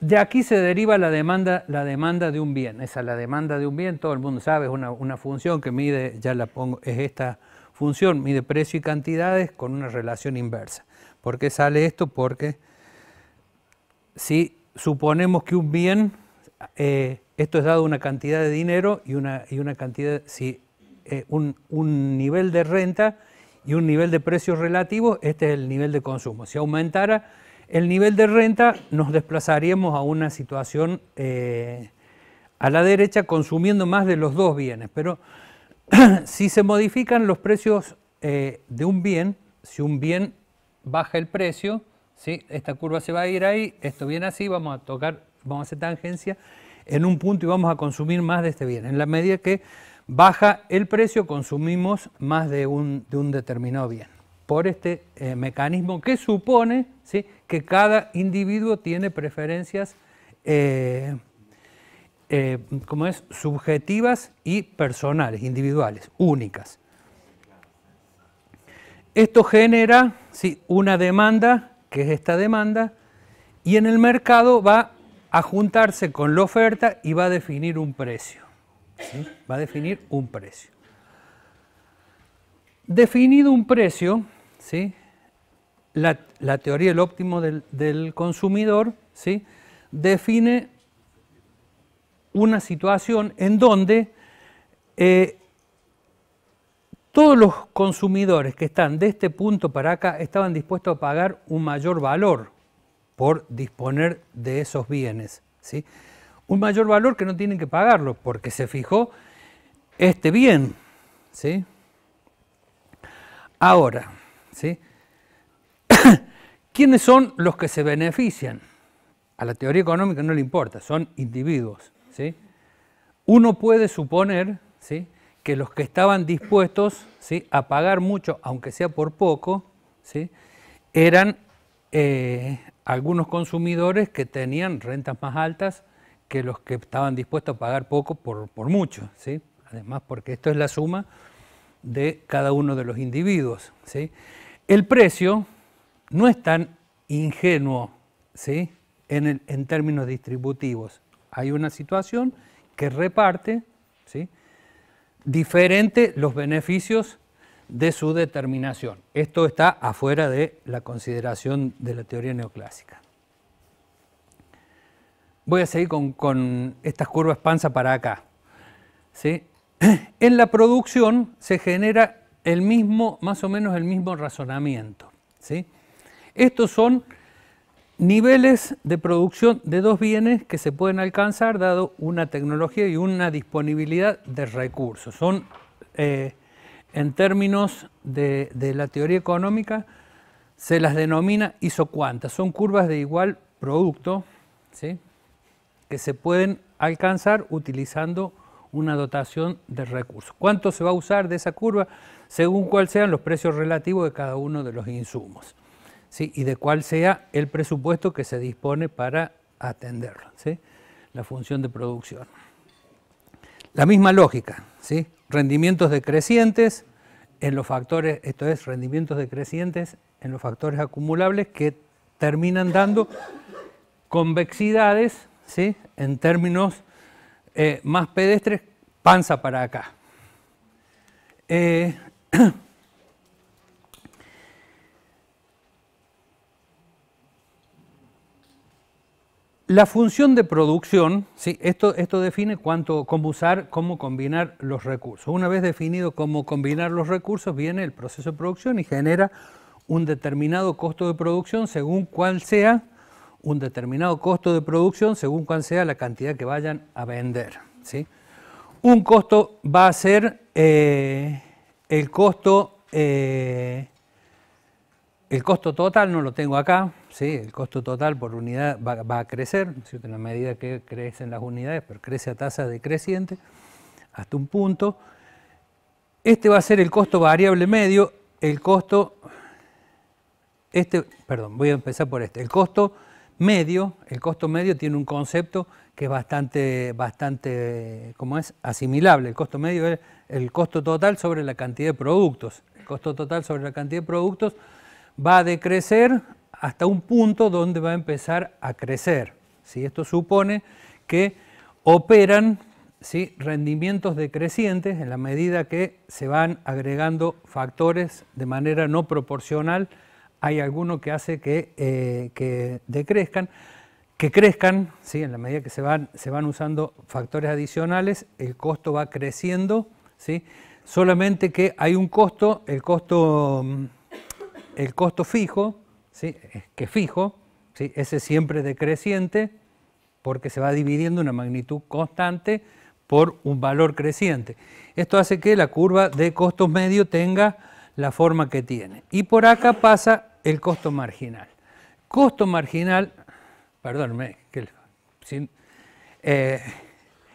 De aquí se deriva la demanda, la demanda de un bien. Esa la demanda de un bien, todo el mundo sabe, es una, una, función que mide, ya la pongo, es esta función, mide precio y cantidades con una relación inversa. ¿Por qué sale esto? Porque si suponemos que un bien eh, esto es dado una cantidad de dinero y una, y una cantidad, si eh, un, nivel de renta y un nivel de precios relativos, este es el nivel de consumo. Si aumentara el nivel de renta, nos desplazaríamos a una situación eh, a la derecha consumiendo más de los dos bienes, pero si se modifican los precios de un bien, si un bien baja el precio, esta curva se va a ir ahí, esto viene así, vamos a tocar vamos a hacer tangencia en un punto y vamos a consumir más de este bien. En la medida que baja el precio, consumimos más de un, de un determinado bien. Por este eh, mecanismo que supone ¿sí? que cada individuo tiene preferencias eh, eh, como es, subjetivas y personales, individuales, únicas. Esto genera ¿sí? una demanda, que es esta demanda, y en el mercado va a juntarse con la oferta y va a definir un precio. Va a definir un precio. Definido un precio, ¿sí? la, la teoría del óptimo del, del consumidor ¿sí? define una situación en donde eh, todos los consumidores que están de este punto para acá estaban dispuestos a pagar un mayor valor por disponer de esos bienes. ¿sí? Un mayor valor que no tienen que pagarlo porque se fijó este bien. ¿sí? Ahora, ¿sí? ¿quiénes son los que se benefician? A la teoría económica no le importa, son individuos. ¿sí? Uno puede suponer ¿sí? que los que estaban dispuestos ¿sí? a pagar mucho, aunque sea por poco, ¿sí? eran eh, algunos consumidores que tenían rentas más altas que los que estaban dispuestos a pagar poco por, mucho, ¿sí? además porque esto es la suma de cada uno de los individuos. ¿sí? El precio no es tan ingenuo ¿sí? en, en términos distributivos. Hay una situación que reparte ¿sí? diferente los beneficios de su determinación. Esto está afuera de la consideración de la teoría neoclásica. Voy a seguir con, estas curvas panza para acá. En la producción se genera el mismo, más o menos el mismo razonamiento. ¿sí? Estos son niveles de producción de dos bienes que se pueden alcanzar dado una tecnología y una disponibilidad de recursos. Son eh, en términos de, la teoría económica, se las denomina isocuantas. Son curvas de igual producto que se pueden alcanzar utilizando una dotación de recursos. ¿Cuánto se va a usar de esa curva? Según cuál sean los precios relativos de cada uno de los insumos y de cuál sea el presupuesto que se dispone para atenderlo, la función de producción. La misma lógica, ¿sí? rendimientos decrecientes en los factores, esto es, rendimientos decrecientes en los factores acumulables que terminan dando convexidades, ¿sí? en términos eh, más pedestres, panza para acá. Eh, La función de producción, ¿sí? esto, esto define cuánto, cómo usar, cómo combinar los recursos. Una vez definido cómo combinar los recursos, viene el proceso de producción y genera un determinado costo de producción según cuál sea, un determinado costo de producción según cuál sea la cantidad que vayan a vender. ¿sí? Un costo va a ser eh, el costo eh, el costo total no lo tengo acá, ¿sí? el costo total por unidad va, a crecer, en la medida que crecen las unidades, pero crece a tasa decreciente hasta un punto. Este va a ser el costo variable medio, el costo, este, perdón, voy a empezar por este, el costo medio, el costo medio tiene un concepto que es bastante, bastante, ¿cómo es? Asimilable, el costo medio es el costo total sobre la cantidad de productos, el costo total sobre la cantidad de productos va a decrecer hasta un punto donde va a empezar a crecer. Esto supone que operan rendimientos decrecientes en la medida que se van agregando factores de manera no proporcional. Hay alguno que hace que, eh, que que crezcan, ¿sí? en la medida que se van, se van usando factores adicionales, el costo va creciendo. Solamente que hay un costo, el costo mm, el costo fijo, ¿sí? que fijo, ¿sí? ese siempre decreciente, porque se va dividiendo una magnitud constante por un valor creciente. Esto hace que la curva de costo medio tenga la forma que tiene. Y por acá pasa el costo marginal. Costo marginal, perdón, eh,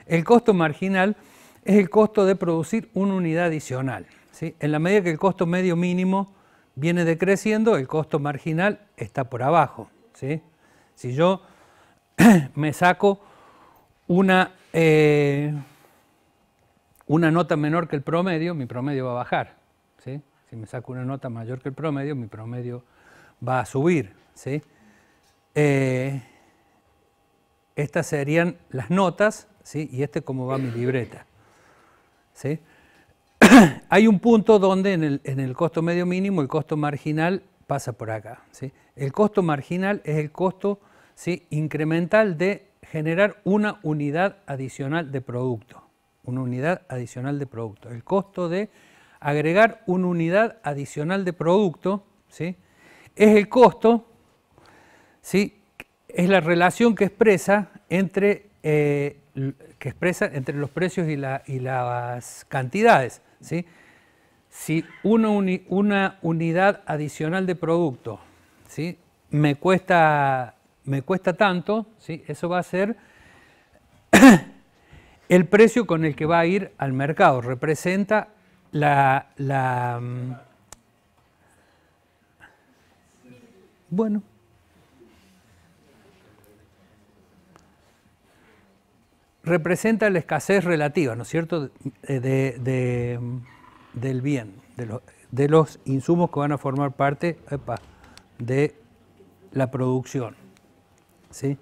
el costo marginal es el costo de producir una unidad adicional. En la medida que el costo medio mínimo viene decreciendo, el costo marginal está por abajo. Si yo me saco una, eh, una nota menor que el promedio, mi promedio va a bajar. Si me saco una nota mayor que el promedio, mi promedio va a subir. Eh, estas serían las notas ¿sí? y este cómo va mi libreta. ¿sí? hay un punto donde en el, costo medio mínimo el costo marginal pasa por acá. El costo marginal es el costo ¿sí? incremental de generar una unidad adicional de producto. Una unidad adicional de producto. El costo de agregar una unidad adicional de producto ¿sí? es el costo, ¿sí? es la relación que expresa entre, eh, que expresa entre los precios y, y las cantidades. Si una unidad adicional de producto me, cuesta, me cuesta tanto, eso va a ser el precio con el que va a ir al mercado. Representa la, la mm, bueno, representa la escasez relativa, ¿no es cierto?, de, del bien, de, los insumos que van a formar parte de la producción. ¿sí?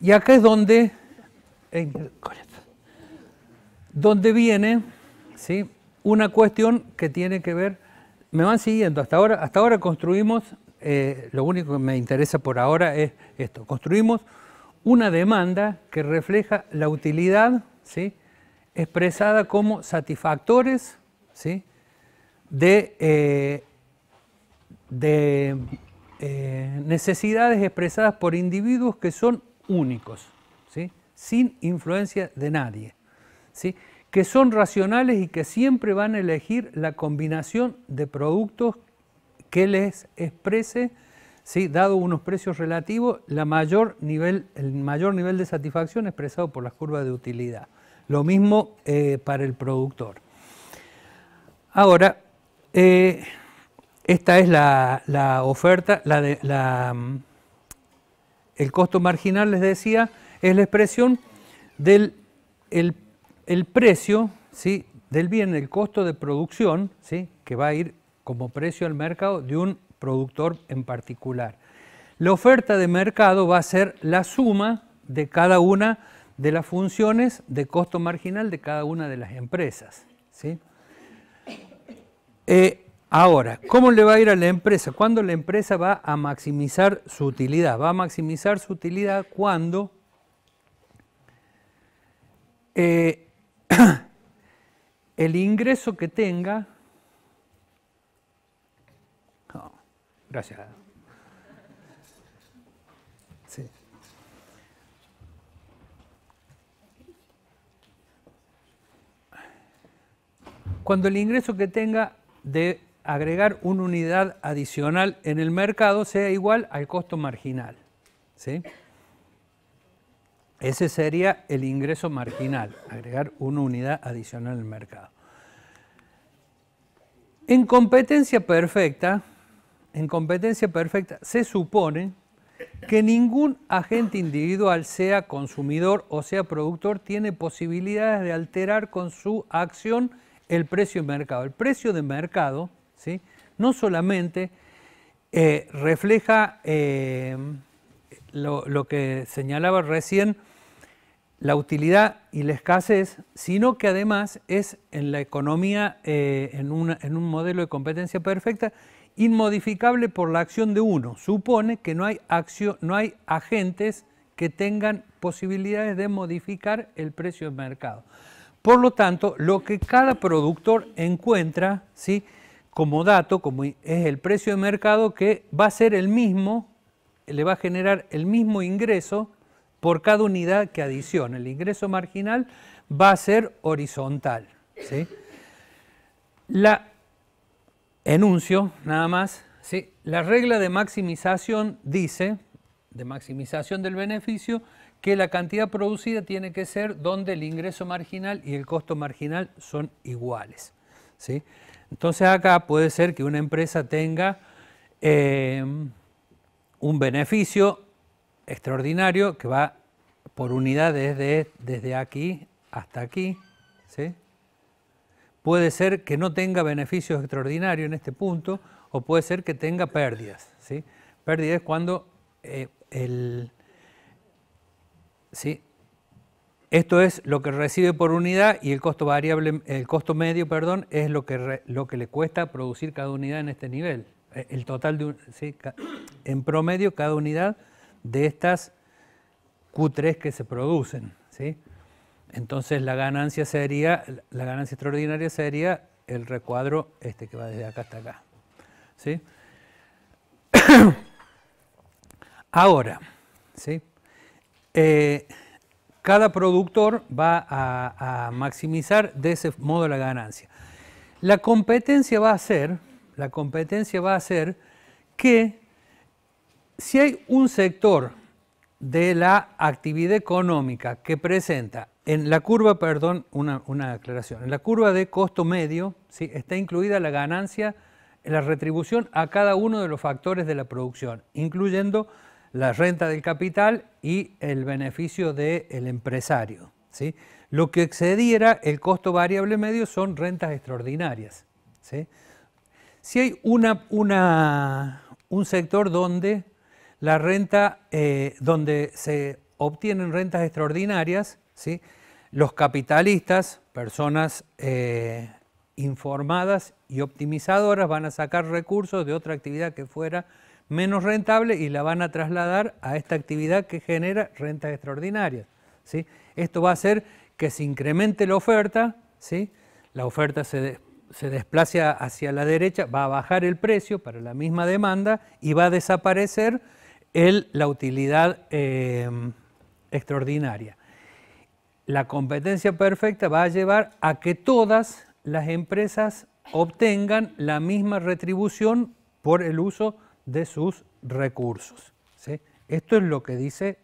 Y acá es donde, eh, donde viene ¿sí? una cuestión que tiene que ver, me van siguiendo, hasta ahora, hasta ahora construimos, eh, lo único que me interesa por ahora es esto, construimos una demanda que refleja la utilidad ¿sí? expresada como satisfactores ¿sí? de, eh, eh, necesidades expresadas por individuos que son únicos, ¿sí? sin influencia de nadie, ¿sí? que son racionales y que siempre van a elegir la combinación de productos que les exprese dado unos precios relativos, el mayor nivel de satisfacción expresado por las curvas de utilidad. Lo mismo eh, para el productor. Ahora, eh, esta es la, oferta, mm, el costo marginal, les decía, es la expresión del precio del bien, el costo de producción, que va a ir como precio al mercado de un productor en particular. La oferta de mercado va a ser la suma de cada una de las funciones de costo marginal de cada una de las empresas. Eh, ahora, ¿cómo le va a ir a la empresa? ¿Cuándo la empresa va a maximizar su utilidad? Va a maximizar su utilidad cuando eh, el ingreso que tenga Cuando el ingreso que tenga de agregar una unidad adicional en el mercado sea igual al costo marginal. Ese sería el ingreso marginal, agregar una unidad adicional en el mercado. En competencia perfecta, en competencia perfecta, se supone que ningún agente individual, sea consumidor o sea productor, tiene posibilidades de alterar con su acción el precio de mercado. El precio de mercado ¿sí? no solamente eh, refleja eh, lo, que señalaba recién, la utilidad y la escasez, sino que además es en la economía, eh, en un modelo de competencia perfecta, inmodificable por la acción de uno. Supone que no hay, acción, no hay agentes que tengan posibilidades de modificar el precio de mercado. Por lo tanto, lo que cada productor encuentra ¿sí? como dato como es el precio de mercado que va a ser el mismo, le va a generar el mismo ingreso por cada unidad que adicione. El ingreso marginal va a ser horizontal. La Enuncio, nada más. Sí, la regla de maximización dice, de maximización del beneficio, que la cantidad producida tiene que ser donde el ingreso marginal y el costo marginal son iguales. ¿sí? Entonces acá puede ser que una empresa tenga em, un beneficio extraordinario que va por unidad desde, desde aquí hasta aquí. ¿sí? puede ser que no tenga beneficios extraordinarios en este punto o puede ser que tenga pérdidas. ¿sí? Pérdida es cuando eh, ¿sí? esto es lo que recibe por unidad y el costo variable, el costo medio, perdón, es lo que, lo que le cuesta producir cada unidad en este nivel. Eh, el total de en promedio cada unidad de estas Q3 que se producen. ¿sí? Entonces la ganancia sería, la ganancia extraordinaria sería el recuadro este que va desde acá hasta acá. Ahora, ¿sí? Eh, cada productor va a, maximizar de ese modo la ganancia. La competencia va a ser, la competencia va a ser que si hay un sector de la actividad económica que presenta en la curva, perdón, una, una, aclaración. En la curva de costo medio ¿sí? está incluida la ganancia, la retribución a cada uno de los factores de la producción, incluyendo la renta del capital y el beneficio del empresario. ¿sí? Lo que excediera el costo variable medio son rentas extraordinarias. ¿sí? Si hay una, un sector donde la renta, eh, donde se obtienen rentas extraordinarias, ¿sí? Los capitalistas, personas eh, informadas y optimizadoras, van a sacar recursos de otra actividad que fuera menos rentable y la van a trasladar a esta actividad que genera rentas extraordinarias. ¿sí? Esto va a hacer que se incremente la oferta, ¿sí? la oferta se, desplace hacia la derecha, va a bajar el precio para la misma demanda y va a desaparecer la utilidad eh, extraordinaria. La competencia perfecta va a llevar a que todas las empresas obtengan la misma retribución por el uso de sus recursos. Esto es lo que dice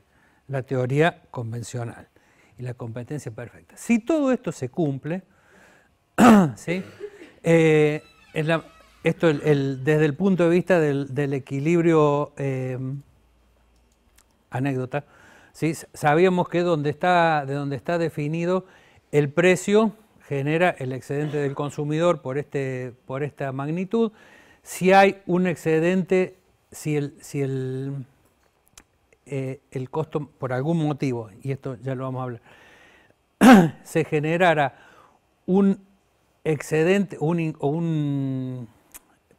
la teoría convencional y la competencia perfecta. Si todo esto se cumple, ¿sí? Eh, esto desde el punto de vista del, equilibrio, eh, anécdota, Sabíamos que donde está, de donde está definido el precio genera el excedente del consumidor por, este, por esta magnitud. Si hay un excedente, si el, si el, eh, el costo por algún motivo, y esto ya lo vamos a hablar, se generara un excedente un, o un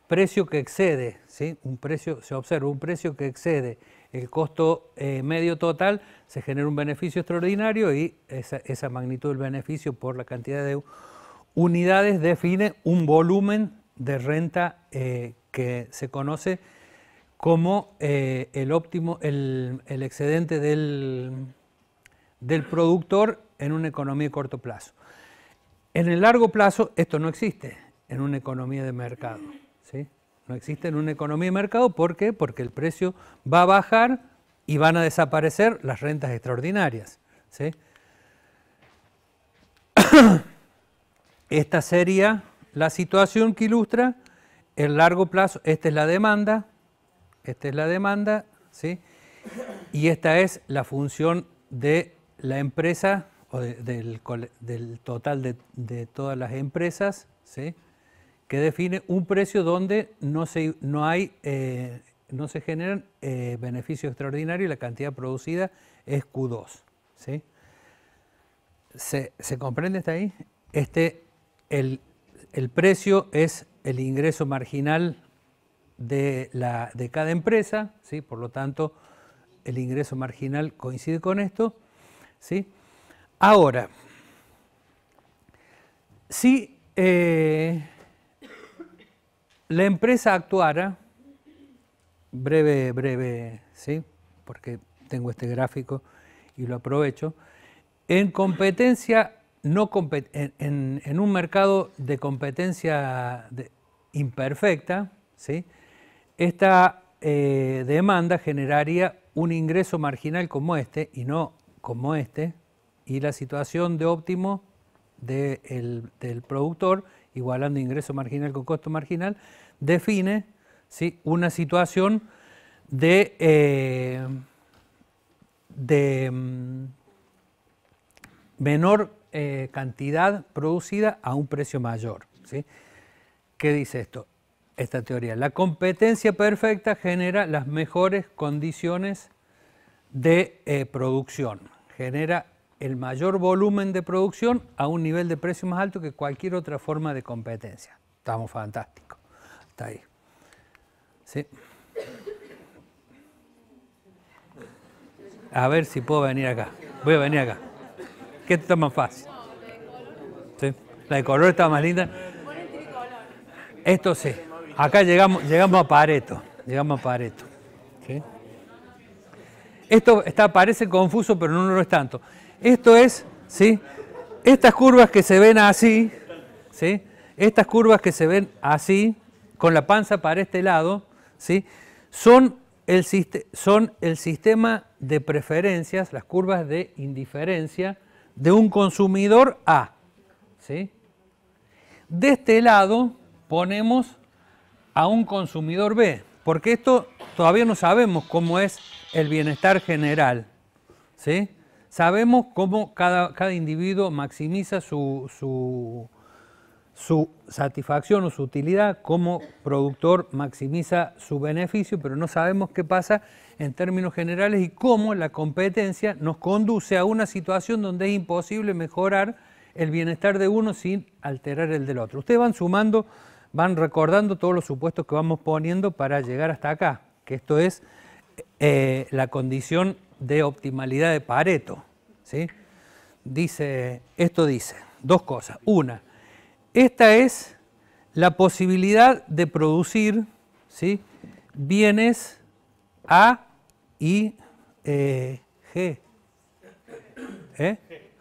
precio que excede, ¿sí? un precio, se observa un precio que excede el costo eh, medio total, se genera un beneficio extraordinario y esa, magnitud del beneficio por la cantidad de unidades define un volumen de renta eh, que se conoce como eh, el óptimo, el, excedente del, del, productor en una economía de corto plazo. En el largo plazo esto no existe en una economía de mercado. ¿sí? No existe en una economía de mercado, ¿por qué? Porque el precio va a bajar y van a desaparecer las rentas extraordinarias. ¿sí? Esta sería la situación que ilustra el largo plazo. Esta es la demanda, esta es la demanda, ¿sí? y esta es la función de la empresa o del, total de, de todas las empresas, ¿sí? que define un precio donde no se, no hay, eh, no se generan eh, beneficios extraordinarios y la cantidad producida es Q2. ¿sí? ¿Se, comprende hasta ahí? Este, el, precio es el ingreso marginal de, la, de cada empresa, ¿sí? por lo tanto, el ingreso marginal coincide con esto. ¿sí? Ahora, si eh, la empresa actuara, breve, breve, ¿sí? porque tengo este gráfico y lo aprovecho, en competencia no en, un mercado de competencia imperfecta, ¿sí? esta eh, demanda generaría un ingreso marginal como este y no como este, y la situación de óptimo del productor, igualando ingreso marginal con costo marginal, define una situación de, eh, mm, menor eh, cantidad producida a un precio mayor. ¿Qué dice esto? Esta teoría. La competencia perfecta genera las mejores condiciones de eh, producción. Genera el mayor volumen de producción a un nivel de precio más alto que cualquier otra forma de competencia. Estamos fantásticos. Está ahí. A ver si puedo venir acá. Voy a venir acá. ¿Qué está más fácil? ¿Sí? La de color está más linda. Esto sí. Acá llegamos, llegamos a Pareto. Llegamos a Pareto. Esto está, parece confuso, pero no lo es tanto. Esto es, ¿sí? Estas curvas que se ven así, ¿sí? Estas curvas que se ven así, con la panza para este lado, ¿sí? son, el, son el sistema de preferencias, las curvas de indiferencia de un consumidor A. ¿sí? De este lado ponemos a un consumidor B, porque esto todavía no sabemos cómo es el bienestar general. ¿sí? Sabemos cómo cada, cada individuo maximiza su, su, su satisfacción o su utilidad como productor maximiza su beneficio, pero no sabemos qué pasa en términos generales y cómo la competencia nos conduce a una situación donde es imposible mejorar el bienestar de uno sin alterar el del otro. Ustedes van sumando, van recordando todos los supuestos que vamos poniendo para llegar hasta acá, que esto es eh, la condición de optimalidad de Pareto. ¿sí? Dice, esto dice dos cosas. Una, esta es la posibilidad de producir bienes A y eh, G. ¿Eh?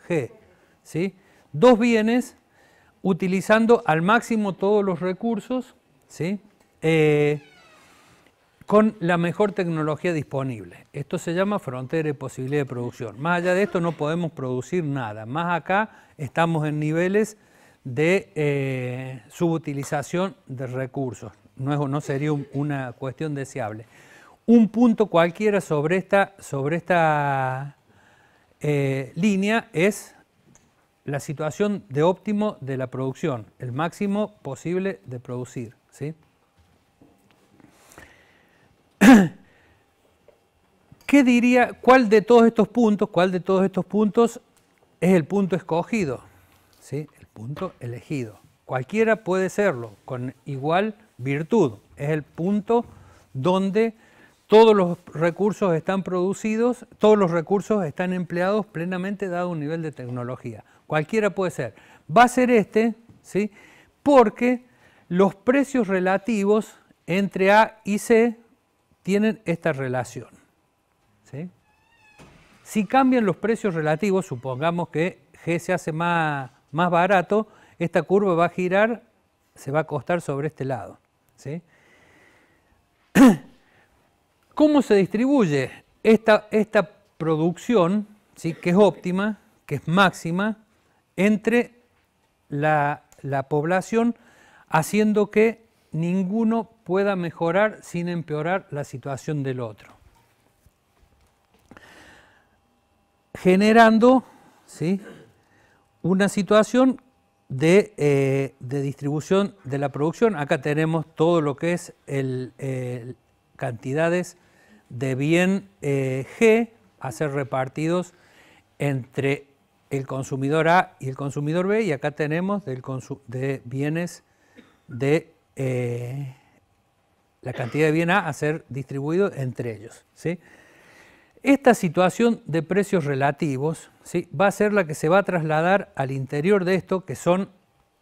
G. Dos bienes utilizando al máximo todos los recursos eh, con la mejor tecnología disponible. Esto se llama frontera de posibilidad de producción. Más allá de esto no podemos producir nada. Más acá estamos en niveles de su eh, subutilización de recursos. No, no sería una cuestión deseable. Un punto cualquiera sobre esta, sobre esta eh, línea es la situación de óptimo de la producción, el máximo posible de producir. ¿sí? ¿Qué diría, cuál de todos estos puntos, cuál de todos estos puntos es el punto escogido? punto elegido. Cualquiera puede serlo, con igual virtud. Es el punto donde todos los recursos están producidos, todos los recursos están empleados plenamente dado un nivel de tecnología. Cualquiera puede ser. Va a ser este, ¿sí? Porque los precios relativos entre A y C tienen esta relación. ¿sí? Si cambian los precios relativos, supongamos que G se hace más más barato, esta curva va a girar, se va a costar sobre este lado. ¿Cómo se distribuye esta, esta producción, ¿sí? que es óptima, que es máxima, entre la, la población, haciendo que ninguno pueda mejorar sin empeorar la situación del otro? generando ¿sí? una situación eh, de, distribución de la producción. Acá tenemos todo lo que es el, cantidades de bien eh, G a ser repartidos entre el consumidor A y el consumidor B, y acá tenemos de bienes de eh, la cantidad de bien A a ser distribuido entre ellos. ¿sí? Esta situación de precios relativos va a ser la que se va a trasladar al interior de esto, que son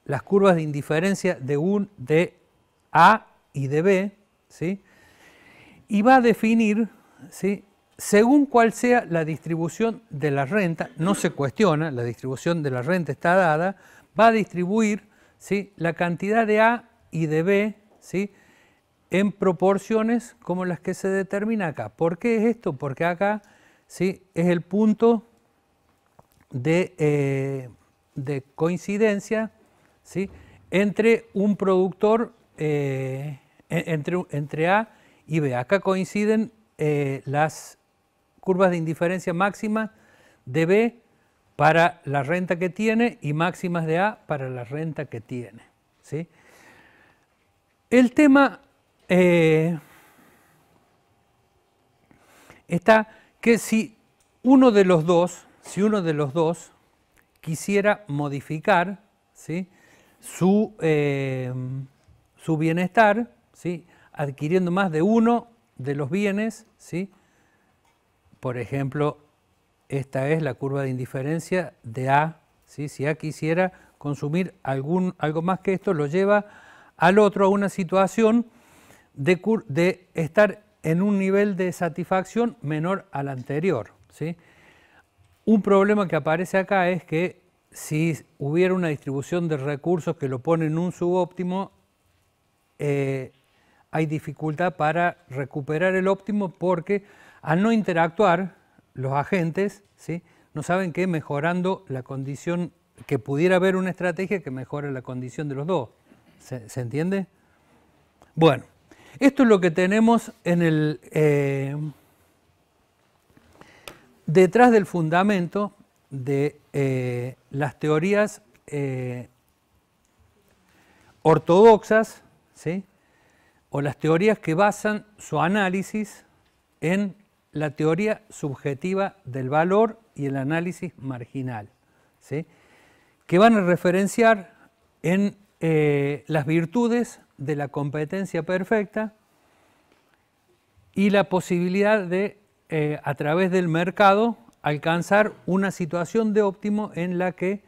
las curvas de indiferencia de, un, de A y de B, y va a definir, según cuál sea la distribución de la renta, no se cuestiona, la distribución de la renta está dada, va a distribuir la cantidad de A y de B ¿sí? en proporciones como las que se determina acá. ¿Por qué es esto? Porque acá ¿sí? es el punto de, eh, coincidencia ¿sí? entre un productor, eh, entre, A y B. Acá coinciden eh, las curvas de indiferencia máxima de B para la renta que tiene y máximas de A para la renta que tiene. ¿sí? El tema eh, está que si uno de los dos, si uno de los dos quisiera modificar eh, su, bienestar, ¿sí? adquiriendo más de uno de los bienes, ¿sí? por ejemplo, esta es la curva de indiferencia de A, si A quisiera consumir algún, algo más que esto, lo lleva al otro a una situación de, estar en un nivel de satisfacción menor al anterior. ¿sí? Un problema que aparece acá es que si hubiera una distribución de recursos que lo pone en un subóptimo, eh, hay dificultad para recuperar el óptimo porque al no interactuar los agentes, ¿sí? no saben que mejorando la condición, que pudiera haber una estrategia que mejore la condición de los dos. ¿se entiende? Bueno. Esto es lo que tenemos eh, detrás del fundamento de eh, las teorías eh, ortodoxas, o las teorías que basan su análisis en la teoría subjetiva del valor y el análisis marginal, que van a referenciar en las virtudes de la competencia perfecta y la posibilidad de, eh, a través del mercado, alcanzar una situación de óptimo en la que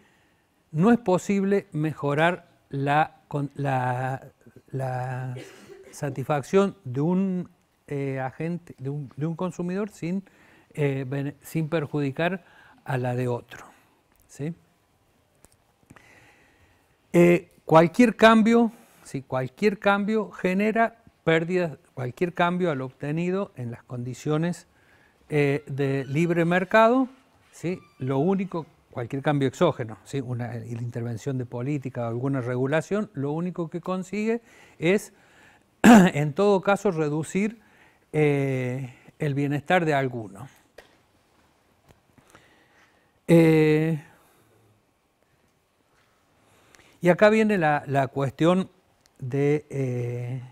no es posible mejorar la, la, satisfacción de un eh, agente, de un, consumidor sin, eh, sin perjudicar a la de otro. cualquier cambio Cualquier cambio genera pérdidas, cualquier cambio al obtenido en las condiciones eh, de libre mercado, ¿sí? lo único, cualquier cambio exógeno, ¿sí? una intervención de política o alguna regulación, lo único que consigue es, en todo caso, reducir eh, el bienestar de alguno. Eh, y acá viene la, la cuestión de... Eh,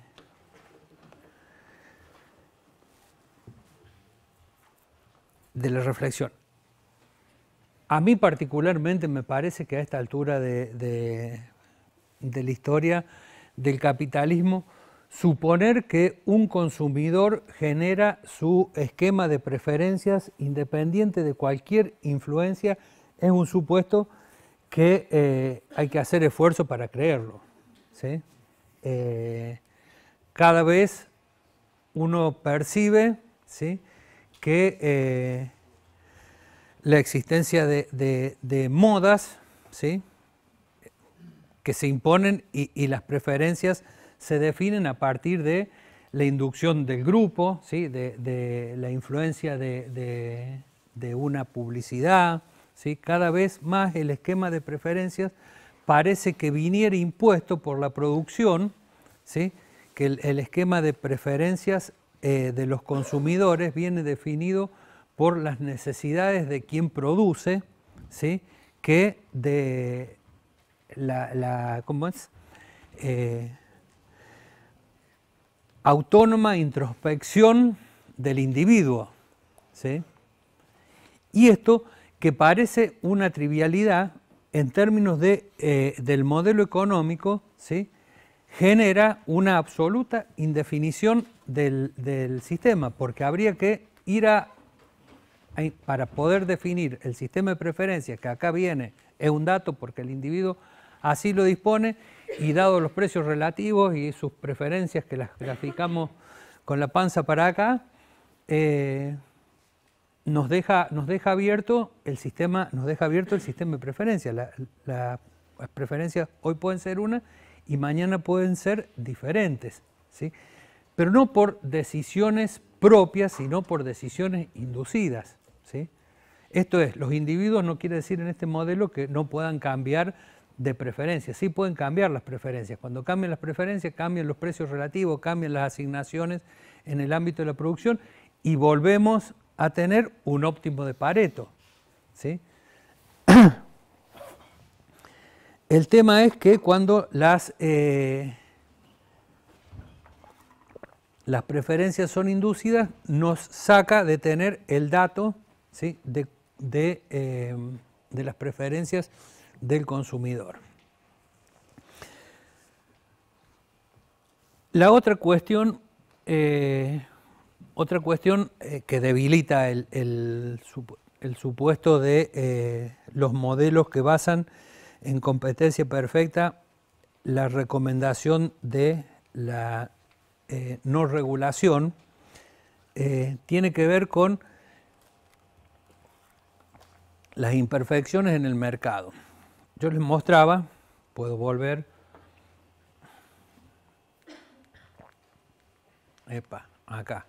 de la reflexión. A mí particularmente me parece que a esta altura de, la historia del capitalismo, suponer que un consumidor genera su esquema de preferencias independiente de cualquier influencia es un supuesto que eh, hay que hacer esfuerzo para creerlo. ¿sí? Eh, cada vez uno percibe ¿sí? que eh, la existencia de, modas ¿sí? que se imponen y, las preferencias se definen a partir de la inducción del grupo, ¿sí? de, de la influencia de, una publicidad. ¿sí? Cada vez más el esquema de preferencias parece que viniera impuesto por la producción, que el, esquema de preferencias eh, de los consumidores viene definido por las necesidades de quien produce, ¿sí? que de la, eh, autónoma introspección del individuo. Y esto que parece una trivialidad, en términos eh, del modelo económico, ¿sí? genera una absoluta indefinición del, sistema, porque habría que ir a, para poder definir el sistema de preferencias, que acá viene, es un dato porque el individuo así lo dispone, y dado los precios relativos y sus preferencias que las graficamos con la panza para acá, eh, nos deja, nos deja abierto el sistema, nos deja abierto el sistema de preferencias. las preferencias hoy pueden ser una y mañana pueden ser diferentes, ¿sí? pero no por decisiones propias, sino por decisiones inducidas. ¿sí? Esto es, los individuos no quiere decir en este modelo que no puedan cambiar de preferencias, sí pueden cambiar las preferencias. Cuando cambian las preferencias, cambian los precios relativos, cambian las asignaciones en el ámbito de la producción y volvemos a tener un óptimo de Pareto. ¿sí? El tema es que cuando las, eh, las preferencias son inducidas, nos saca de tener el dato ¿sí? de, eh, las preferencias del consumidor. La otra cuestión eh, otra cuestión eh, que debilita el, supuesto de eh, los modelos que basan en competencia perfecta la recomendación de la eh, no regulación tiene que ver con las imperfecciones en el mercado. Yo les mostraba, puedo volver. Epa, acá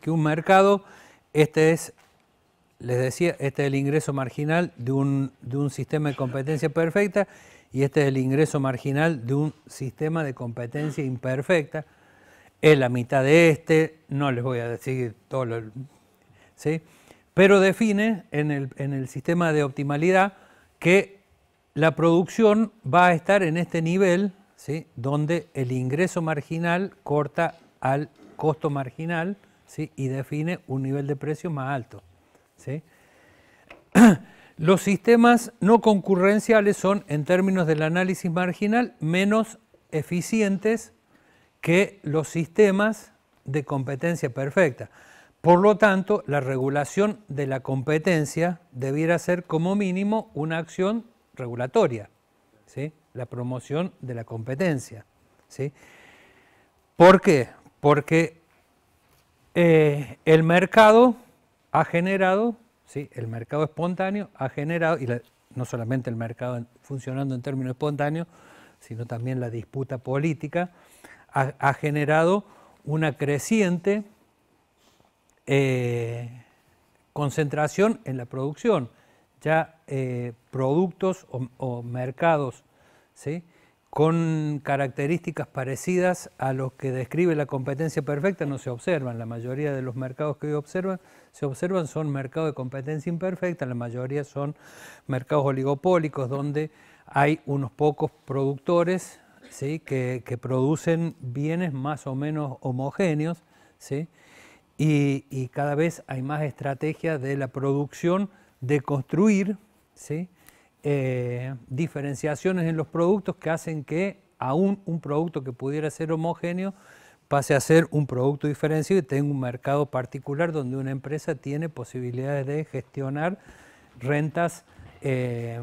que un mercado, este es, les decía, este es el ingreso marginal de un, sistema de competencia perfecta y este es el ingreso marginal de un sistema de competencia imperfecta. Es la mitad de este, no les voy a decir todo lo... Pero define en el, sistema de optimalidad que la producción va a estar en este nivel, donde el ingreso marginal corta al costo marginal, y define un nivel de precio más alto. Los sistemas no concurrenciales son, en términos del análisis marginal, menos eficientes que los sistemas de competencia perfecta. Por lo tanto, la regulación de la competencia debiera ser como mínimo una acción regulatoria, ¿sí? la promoción de la competencia. ¿sí? ¿Por qué? Porque eh, el mercado ha generado, ¿sí? el mercado espontáneo ha generado, y no solamente el mercado funcionando en términos espontáneos, sino también la disputa política, ha, generado una creciente eh, concentración en la producción. Ya eh, productos o, o mercados ¿sí? con características parecidas a los que describe la competencia perfecta no se observan. La mayoría de los mercados que hoy observan se observan son mercados de competencia imperfecta, la mayoría son mercados oligopólicos donde hay unos pocos productores ¿sí? que, producen bienes más o menos homogéneos y, y, cada vez hay más estrategias de la producción de construir. ¿sí? Eh, diferenciaciones en los productos que hacen que aún un producto que pudiera ser homogéneo pase a ser un producto diferenciado y tenga un mercado particular donde una empresa tiene posibilidades de gestionar rentas eh,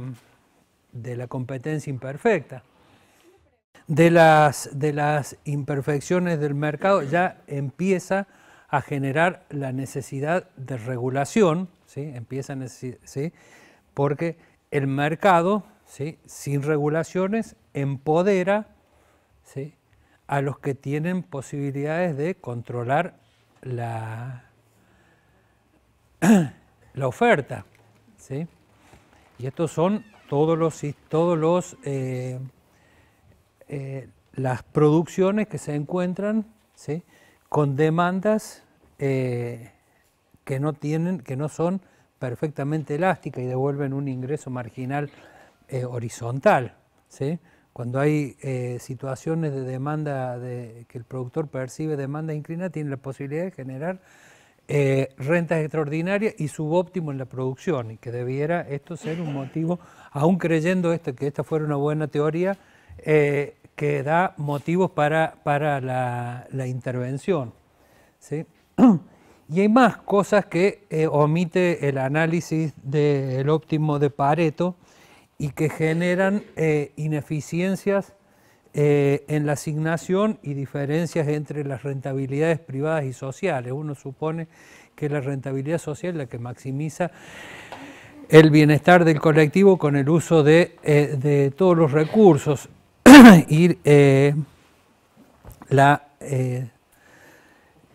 de la competencia imperfecta. De las, de las imperfecciones del mercado ya empieza a generar la necesidad de regulación, ¿sí? empieza ¿sí? porque el mercado, sin regulaciones, empodera a los que tienen posibilidades de controlar la, la oferta. Y estos son todos los, todos los eh, eh, las producciones que se encuentran con demandas eh, que no tienen, que no son perfectamente elástica y devuelven un ingreso marginal eh, horizontal. Cuando hay eh, situaciones de demanda de, que el productor percibe demanda inclinada tiene la posibilidad de generar eh, rentas extraordinarias y subóptimo en la producción, y que debiera esto ser un motivo, aún creyendo esto, que esta fuera una buena teoría, que da motivos para, para la, intervención. ¿sí? Y hay más cosas que eh, omite el análisis del óptimo de Pareto y que generan eh, ineficiencias eh, en la asignación y diferencias entre las rentabilidades privadas y sociales. Uno supone que la rentabilidad social es la que maximiza el bienestar del colectivo con el uso de, de todos los recursos y la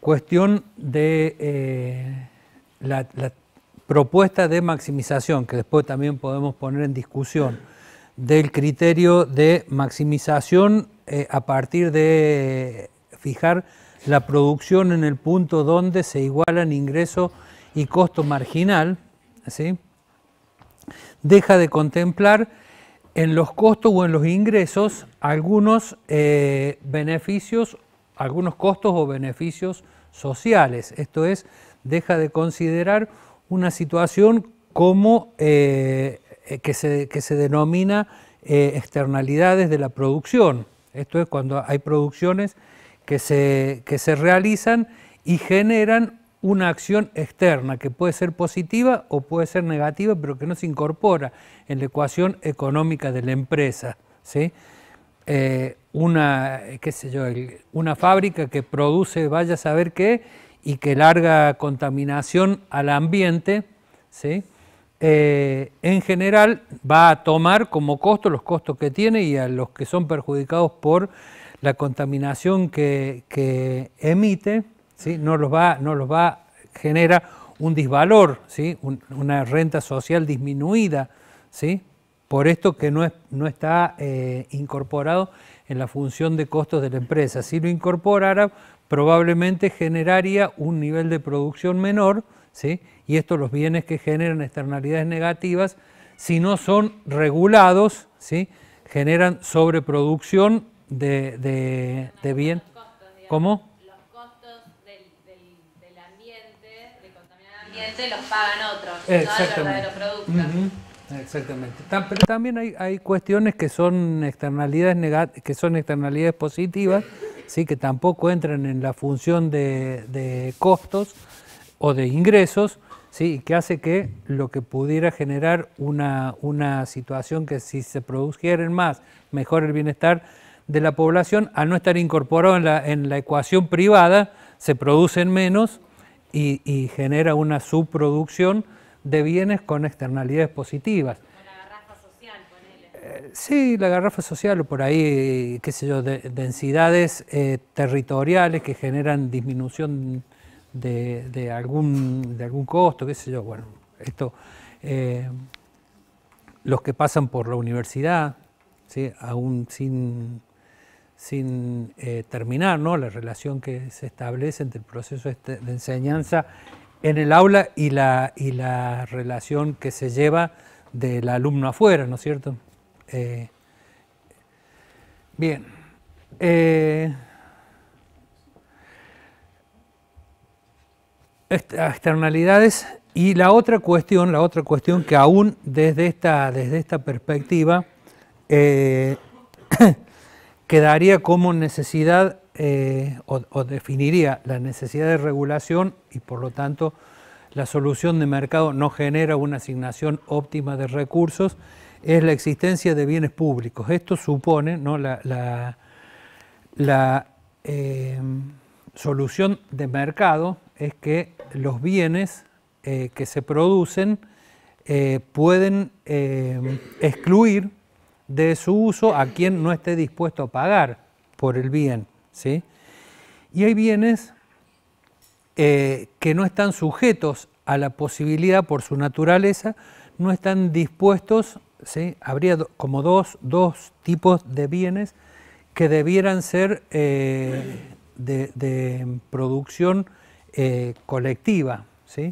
cuestión de eh, la, propuesta de maximización, que después también podemos poner en discusión, del criterio de maximización eh, a partir de fijar la producción en el punto donde se igualan ingreso y costo marginal, deja de contemplar en los costos o en los ingresos algunos eh, beneficios algunos costos o beneficios sociales. Esto es, deja de considerar una situación como eh, que, se, denomina eh, externalidades de la producción. Esto es cuando hay producciones que se, que se realizan y generan una acción externa que puede ser positiva o puede ser negativa, pero que no se incorpora en la ecuación económica de la empresa. ¿sí? Eh, una, qué una fábrica que produce vaya a saber qué y que larga contaminación al ambiente, eh, en general va a tomar como costo los costos que tiene y a los que son perjudicados por la contaminación que, emite, ¿sí? no los va, no los va, genera un disvalor, ¿sí? una renta social disminuida, ¿sí? por esto que no, es, no está eh, incorporado en la función de costos de la empresa. Si lo incorporara, probablemente generaría un nivel de producción menor, ¿sí? y estos los bienes que generan externalidades negativas, si no son regulados, ¿sí? generan sobreproducción de, de, bien. ¿Cómo? Los costos del, ambiente, de contaminar el ambiente, los pagan otros, no Exactamente. Pero también hay, cuestiones que son externalidades que son externalidades positivas, sí, que tampoco entran en la función de, costos o de ingresos, sí, que hace que lo que pudiera generar una, situación que si se produjeren más, mejor el bienestar de la población, al no estar incorporado en la, en la ecuación privada, se producen menos y genera una subproducción de bienes con externalidades positivas. La garrafa social, eh, sí, la garrafa social o por ahí, qué sé yo, de, densidades eh, territoriales que generan disminución de, algún, de algún costo, qué sé yo. Bueno, esto, eh, los que pasan por la universidad, ¿sí? aún sin, sin terminar la relación que se establece entre el proceso este de enseñanza en el aula y la, y la relación que se lleva del alumno afuera, ¿no es cierto? Eh, bien. Eh, ah, externalidades y la otra cuestión, la otra cuestión que aún desde esta, desde esta perspectiva eh, quedaría como necesidad eh, o, definiría la necesidad de regulación y por lo tanto la solución de mercado no genera una asignación óptima de recursos, es la existencia de bienes públicos. Esto supone ¿no? la, eh, solución de mercado es que los bienes eh, que se producen pueden excluir de su uso a quien no esté dispuesto a pagar por el bien. ¿sí? Y hay bienes eh, que no están sujetos a la posibilidad por su naturaleza, no están dispuestos, ¿sí? habría como dos, tipos de bienes que debieran ser eh, de, producción eh, colectiva.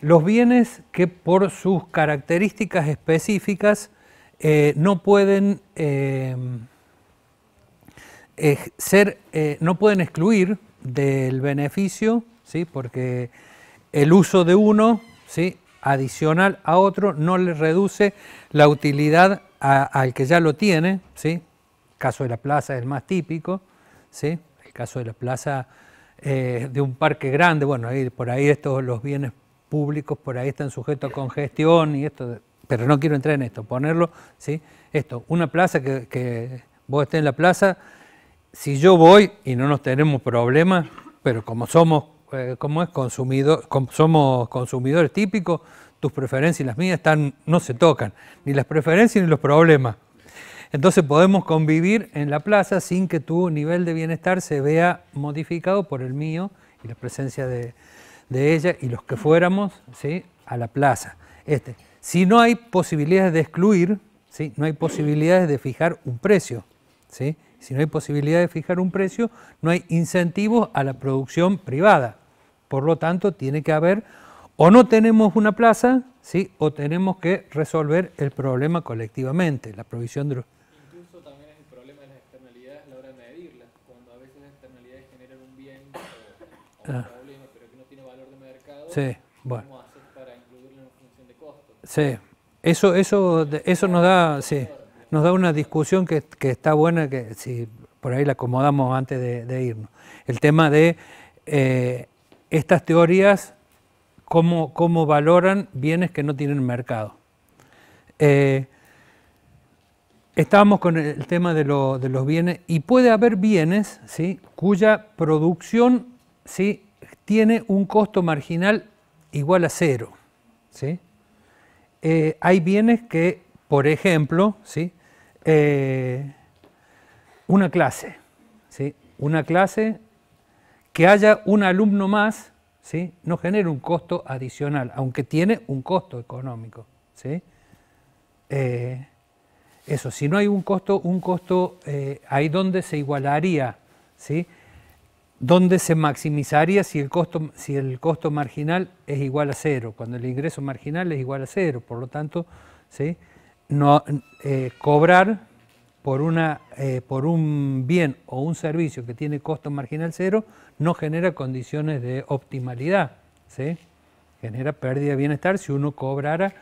Los bienes que por sus características específicas no pueden eh, no pueden excluir del beneficio, ¿sí? porque el uso de uno ¿sí? adicional a otro no le reduce la utilidad al que ya lo tiene. El caso de la plaza es eh, más típico. El caso de la plaza de un parque grande, bueno, por ahí estos los bienes públicos, por ahí están sujetos a congestión y esto, pero no quiero entrar en esto, ponerlo, Esto, una plaza que, que vos estés en la plaza, si yo voy y no nos tenemos problemas, pero como somos, eh, es consumido, somos consumidores típicos, tus preferencias y las mías están, no se tocan, ni las preferencias ni los problemas. Entonces podemos convivir en la plaza sin que tu nivel de bienestar se vea modificado por el mío y la presencia de, ella y los que fuéramos ¿sí? a la plaza. Este, si no hay posibilidades de excluir, ¿sí? no hay posibilidades de fijar un precio. ¿sí? Si no hay posibilidad de fijar un precio, no hay incentivos a la producción privada. Por lo tanto, tiene que haber o no tenemos una plaza, ¿sí? o tenemos que resolver el problema colectivamente, la provisión de los... Incluso también es el problema de las externalidades a la hora de medirlas, cuando a veces las externalidades generan un bien o, un ah. problema, pero que no tiene valor de mercado, sí, bueno. ¿cómo haces para incluirlo en función de costo? Sí, eso, eso, eso nos da... Sí nos da una discusión que, está buena, que si por ahí la acomodamos antes de, irnos. El tema de eh, estas teorías, cómo, cómo, valoran bienes que no tienen mercado. Eh, estábamos con el tema de, los bienes y puede haber bienes ¿sí? cuya producción ¿sí? tiene un costo marginal igual a cero. Eh, hay bienes que, por ejemplo, ¿sí? Eh, una clase, ¿sí? una clase que haya un alumno más, ¿sí? no genera un costo adicional, aunque tiene un costo económico. ¿sí? Eh, eso, si no hay un costo, un costo eh, ahí donde se igualaría, ¿sí? donde se maximizaría si el, costo, si el costo marginal es igual a cero, cuando el ingreso marginal es igual a cero, por lo tanto, ¿sí? no, eh, cobrar por, una, eh, por un bien o un servicio que tiene costo marginal cero no genera condiciones de optimalidad, genera pérdida de bienestar si uno cobrara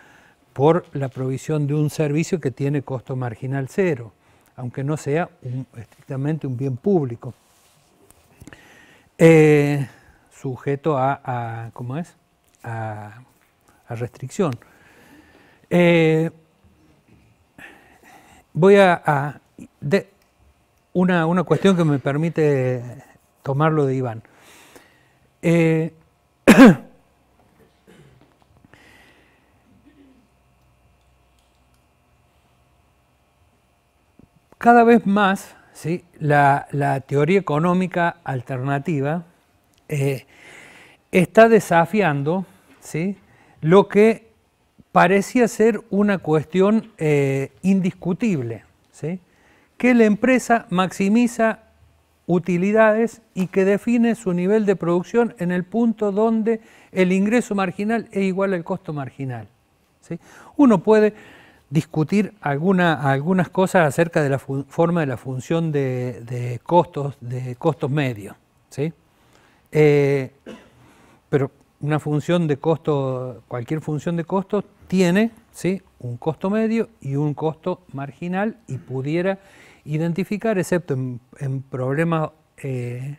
por la provisión de un servicio que tiene costo marginal cero, aunque no sea estrictamente un bien público, eh, sujeto a, ¿cómo es? restricción voy a... una, cuestión que me permite tomarlo de Iván. Eh, cada vez más ¿sí? la, teoría económica alternativa eh, está desafiando ¿sí? lo que parecía ser una cuestión eh, indiscutible, que la empresa maximiza utilidades y que define su nivel de producción en el punto donde el ingreso marginal es igual al costo marginal. Uno puede discutir algunas cosas acerca de la forma de la función de, costos, de costos medios. Eh, pero una función de costo, cualquier función de costos tiene ¿sí? un costo medio y un costo marginal y pudiera identificar, excepto en, problemas eh,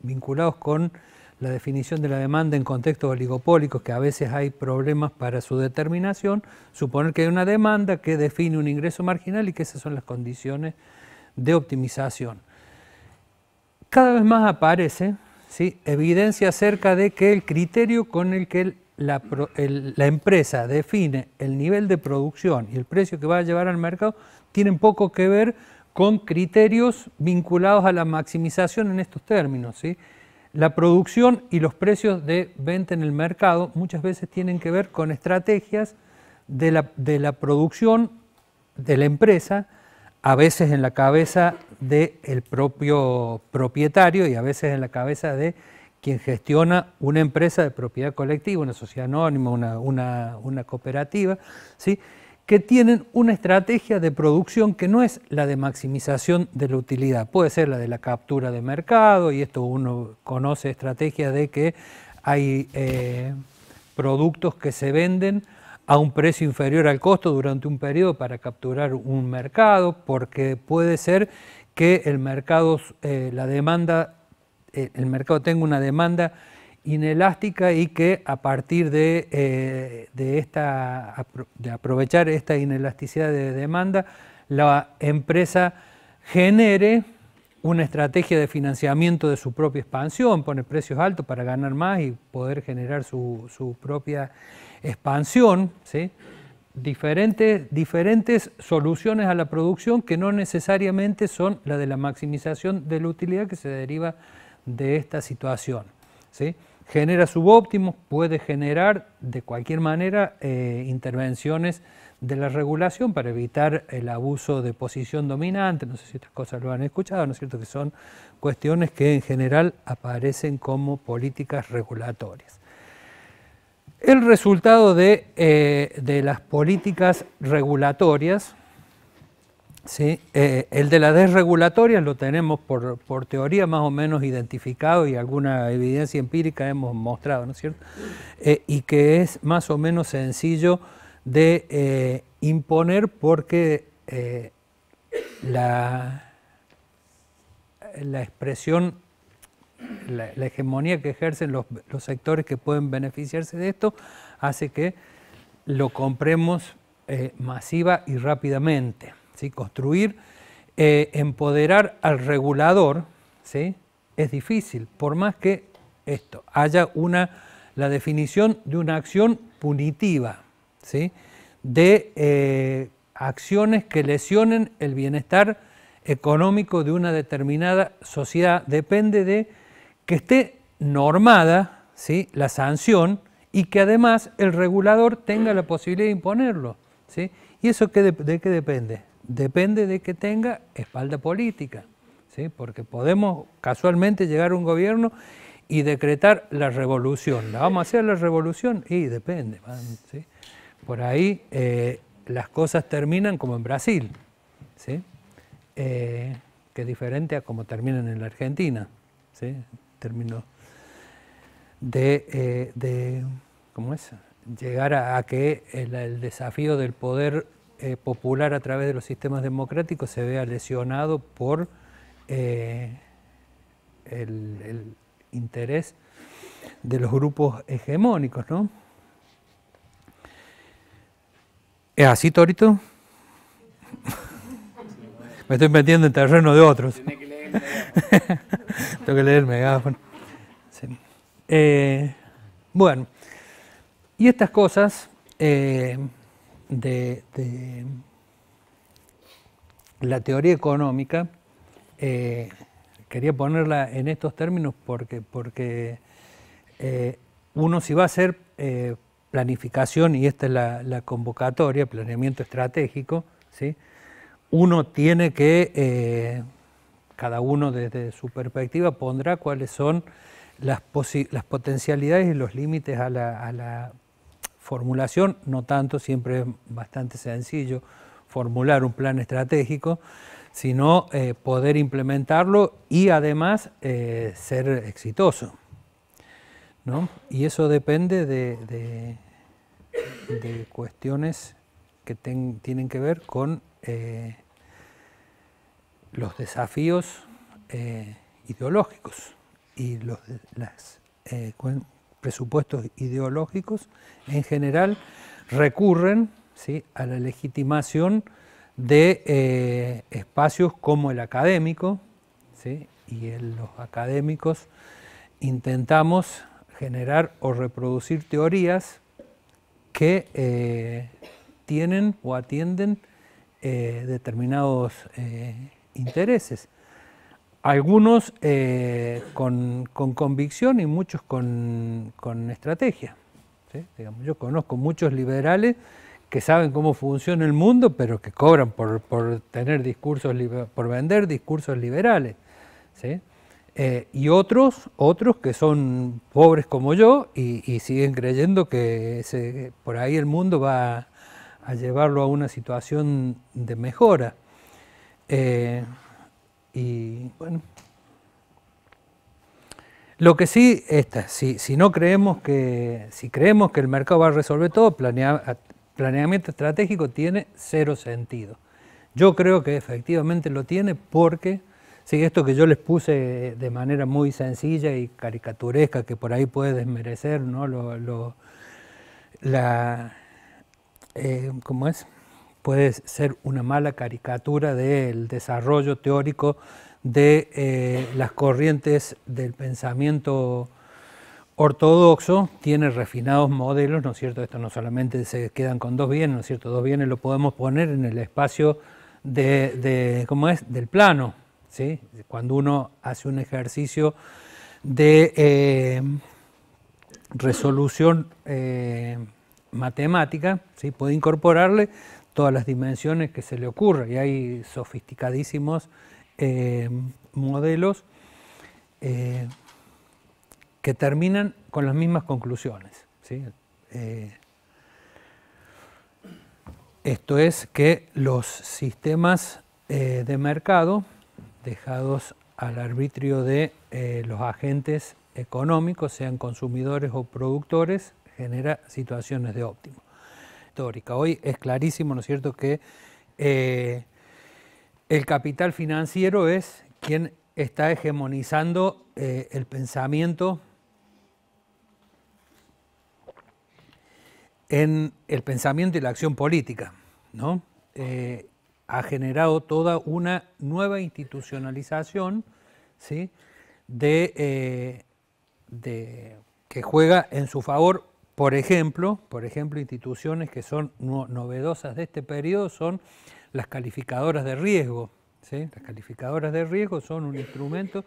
vinculados con la definición de la demanda en contextos oligopólicos, que a veces hay problemas para su determinación, suponer que hay una demanda que define un ingreso marginal y que esas son las condiciones de optimización. Cada vez más aparece ¿sí? evidencia acerca de que el criterio con el que el la, empresa define el nivel de producción y el precio que va a llevar al mercado, tienen poco que ver con criterios vinculados a la maximización en estos términos. ¿sí? La producción y los precios de venta en el mercado muchas veces tienen que ver con estrategias de la, producción de la empresa, a veces en la cabeza del propio propietario y a veces en la cabeza de quien gestiona una empresa de propiedad colectiva, una sociedad anónima, una, cooperativa, ¿sí? que tienen una estrategia de producción que no es la de maximización de la utilidad, puede ser la de la captura de mercado, y esto uno conoce estrategias de que hay eh, productos que se venden a un precio inferior al costo durante un periodo para capturar un mercado, porque puede ser que el mercado, eh, la demanda eh, el mercado tenga una demanda inelástica y que a partir de, eh, esta, de aprovechar esta inelasticidad de demanda, la empresa genere una estrategia de financiamiento de su propia expansión, pone precios altos para ganar más y poder generar su, propia expansión. Diferentes, diferentes soluciones a la producción que no necesariamente son la de la maximización de la utilidad que se deriva de esta situación. ¿sí? Genera subóptimos, puede generar de cualquier manera eh, intervenciones de la regulación para evitar el abuso de posición dominante, no sé si estas cosas lo han escuchado, ¿no es cierto? Que son cuestiones que en general aparecen como políticas regulatorias. El resultado de eh, las políticas regulatorias ¿sí? Eh, el de la desregulatoria lo tenemos por, teoría más o menos identificado y alguna evidencia empírica hemos mostrado, ¿no es cierto? Eh, y que es más o menos sencillo de eh, imponer porque la, la expresión, la, hegemonía que ejercen los, sectores que pueden beneficiarse de esto hace que lo compremos masiva y rápidamente. Construir, eh, empoderar al regulador, ¿sí? Es difícil, por más que esto, haya una, la definición de una acción punitiva, ¿sí? De eh, acciones que lesionen el bienestar económico de una determinada sociedad, depende de que esté normada ¿sí? la sanción y que además el regulador tenga la posibilidad de imponerlo. ¿sí? ¿Y eso de qué depende? depende de que tenga espalda política, ¿sí? porque podemos casualmente llegar a un gobierno y decretar la revolución. ¿La vamos a hacer la revolución? Y depende. Por ahí eh, las cosas terminan como en Brasil, eh, que es diferente a como terminan en la Argentina, ¿sí? términos eh, de, ¿cómo es? llegar a, que el desafío del poder eh, popular a través de los sistemas democráticos se vea lesionado por eh, el, interés de los grupos hegemónicos, ¿no? ¿Es así, Torito? Me estoy metiendo en terreno de otros. Tengo que leer el megáfono. Eh, bueno, y estas cosas eh, de, la teoría económica, eh, quería ponerla en estos términos porque, porque eh, uno si va a hacer eh, planificación, y esta es la, convocatoria, planeamiento estratégico, ¿sí? uno tiene que, cada uno desde su perspectiva, pondrá cuáles son las, las potencialidades y los límites a la formulación, no tanto, siempre es bastante sencillo formular un plan estratégico, sino eh, poder implementarlo y además eh, ser exitoso. Y eso depende de, de, cuestiones que tienen que ver con eh, los desafíos ideológicos y los, las presupuestos ideológicos, en general recurren a la legitimación de eh, espacios como el académico, y los académicos intentamos generar o reproducir teorías que eh, tienen o atienden eh, determinados intereses algunos eh, con, convicción y muchos con, estrategia. yo conozco muchos liberales que saben cómo funciona el mundo, pero que cobran por, tener discursos por vender discursos liberales. Eh, y otros, otros que son pobres como yo y, siguen creyendo que por ahí el mundo va a, llevarlo a una situación de mejora. Eh, y bueno, lo que sí, está si, si, no creemos que, si creemos que el mercado va a resolver todo, planeamiento estratégico tiene cero sentido. Yo creo que efectivamente lo tiene porque, sí, esto que yo les puse de manera muy sencilla y caricaturesca, que por ahí puede desmerecer, ¿no? Lo, la, eh, ¿Cómo es? puede ser una mala caricatura del desarrollo teórico de eh, las corrientes del pensamiento ortodoxo, tiene refinados modelos, ¿no es cierto? Esto no solamente se quedan con dos bienes, ¿no es cierto? Dos bienes lo podemos poner en el espacio de, ¿cómo es? Del plano, ¿sí? Cuando uno hace un ejercicio de eh, resolución eh, matemática, ¿sí? puede incorporarle todas las dimensiones que se le ocurra y hay sofisticadísimos eh, modelos eh, que terminan con las mismas conclusiones. Eh, esto es que los sistemas de mercado dejados al arbitrio de los agentes económicos, sean consumidores o productores, genera situaciones de óptimo. Hoy es clarísimo, ¿no es cierto?, que eh, el capital financiero es quien está hegemonizando eh, el pensamiento en el pensamiento y la acción política, ¿no? Eh, ha generado toda una nueva institucionalización, ¿sí? De, de que juega en su favor por ejemplo, por ejemplo, instituciones que son novedosas de este periodo son las calificadoras de riesgo. Las calificadoras de riesgo son un instrumento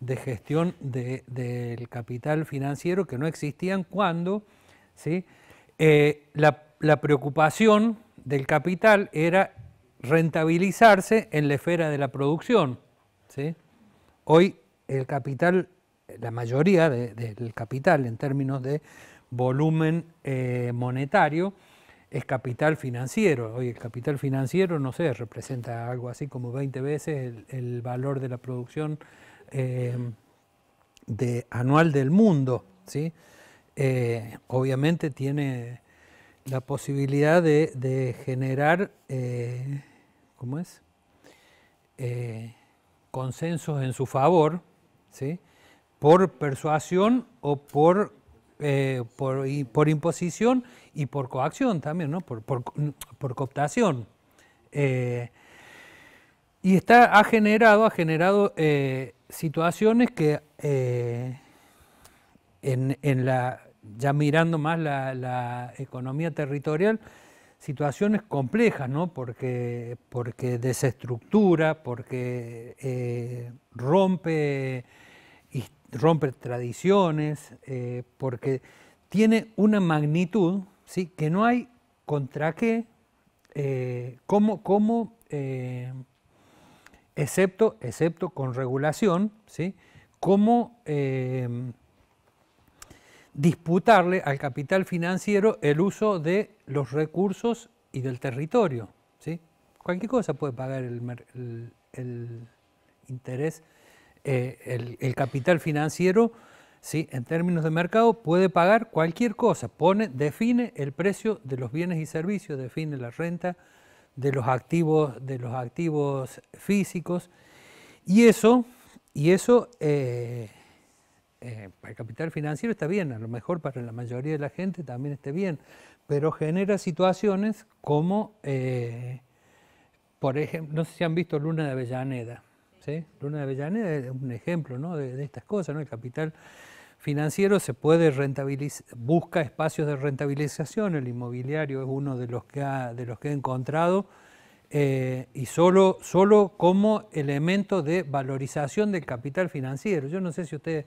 de gestión del capital financiero que no existían cuando eh, la, preocupación del capital era rentabilizarse en la esfera de la producción. Hoy el capital, la mayoría del capital en términos de volumen eh, monetario, es capital financiero. Hoy el capital financiero, no sé, representa algo así como 20 veces el, valor de la producción eh, anual del mundo. ¿sí? Eh, obviamente tiene la posibilidad de, generar, ¿cómo es? consensos en su favor, ¿sí? por persuasión o por eh, por, por, imposición y por coacción también, por, cooptación. Eh, y está, ha generado, ha generado eh, situaciones que en, la, ya mirando más la, economía territorial, situaciones complejas, ¿no? porque, porque desestructura, porque rompe romper tradiciones, eh, porque tiene una magnitud ¿sí? que no hay contra qué, eh, cómo, eh, excepto, excepto con regulación, ¿sí? cómo disputarle al capital financiero el uso de los recursos y del territorio. ¿sí? Cualquier cosa puede pagar el interés eh, el, capital financiero, ¿sí? en términos de mercado, puede pagar cualquier cosa, pone, define el precio de los bienes y servicios, define la renta de los activos, de los activos físicos, y eso, y eso para eh, eh, el capital financiero está bien, a lo mejor para la mayoría de la gente también esté bien, pero genera situaciones como, por ejemplo, no sé si han visto Luna de Avellaneda, Luna de Avellaneda es un ejemplo de, estas cosas, El capital financiero se puede rentabilizar, busca espacios de rentabilización, el inmobiliario es uno de los que de los que he encontrado, eh, y solo, solo como elemento de valorización del capital financiero. Yo no sé si ustedes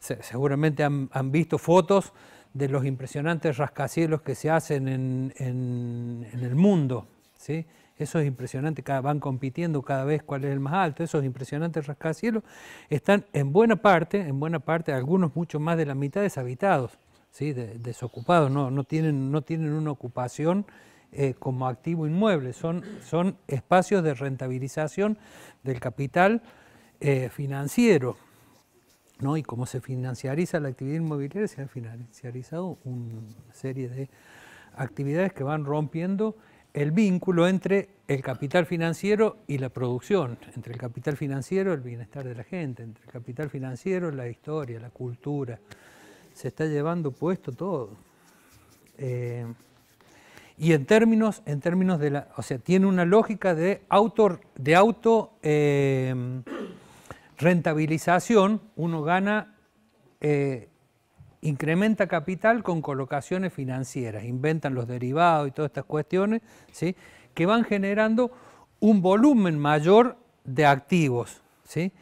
seguramente han, visto fotos de los impresionantes rascacielos que se hacen en, el mundo, ¿sí? Eso es impresionante, cada, van compitiendo cada vez cuál es el más alto, esos impresionantes rascacielos están en buena parte, en buena parte, algunos mucho más de la mitad deshabitados, desocupados, no, tienen, no tienen una ocupación eh, como activo inmueble, son, son espacios de rentabilización del capital eh, financiero. Y como se financiariza la actividad inmobiliaria, se han financiarizado una serie de actividades que van rompiendo el vínculo entre el capital financiero y la producción, entre el capital financiero y el bienestar de la gente, entre el capital financiero y la historia, la cultura. Se está llevando puesto todo. Eh, y en términos, en términos de la. O sea, tiene una lógica de auto, de auto eh, rentabilización. Uno gana eh, incrementa capital con colocaciones financieras, inventan los derivados y todas estas cuestiones, ¿sí? que van generando un volumen mayor de activos, ¿sí?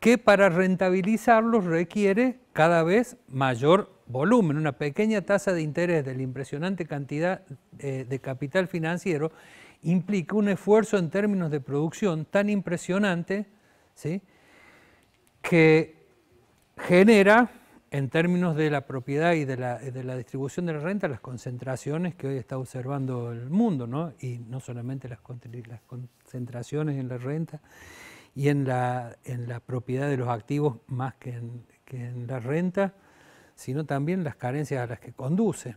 que para rentabilizarlos requiere cada vez mayor volumen, una pequeña tasa de interés de la impresionante cantidad eh, de capital financiero implica un esfuerzo en términos de producción tan impresionante ¿sí? que genera en términos de la propiedad y de la, distribución de la renta, las concentraciones que hoy está observando el mundo, ¿no? y no solamente las, concentraciones en la renta y en la, en la propiedad de los activos más que en, la renta, sino también las carencias a las que conducen,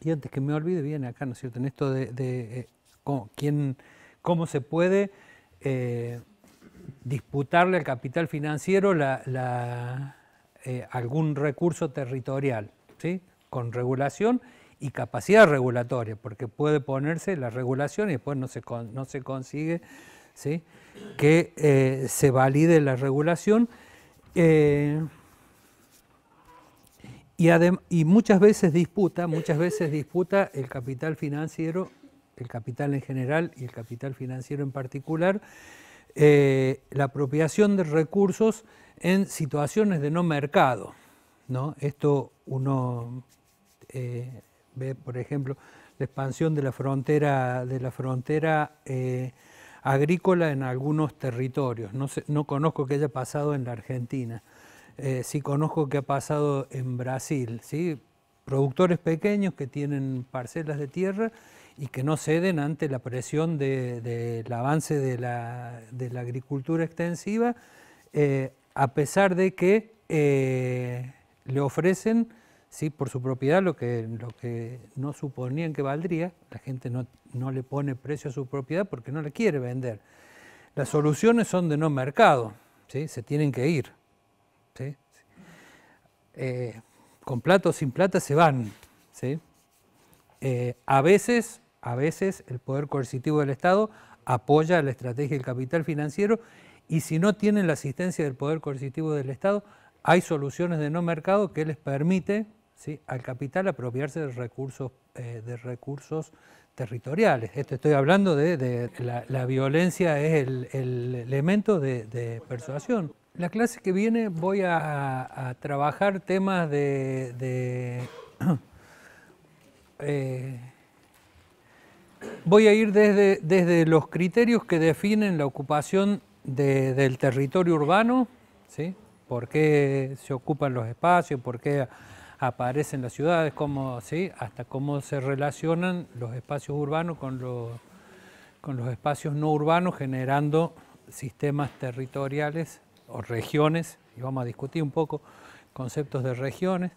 Y antes que me olvide, viene acá, ¿no es cierto?, en esto de, eh, cómo, quién, cómo se puede... Eh, disputarle al capital financiero la, eh, algún recurso territorial, ¿sí? con regulación y capacidad regulatoria, porque puede ponerse la regulación y después no se, consigue que eh, se valide la regulación. Eh, y, y, muchas veces disputa, muchas veces disputa el capital financiero, el capital en general y el capital financiero en particular, eh, la apropiación de recursos en situaciones de no mercado. Esto uno eh, ve, por ejemplo, la expansión de la frontera, de la frontera eh, agrícola en algunos territorios. No, conozco que haya pasado en la Argentina. sí conozco que ha pasado en Brasil. ¿sí? Productores pequeños que tienen parcelas de tierra y que no ceden ante la presión del avance de la, agricultura extensiva, eh, a pesar de que eh, le ofrecen ¿sí? por su propiedad lo que, lo que no suponían que valdría, la gente no, no le pone precio a su propiedad porque no la quiere vender. Las soluciones son de no mercado, ¿sí? se tienen que ir. Eh, con plata o sin plata se van. a veces a veces el poder coercitivo del Estado apoya la estrategia del capital financiero y si no tienen la asistencia del poder coercitivo del Estado, hay soluciones de no mercado que les permite al capital apropiarse de recursos, eh, de recursos territoriales. Esto estoy hablando de, la, violencia es el, elemento de, persuasión. La clase que viene voy a, trabajar temas de... Eh, Voy a ir desde, los criterios que definen la ocupación del territorio urbano, ¿sí? por qué se ocupan los espacios, por qué aparecen las ciudades, hasta cómo se relacionan los espacios urbanos con los espacios no urbanos, generando sistemas territoriales o regiones, y vamos a discutir un poco conceptos de regiones.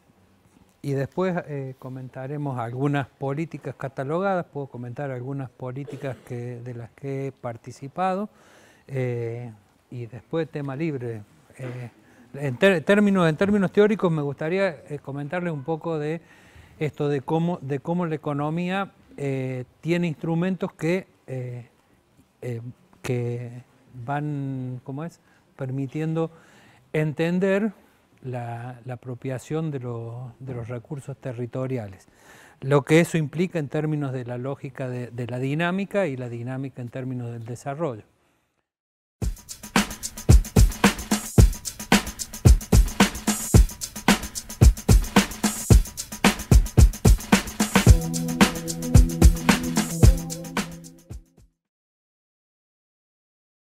Y después eh, comentaremos algunas políticas catalogadas, puedo comentar algunas políticas de las que he participado. Eh, y después tema libre. Eh, en, términos, teóricos me gustaría comentarles un poco de esto, de cómo, de cómo la economía tiene instrumentos que, que van, ¿cómo es?, permitiendo entender la, apropiación de, los recursos territoriales. Lo que eso implica en términos de la lógica de la dinámica y la dinámica en términos del desarrollo.